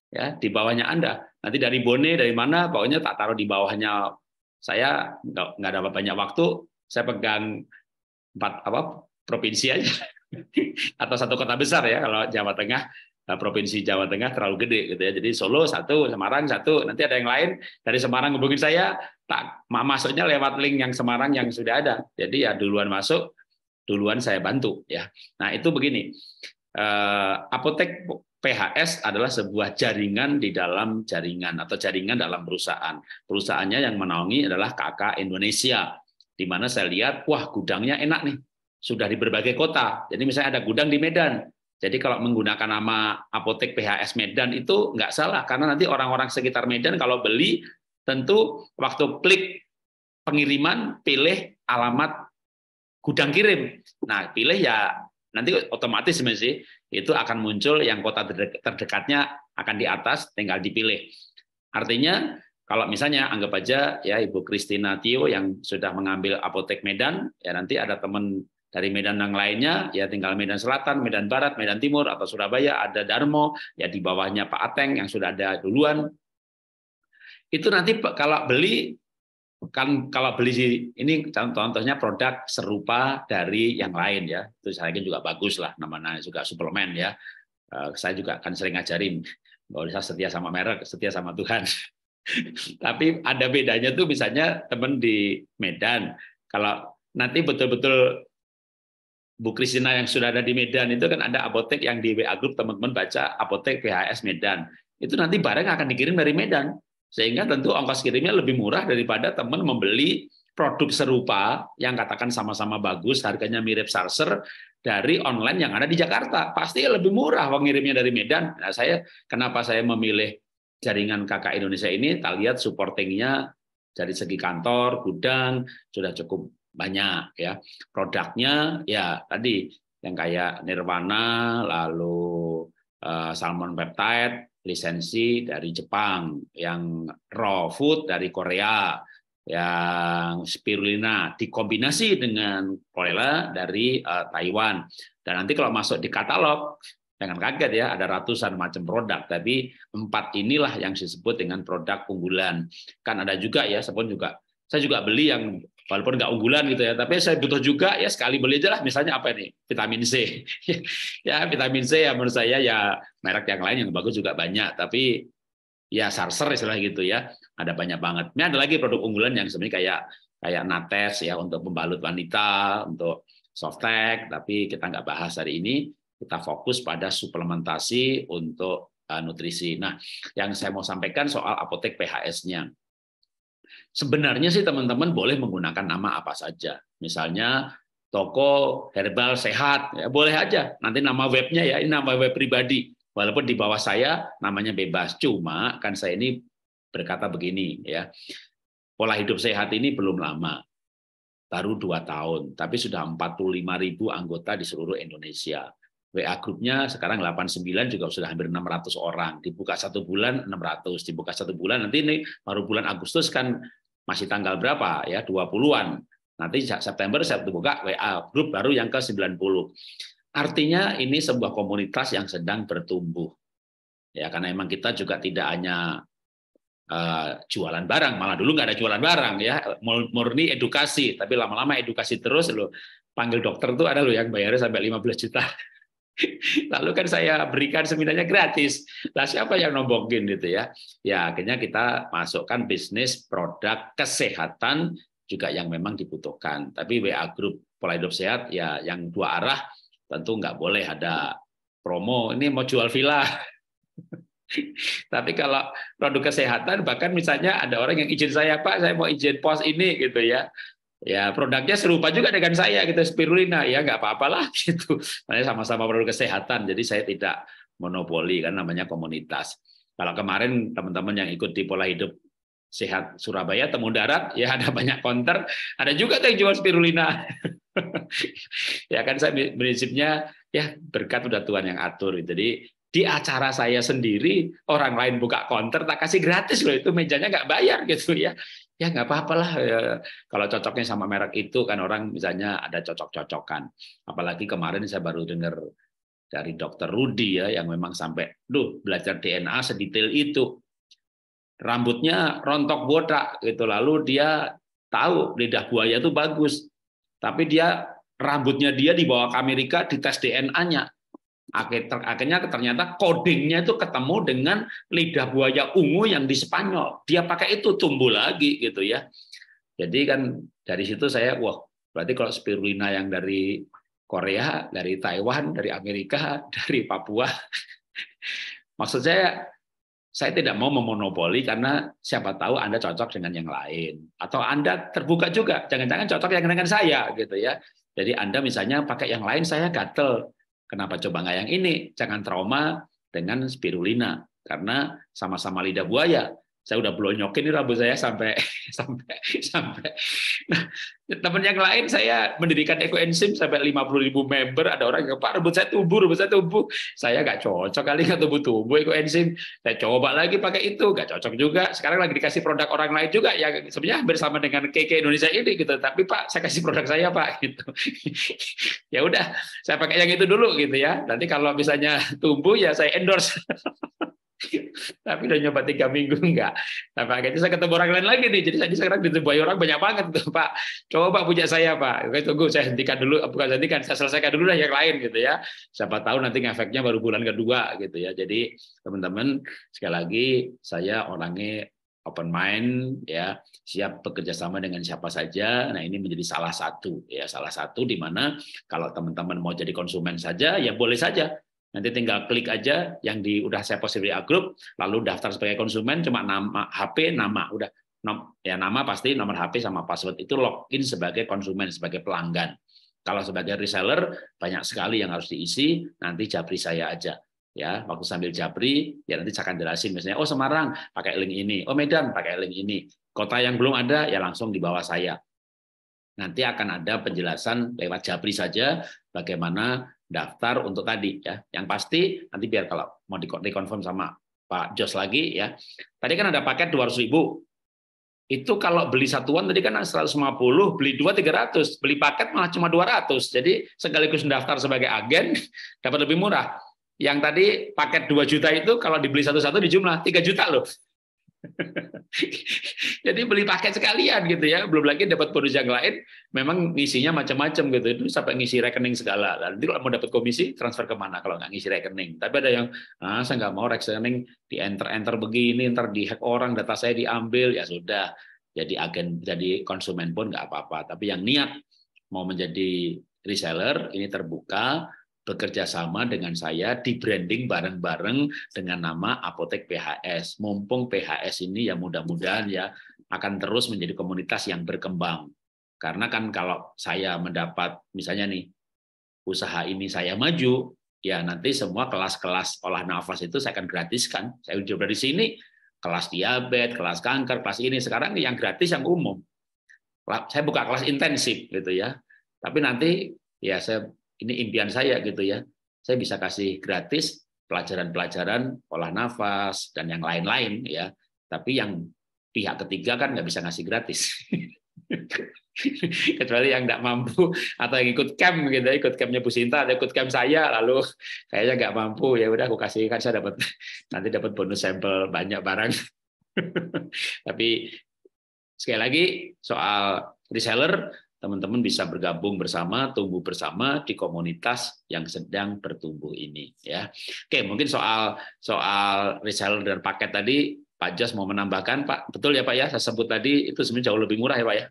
ya di bawahnya anda nanti dari Bone dari mana pokoknya tak taruh di bawahnya saya nggak nggak ada banyak waktu saya pegang empat apa provinsi aja atau satu kota besar ya kalau Jawa Tengah nah, provinsi Jawa Tengah terlalu gede gitu ya. Jadi Solo satu, Semarang satu, nanti ada yang lain dari Semarang hubungin saya, tak masuknya lewat link yang Semarang yang sudah ada. Jadi ya duluan masuk, duluan saya bantu ya. Nah itu begini, eh, apotek PHS adalah sebuah jaringan di dalam jaringan atau jaringan dalam perusahaan. Perusahaannya yang menaungi adalah KK Indonesia di mana saya lihat, wah gudangnya enak nih, sudah di berbagai kota. Jadi misalnya ada gudang di Medan, jadi kalau menggunakan nama apotek PHS Medan itu nggak salah, karena nanti orang-orang sekitar Medan kalau beli, tentu waktu klik pengiriman, pilih alamat gudang kirim. Nah, pilih ya nanti otomatis sih itu akan muncul yang kota terdekatnya akan di atas, tinggal dipilih. Artinya kalau misalnya anggap aja ya Ibu Kristina Tio yang sudah mengambil apotek Medan, ya nanti ada teman dari Medan yang lainnya, ya tinggal Medan Selatan, Medan Barat, Medan Timur, atau Surabaya, ada Darmo, ya di bawahnya Pak Ateng yang sudah ada duluan. Itu nanti kalau beli, kan kalau beli ini contohnya produk serupa dari yang lain ya, itu saya yakin juga bagus lah, namanya juga suplemen ya. Eh, saya juga akan sering ngajarin bahwa saya setia sama merek, setia sama Tuhan. Tapi ada bedanya tuh misalnya teman di Medan. Kalau nanti betul-betul Bu Kristina yang sudah ada di Medan itu kan ada apotek yang di WA Group teman-teman baca apotek PHS Medan. Itu nanti barang akan dikirim dari Medan. Sehingga tentu ongkos kirimnya lebih murah daripada teman membeli produk serupa yang katakan sama-sama bagus, harganya mirip sarser dari online yang ada di Jakarta. Pasti lebih murah uang ngirimnya dari Medan. Nah, saya kenapa saya memilih jaringan KK Indonesia ini kita lihat supportingnya dari segi kantor, gudang sudah cukup banyak ya. Produknya ya tadi yang kayak Nirvana, lalu eh, Salmon Peptide, lisensi dari Jepang, yang raw food dari Korea, yang spirulina dikombinasi dengan kolela dari eh, Taiwan. Dan nanti kalau masuk di katalog Jangan kaget ya, ada ratusan macam produk, tapi empat inilah yang disebut dengan produk unggulan. Kan ada juga ya, saya juga, saya juga beli yang walaupun nggak unggulan gitu ya, tapi saya butuh juga ya sekali beli aja lah. Misalnya apa ini? Vitamin C. ya vitamin C ya menurut saya ya merek yang lain yang bagus juga banyak, tapi ya sarser istilah gitu ya, ada banyak banget. Ini ada lagi produk unggulan yang sebenarnya kayak kayak nates ya untuk pembalut wanita, untuk softtek, tapi kita nggak bahas hari ini kita fokus pada suplementasi untuk eh, nutrisi. Nah, yang saya mau sampaikan soal apotek PHS-nya. Sebenarnya sih teman-teman boleh menggunakan nama apa saja. Misalnya toko herbal sehat, ya, boleh aja. Nanti nama webnya ya, ini nama web pribadi. Walaupun di bawah saya namanya bebas, cuma kan saya ini berkata begini ya, pola hidup sehat ini belum lama, baru dua tahun, tapi sudah 45 ribu anggota di seluruh Indonesia. WA grupnya sekarang 89 juga sudah hampir 600 orang. Dibuka satu bulan 600, dibuka satu bulan nanti ini baru bulan Agustus kan masih tanggal berapa ya 20-an. Nanti September saya buka WA grup baru yang ke 90. Artinya ini sebuah komunitas yang sedang bertumbuh. Ya karena emang kita juga tidak hanya Uh, jualan barang malah dulu nggak ada jualan barang ya murni edukasi tapi lama-lama edukasi terus loh panggil dokter tuh ada loh yang bayarnya sampai 15 juta Lalu kan saya berikan seminarnya gratis. Lah siapa yang nombokin gitu ya? Ya akhirnya kita masukkan bisnis produk kesehatan juga yang memang dibutuhkan. Tapi WA Group pola hidup sehat ya yang dua arah tentu nggak boleh ada promo. Ini mau jual villa. Tapi kalau produk kesehatan bahkan misalnya ada orang yang izin saya Pak, saya mau izin pos ini gitu ya ya produknya serupa juga dengan saya gitu spirulina ya nggak apa-apalah gitu makanya sama-sama produk kesehatan jadi saya tidak monopoli kan namanya komunitas kalau kemarin teman-teman yang ikut di pola hidup sehat Surabaya temu darat ya ada banyak konter ada juga yang jual spirulina ya kan saya prinsipnya ya berkat udah Tuhan yang atur jadi di acara saya sendiri orang lain buka konter tak kasih gratis loh itu mejanya nggak bayar gitu ya ya nggak apa-apalah ya, kalau cocoknya sama merek itu kan orang misalnya ada cocok-cocokan. Apalagi kemarin saya baru dengar dari dokter Rudi ya yang memang sampai, duh belajar DNA sedetail itu. Rambutnya rontok botak gitu lalu dia tahu lidah buaya itu bagus, tapi dia rambutnya dia dibawa ke Amerika dites DNA-nya Akhirnya ternyata codingnya itu ketemu dengan lidah buaya ungu yang di Spanyol. Dia pakai itu tumbuh lagi gitu ya. Jadi kan dari situ saya, wah berarti kalau spirulina yang dari Korea, dari Taiwan, dari Amerika, dari Papua, maksud saya saya tidak mau memonopoli karena siapa tahu Anda cocok dengan yang lain atau Anda terbuka juga jangan-jangan cocok yang dengan saya gitu ya. Jadi Anda misalnya pakai yang lain saya gatel. Kenapa coba nggak yang ini? Jangan trauma dengan spirulina karena sama-sama lidah buaya saya udah blonyokin ini rambut saya sampai sampai sampai nah, teman yang lain saya mendirikan Eco Enzim sampai 50 ribu member ada orang yang pak rambut saya tumbuh rambut saya tumbuh saya nggak cocok kali nggak tumbuh tumbuh Eco Enzim saya coba lagi pakai itu nggak cocok juga sekarang lagi dikasih produk orang lain juga yang sebenarnya hampir sama dengan KK Indonesia ini gitu tapi pak saya kasih produk saya pak gitu ya udah saya pakai yang itu dulu gitu ya nanti kalau misalnya tumbuh ya saya endorse Tapi udah nyoba tiga minggu enggak. Tapi nah, akhirnya saya ketemu orang lain lagi nih. Jadi saya sekarang ditebai orang banyak banget tuh Pak. Coba Pak punya saya Pak. Oke tunggu saya hentikan dulu. Bukan saya hentikan, saya selesaikan dulu lah yang lain gitu ya. Siapa tahu nanti efeknya baru bulan kedua gitu ya. Jadi teman-teman sekali lagi saya orangnya open mind ya siap bekerja sama dengan siapa saja nah ini menjadi salah satu ya salah satu di mana kalau teman-teman mau jadi konsumen saja ya boleh saja Nanti tinggal klik aja yang di udah saya post di A Group, lalu daftar sebagai konsumen cuma nama HP, nama udah nom, ya nama pasti nomor HP sama password itu login sebagai konsumen sebagai pelanggan. Kalau sebagai reseller banyak sekali yang harus diisi, nanti japri saya aja ya waktu sambil japri ya nanti saya akan jelasin misalnya oh Semarang pakai link ini oh Medan pakai link ini kota yang belum ada ya langsung di bawah saya nanti akan ada penjelasan lewat japri saja bagaimana daftar untuk tadi ya. Yang pasti nanti biar kalau mau dikonfirm sama Pak Jos lagi ya. Tadi kan ada paket 200 ribu. Itu kalau beli satuan tadi kan 150, beli dua 300, beli paket malah cuma 200. Jadi sekaligus mendaftar sebagai agen dapat lebih murah. Yang tadi paket 2 juta itu kalau dibeli satu-satu di jumlah 3 juta loh. Jadi beli paket sekalian gitu ya, belum lagi dapat bonus yang lain, memang ngisinya macam-macam gitu. Itu sampai ngisi rekening segala. Nah, nanti kalau mau dapat komisi transfer kemana kalau nggak ngisi rekening. Tapi ada yang ah saya nggak mau rekening di enter enter begini, ntar hack orang, data saya diambil, ya sudah. Jadi agen, jadi konsumen pun nggak apa-apa. Tapi yang niat mau menjadi reseller ini terbuka, bekerja sama dengan saya di branding bareng-bareng dengan nama Apotek PHS. Mumpung PHS ini ya mudah-mudahan ya akan terus menjadi komunitas yang berkembang. Karena kan kalau saya mendapat misalnya nih usaha ini saya maju, ya nanti semua kelas-kelas olah nafas itu saya akan gratiskan. Saya coba di sini kelas diabetes, kelas kanker, kelas ini sekarang yang gratis yang umum. Saya buka kelas intensif gitu ya. Tapi nanti ya saya ini impian saya gitu ya. Saya bisa kasih gratis pelajaran-pelajaran olah nafas dan yang lain-lain ya. Tapi yang pihak ketiga kan nggak bisa ngasih gratis. kecuali yang nggak mampu atau yang ikut camp gitu ya. ikut campnya Bu Sinta atau ikut camp saya lalu kayaknya nggak mampu ya udah aku kasih kan saya dapat nanti dapat bonus sampel banyak barang tapi sekali lagi soal reseller teman-teman bisa bergabung bersama, tumbuh bersama di komunitas yang sedang bertumbuh ini. Ya, oke, mungkin soal soal reseller dan paket tadi, Pak Jos mau menambahkan, Pak, betul ya Pak ya, saya sebut tadi itu sebenarnya jauh lebih murah ya Pak ya.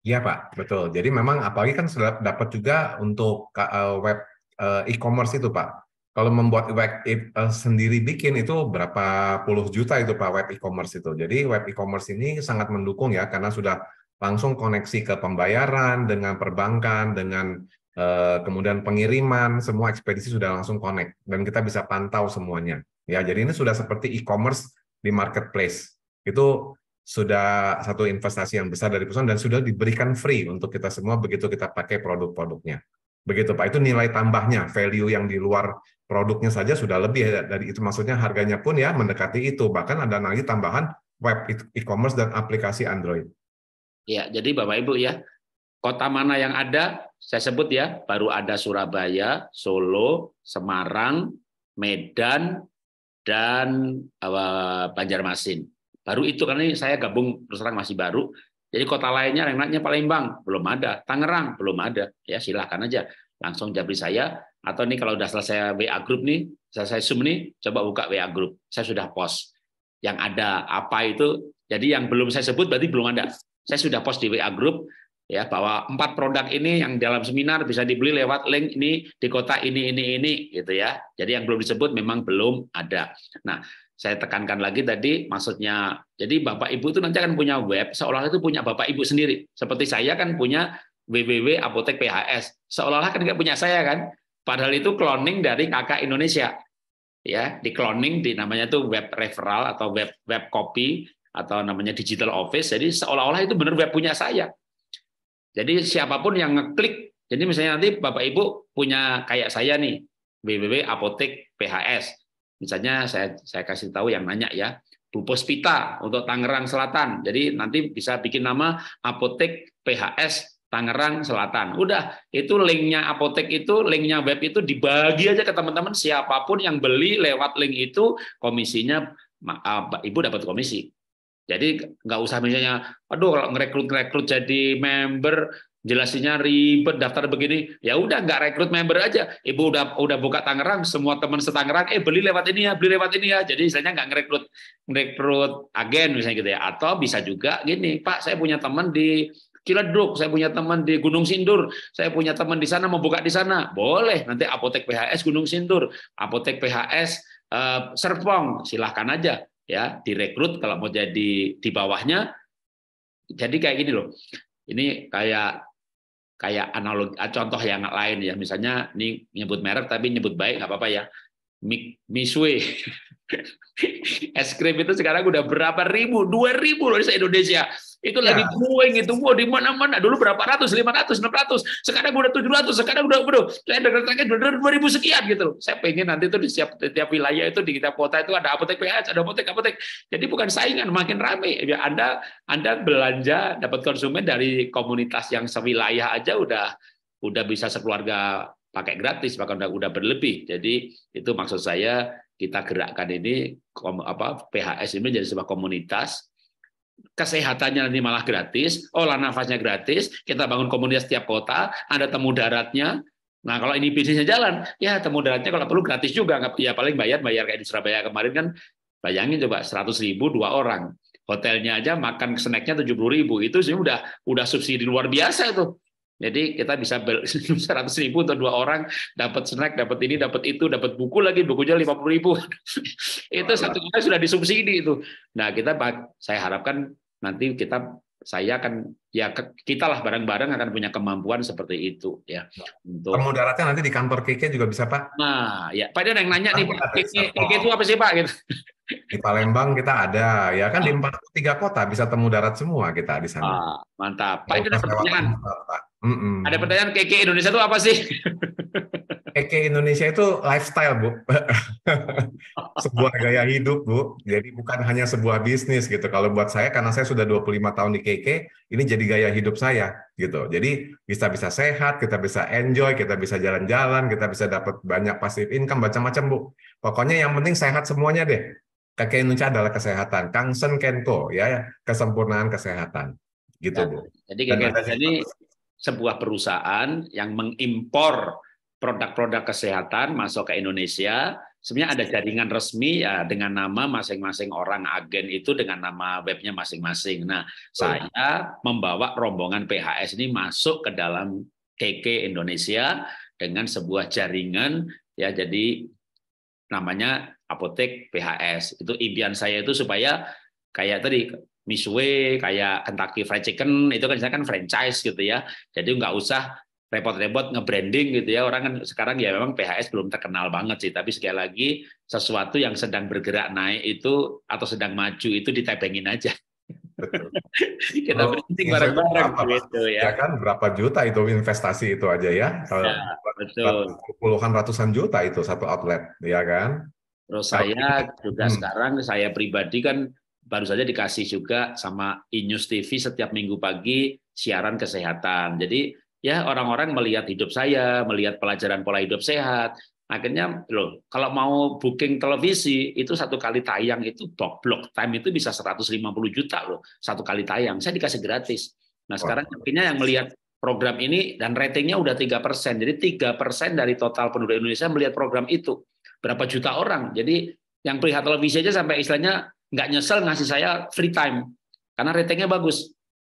Iya Pak, betul. Jadi memang apalagi kan sudah dapat juga untuk e, web e, e-commerce itu Pak. Kalau membuat web e, sendiri bikin itu berapa puluh juta itu Pak web e-commerce itu. Jadi web e-commerce ini sangat mendukung ya karena sudah langsung koneksi ke pembayaran dengan perbankan dengan eh, kemudian pengiriman semua ekspedisi sudah langsung connect dan kita bisa pantau semuanya ya jadi ini sudah seperti e-commerce di marketplace itu sudah satu investasi yang besar dari perusahaan dan sudah diberikan free untuk kita semua begitu kita pakai produk-produknya begitu pak itu nilai tambahnya value yang di luar produknya saja sudah lebih ya, dari itu maksudnya harganya pun ya mendekati itu bahkan ada lagi tambahan web e-commerce dan aplikasi Android Ya, jadi Bapak Ibu ya, kota mana yang ada saya sebut ya, baru ada Surabaya, Solo, Semarang, Medan dan Banjarmasin. Baru itu karena ini saya gabung terus terang masih baru. Jadi kota lainnya yang lainnya Palembang belum ada, Tangerang belum ada. Ya silahkan aja langsung jabri saya atau nih kalau udah selesai WA grup nih, selesai Zoom nih, coba buka WA grup. Saya sudah post yang ada apa itu. Jadi yang belum saya sebut berarti belum ada. Saya sudah post di WA Group ya bahwa empat produk ini yang dalam seminar bisa dibeli lewat link ini di kota ini ini ini gitu ya. Jadi yang belum disebut memang belum ada. Nah, saya tekankan lagi tadi maksudnya jadi Bapak Ibu itu nanti akan punya web seolah itu punya Bapak Ibu sendiri. Seperti saya kan punya www apotek PHS. Seolah-olah kan nggak punya saya kan. Padahal itu cloning dari kakak Indonesia. Ya, di cloning di namanya itu web referral atau web web copy atau namanya digital office. Jadi seolah-olah itu benar web punya saya. Jadi siapapun yang ngeklik, jadi misalnya nanti Bapak Ibu punya kayak saya nih, www apotek PHS. Misalnya saya saya kasih tahu yang nanya ya, Bu Pospita untuk Tangerang Selatan. Jadi nanti bisa bikin nama apotek PHS Tangerang Selatan. Udah, itu linknya apotek itu, linknya web itu dibagi aja ke teman-teman siapapun yang beli lewat link itu komisinya ah, Ibu dapat komisi jadi nggak usah misalnya, aduh kalau ngerekrut-ngerekrut jadi member, jelasinya ribet daftar begini. Ya udah nggak rekrut member aja. Ibu udah udah buka Tangerang, semua teman setangerang, eh beli lewat ini ya, beli lewat ini ya. Jadi misalnya nggak ngerekrut ngerekrut agen misalnya gitu ya. Atau bisa juga gini, Pak saya punya teman di Ciledug, saya punya teman di Gunung Sindur, saya punya teman di sana membuka di sana. Boleh nanti apotek PHS Gunung Sindur, apotek PHS eh, Serpong, silahkan aja ya direkrut kalau mau jadi di bawahnya jadi kayak gini loh ini kayak kayak analog ah, contoh yang lain ya misalnya ini nyebut merek tapi nyebut baik nggak apa-apa ya Misui es krim itu sekarang udah berapa ribu, dua ribu loh di Indonesia. Itu ya. lagi kuing itu, wow, di mana-mana. Dulu berapa ratus, lima ratus, enam ratus. Sekarang udah tujuh ratus, sekarang udah, bro, saya dengar terakhir dua ribu sekian gitu loh. Saya pengen nanti itu di setiap, di wilayah itu, di setiap kota itu ada apotek PH, ada apotek, apotek. Jadi bukan saingan, makin ramai Ya, anda, anda belanja, dapat konsumen dari komunitas yang sewilayah aja udah udah bisa sekeluarga pakai gratis bahkan udah udah berlebih jadi itu maksud saya kita gerakkan ini apa PHS ini menjadi sebuah komunitas kesehatannya nanti malah gratis, olah nafasnya gratis, kita bangun komunitas setiap kota, ada temu daratnya. Nah kalau ini bisnisnya jalan, ya temu daratnya kalau perlu gratis juga, nggak? ya paling bayar bayar kayak di Surabaya kemarin kan, bayangin coba 100 ribu dua orang, hotelnya aja makan snacknya 70 ribu, itu sih udah udah subsidi luar biasa itu. Jadi kita bisa seratus ribu untuk dua orang, dapat snack, dapat ini, dapat itu, dapat buku lagi, bukunya lima puluh ribu. itu satu kali sudah disubsidi itu. Nah kita, saya harapkan nanti kita, saya akan ya kita lah bareng-bareng akan punya kemampuan seperti itu ya, ya. untuk mudaratnya nanti di kantor KK juga bisa pak nah ya pak ada yang nanya nih pak KK, itu apa sih pak gitu di Palembang kita ada ya kan di ah. empat tiga kota bisa temu darat semua kita di sana ah, mantap pak ada pertanyaan ada pertanyaan KK Indonesia itu apa sih Keke Indonesia itu lifestyle, Bu. sebuah gaya hidup, Bu. Jadi bukan hanya sebuah bisnis gitu. Kalau buat saya karena saya sudah 25 tahun di KK, ini jadi gaya hidup saya gitu. Jadi bisa bisa sehat, kita bisa enjoy, kita bisa jalan-jalan, kita bisa dapat banyak pasif income macam-macam, Bu. Pokoknya yang penting sehat semuanya deh. KK Indonesia adalah kesehatan, Kangsen Kenko ya, kesempurnaan kesehatan. Gitu, ya. Bu. Jadi KK ini sebuah perusahaan yang mengimpor produk-produk kesehatan masuk ke Indonesia. Sebenarnya ada jaringan resmi ya dengan nama masing-masing orang agen itu dengan nama webnya masing-masing. Nah, saya membawa rombongan PHS ini masuk ke dalam KK Indonesia dengan sebuah jaringan ya jadi namanya apotek PHS. Itu impian saya itu supaya kayak tadi Miss Misue, kayak Kentucky Fried Chicken, itu kan saya kan franchise gitu ya. Jadi nggak usah repot-repot nge-branding gitu ya. Orang kan sekarang ya memang PHS belum terkenal banget sih, tapi sekali lagi sesuatu yang sedang bergerak naik itu atau sedang maju itu ditebengin aja. Betul. kita oh, branding bareng-bareng gitu ya. ya kan berapa juta itu investasi itu aja ya. Kalau ya, betul. Puluhan ratusan juta itu satu outlet, ya kan? Terus saya juga hmm. sekarang saya pribadi kan baru saja dikasih juga sama Inews TV setiap minggu pagi siaran kesehatan. Jadi ya orang-orang melihat hidup saya, melihat pelajaran pola hidup sehat. Akhirnya loh, kalau mau booking televisi itu satu kali tayang itu top block time itu bisa 150 juta loh satu kali tayang. Saya dikasih gratis. Nah sekarang akhirnya yang melihat program ini dan ratingnya udah tiga persen. Jadi tiga persen dari total penduduk Indonesia melihat program itu berapa juta orang. Jadi yang melihat televisi aja sampai istilahnya nggak nyesel ngasih saya free time karena ratingnya bagus.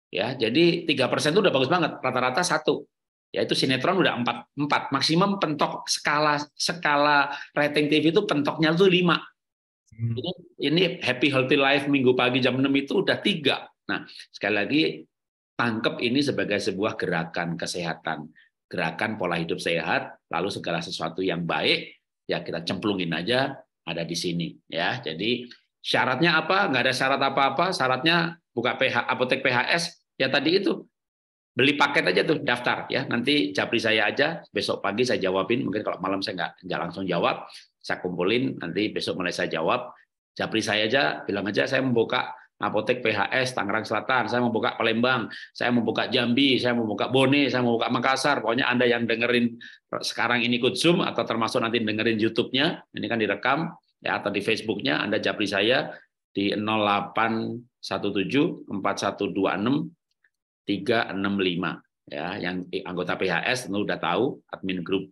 Ya, jadi tiga persen itu udah bagus banget, rata-rata satu. Yaitu sinetron udah empat empat. Maksimum pentok skala skala rating TV itu pentoknya itu lima. Hmm. Ini, happy healthy life minggu pagi jam 6 itu udah tiga. Nah, sekali lagi tangkep ini sebagai sebuah gerakan kesehatan, gerakan pola hidup sehat, lalu segala sesuatu yang baik ya kita cemplungin aja ada di sini ya. Jadi syaratnya apa? Nggak ada syarat apa-apa. Syaratnya buka PH, apotek PHS Ya tadi itu beli paket aja tuh daftar ya nanti japri saya aja besok pagi saya jawabin mungkin kalau malam saya nggak nggak langsung jawab saya kumpulin nanti besok mulai saya jawab japri saya aja bilang aja saya membuka apotek PHS Tangerang Selatan saya membuka Palembang saya membuka Jambi saya membuka Bone saya membuka Makassar pokoknya anda yang dengerin sekarang ini ikut Zoom atau termasuk nanti dengerin YouTube-nya ini kan direkam ya atau di Facebook-nya anda japri saya di 0817 4126 365 ya yang anggota PHS lu udah tahu admin grup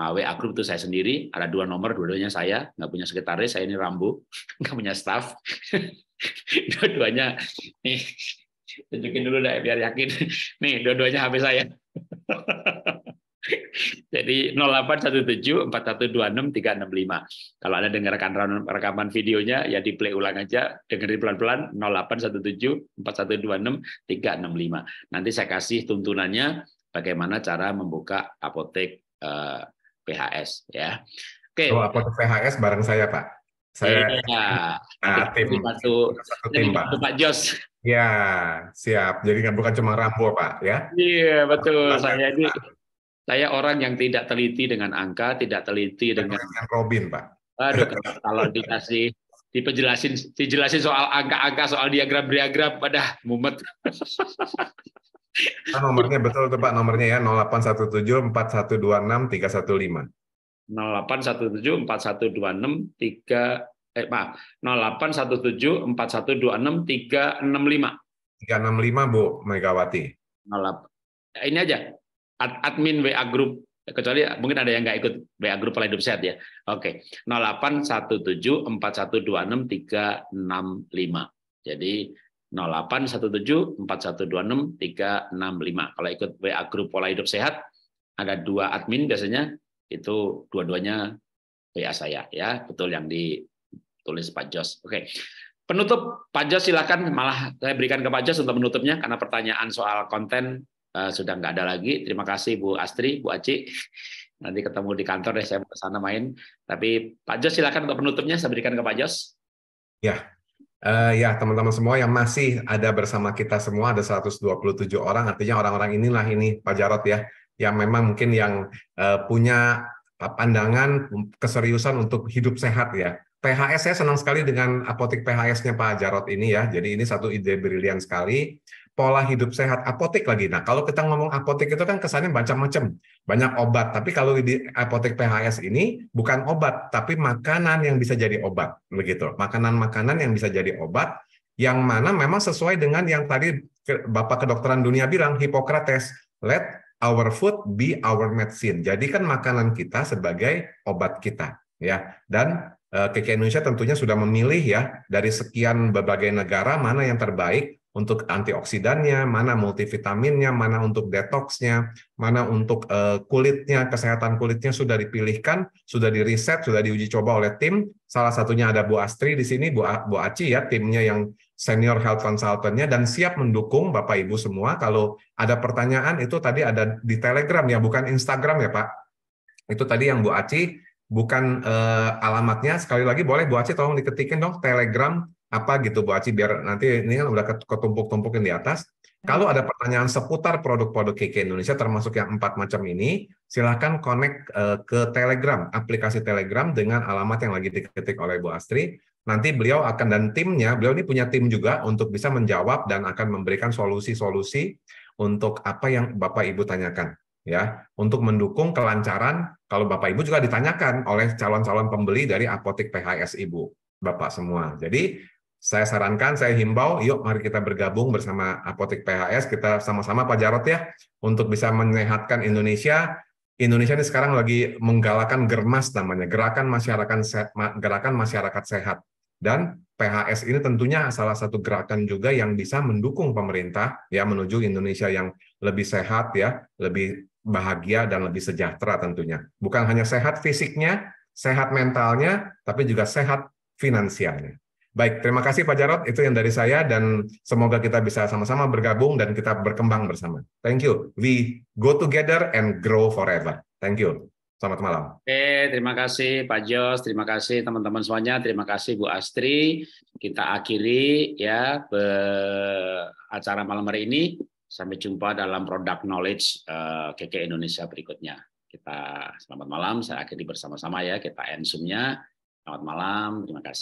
WA grup itu saya sendiri ada dua nomor dua-duanya saya nggak punya sekretaris saya ini rambu nggak punya staff dua-duanya nih tunjukin dulu deh biar yakin nih dua-duanya HP saya Jadi 08174126365. Kalau Anda dengarkan rekaman, videonya, ya di play ulang aja, dengerin pelan-pelan 08174126365. Nanti saya kasih tuntunannya bagaimana cara membuka apotek eh, PHS ya. Oke. Okay. Oh, apotek PHS bareng saya, Pak. Saya ya. nah, tim satu, tim Pak. Pak Jos. Ya, siap. Jadi bukan cuma Rambo, Pak, ya. Iya, betul. saya ini saya orang yang tidak teliti dengan angka, tidak teliti dengan, yang Robin, Pak. Aduh, kalau dikasih dijelasin, dijelasin soal angka-angka soal diagram-diagram pada mumet. Nah, nomornya betul tuh Pak nomornya ya 0817 4126 315. 0817 4126 3 eh maaf 0817 4126 365. 365 Bu Megawati. 08. Ini aja admin WA group kecuali mungkin ada yang nggak ikut WA Group pola hidup sehat ya. Oke, 08174126365 Jadi 08174126365. Kalau ikut WA Group pola hidup sehat ada dua admin biasanya itu dua-duanya WA saya ya, betul yang ditulis Pak Jos. Oke. Penutup Pak Jos silakan malah saya berikan ke Pak Jos untuk menutupnya karena pertanyaan soal konten Eh, sudah nggak ada lagi. Terima kasih Bu Astri, Bu Aci. Nanti ketemu di kantor deh, saya mau ke sana main. Tapi Pak Jos silakan untuk penutupnya, saya berikan ke Pak Jos. Ya, Uh, ya, teman-teman semua yang masih ada bersama kita semua, ada 127 orang, artinya orang-orang inilah ini Pak Jarot ya, yang memang mungkin yang uh, punya pandangan keseriusan untuk hidup sehat ya. PHS saya senang sekali dengan apotik PHS-nya Pak Jarot ini ya, jadi ini satu ide brilian sekali pola hidup sehat apotek lagi. Nah, kalau kita ngomong apotek itu kan kesannya macam-macam, banyak obat. Tapi kalau di apotek PHS ini bukan obat, tapi makanan yang bisa jadi obat, begitu. Makanan-makanan yang bisa jadi obat, yang mana memang sesuai dengan yang tadi Bapak Kedokteran Dunia bilang, Hippocrates, let our food be our medicine. Jadi kan makanan kita sebagai obat kita, ya. Dan eh, KK Indonesia tentunya sudah memilih ya dari sekian berbagai negara mana yang terbaik untuk antioksidannya, mana multivitaminnya, mana untuk detoxnya, mana untuk eh, kulitnya, kesehatan kulitnya sudah dipilihkan, sudah diriset, sudah diuji coba oleh tim. Salah satunya ada Bu Astri di sini, Bu, Bu Aci ya, timnya yang senior health consultantnya dan siap mendukung Bapak Ibu semua. Kalau ada pertanyaan itu tadi ada di Telegram ya, bukan Instagram ya Pak. Itu tadi yang Bu Aci, bukan uh, alamatnya. Sekali lagi boleh Bu Aci tolong diketikin dong Telegram apa gitu Bu Aci biar nanti ini kan udah ketumpuk-tumpukin di atas. Kalau ada pertanyaan seputar produk-produk KK Indonesia termasuk yang empat macam ini, silahkan connect eh, ke Telegram, aplikasi Telegram dengan alamat yang lagi diketik oleh Bu Astri. Nanti beliau akan dan timnya, beliau ini punya tim juga untuk bisa menjawab dan akan memberikan solusi-solusi untuk apa yang Bapak Ibu tanyakan ya untuk mendukung kelancaran kalau Bapak Ibu juga ditanyakan oleh calon-calon pembeli dari apotek PHS Ibu Bapak semua. Jadi saya sarankan, saya himbau, yuk mari kita bergabung bersama Apotek PHS, kita sama-sama Pak Jarot ya, untuk bisa menyehatkan Indonesia. Indonesia ini sekarang lagi menggalakan germas namanya, gerakan masyarakat sehat, gerakan masyarakat sehat. Dan PHS ini tentunya salah satu gerakan juga yang bisa mendukung pemerintah ya menuju Indonesia yang lebih sehat ya, lebih bahagia dan lebih sejahtera tentunya. Bukan hanya sehat fisiknya, sehat mentalnya, tapi juga sehat finansialnya. Baik, terima kasih Pak Jarot. Itu yang dari saya dan semoga kita bisa sama-sama bergabung dan kita berkembang bersama. Thank you. We go together and grow forever. Thank you. Selamat malam. Oke, terima kasih Pak Jos, terima kasih teman-teman semuanya, terima kasih Bu Astri. Kita akhiri ya acara malam hari ini. Sampai jumpa dalam produk knowledge uh, eh, KK Indonesia berikutnya. Kita selamat malam, saya akhiri bersama-sama ya, kita end Selamat malam, terima kasih.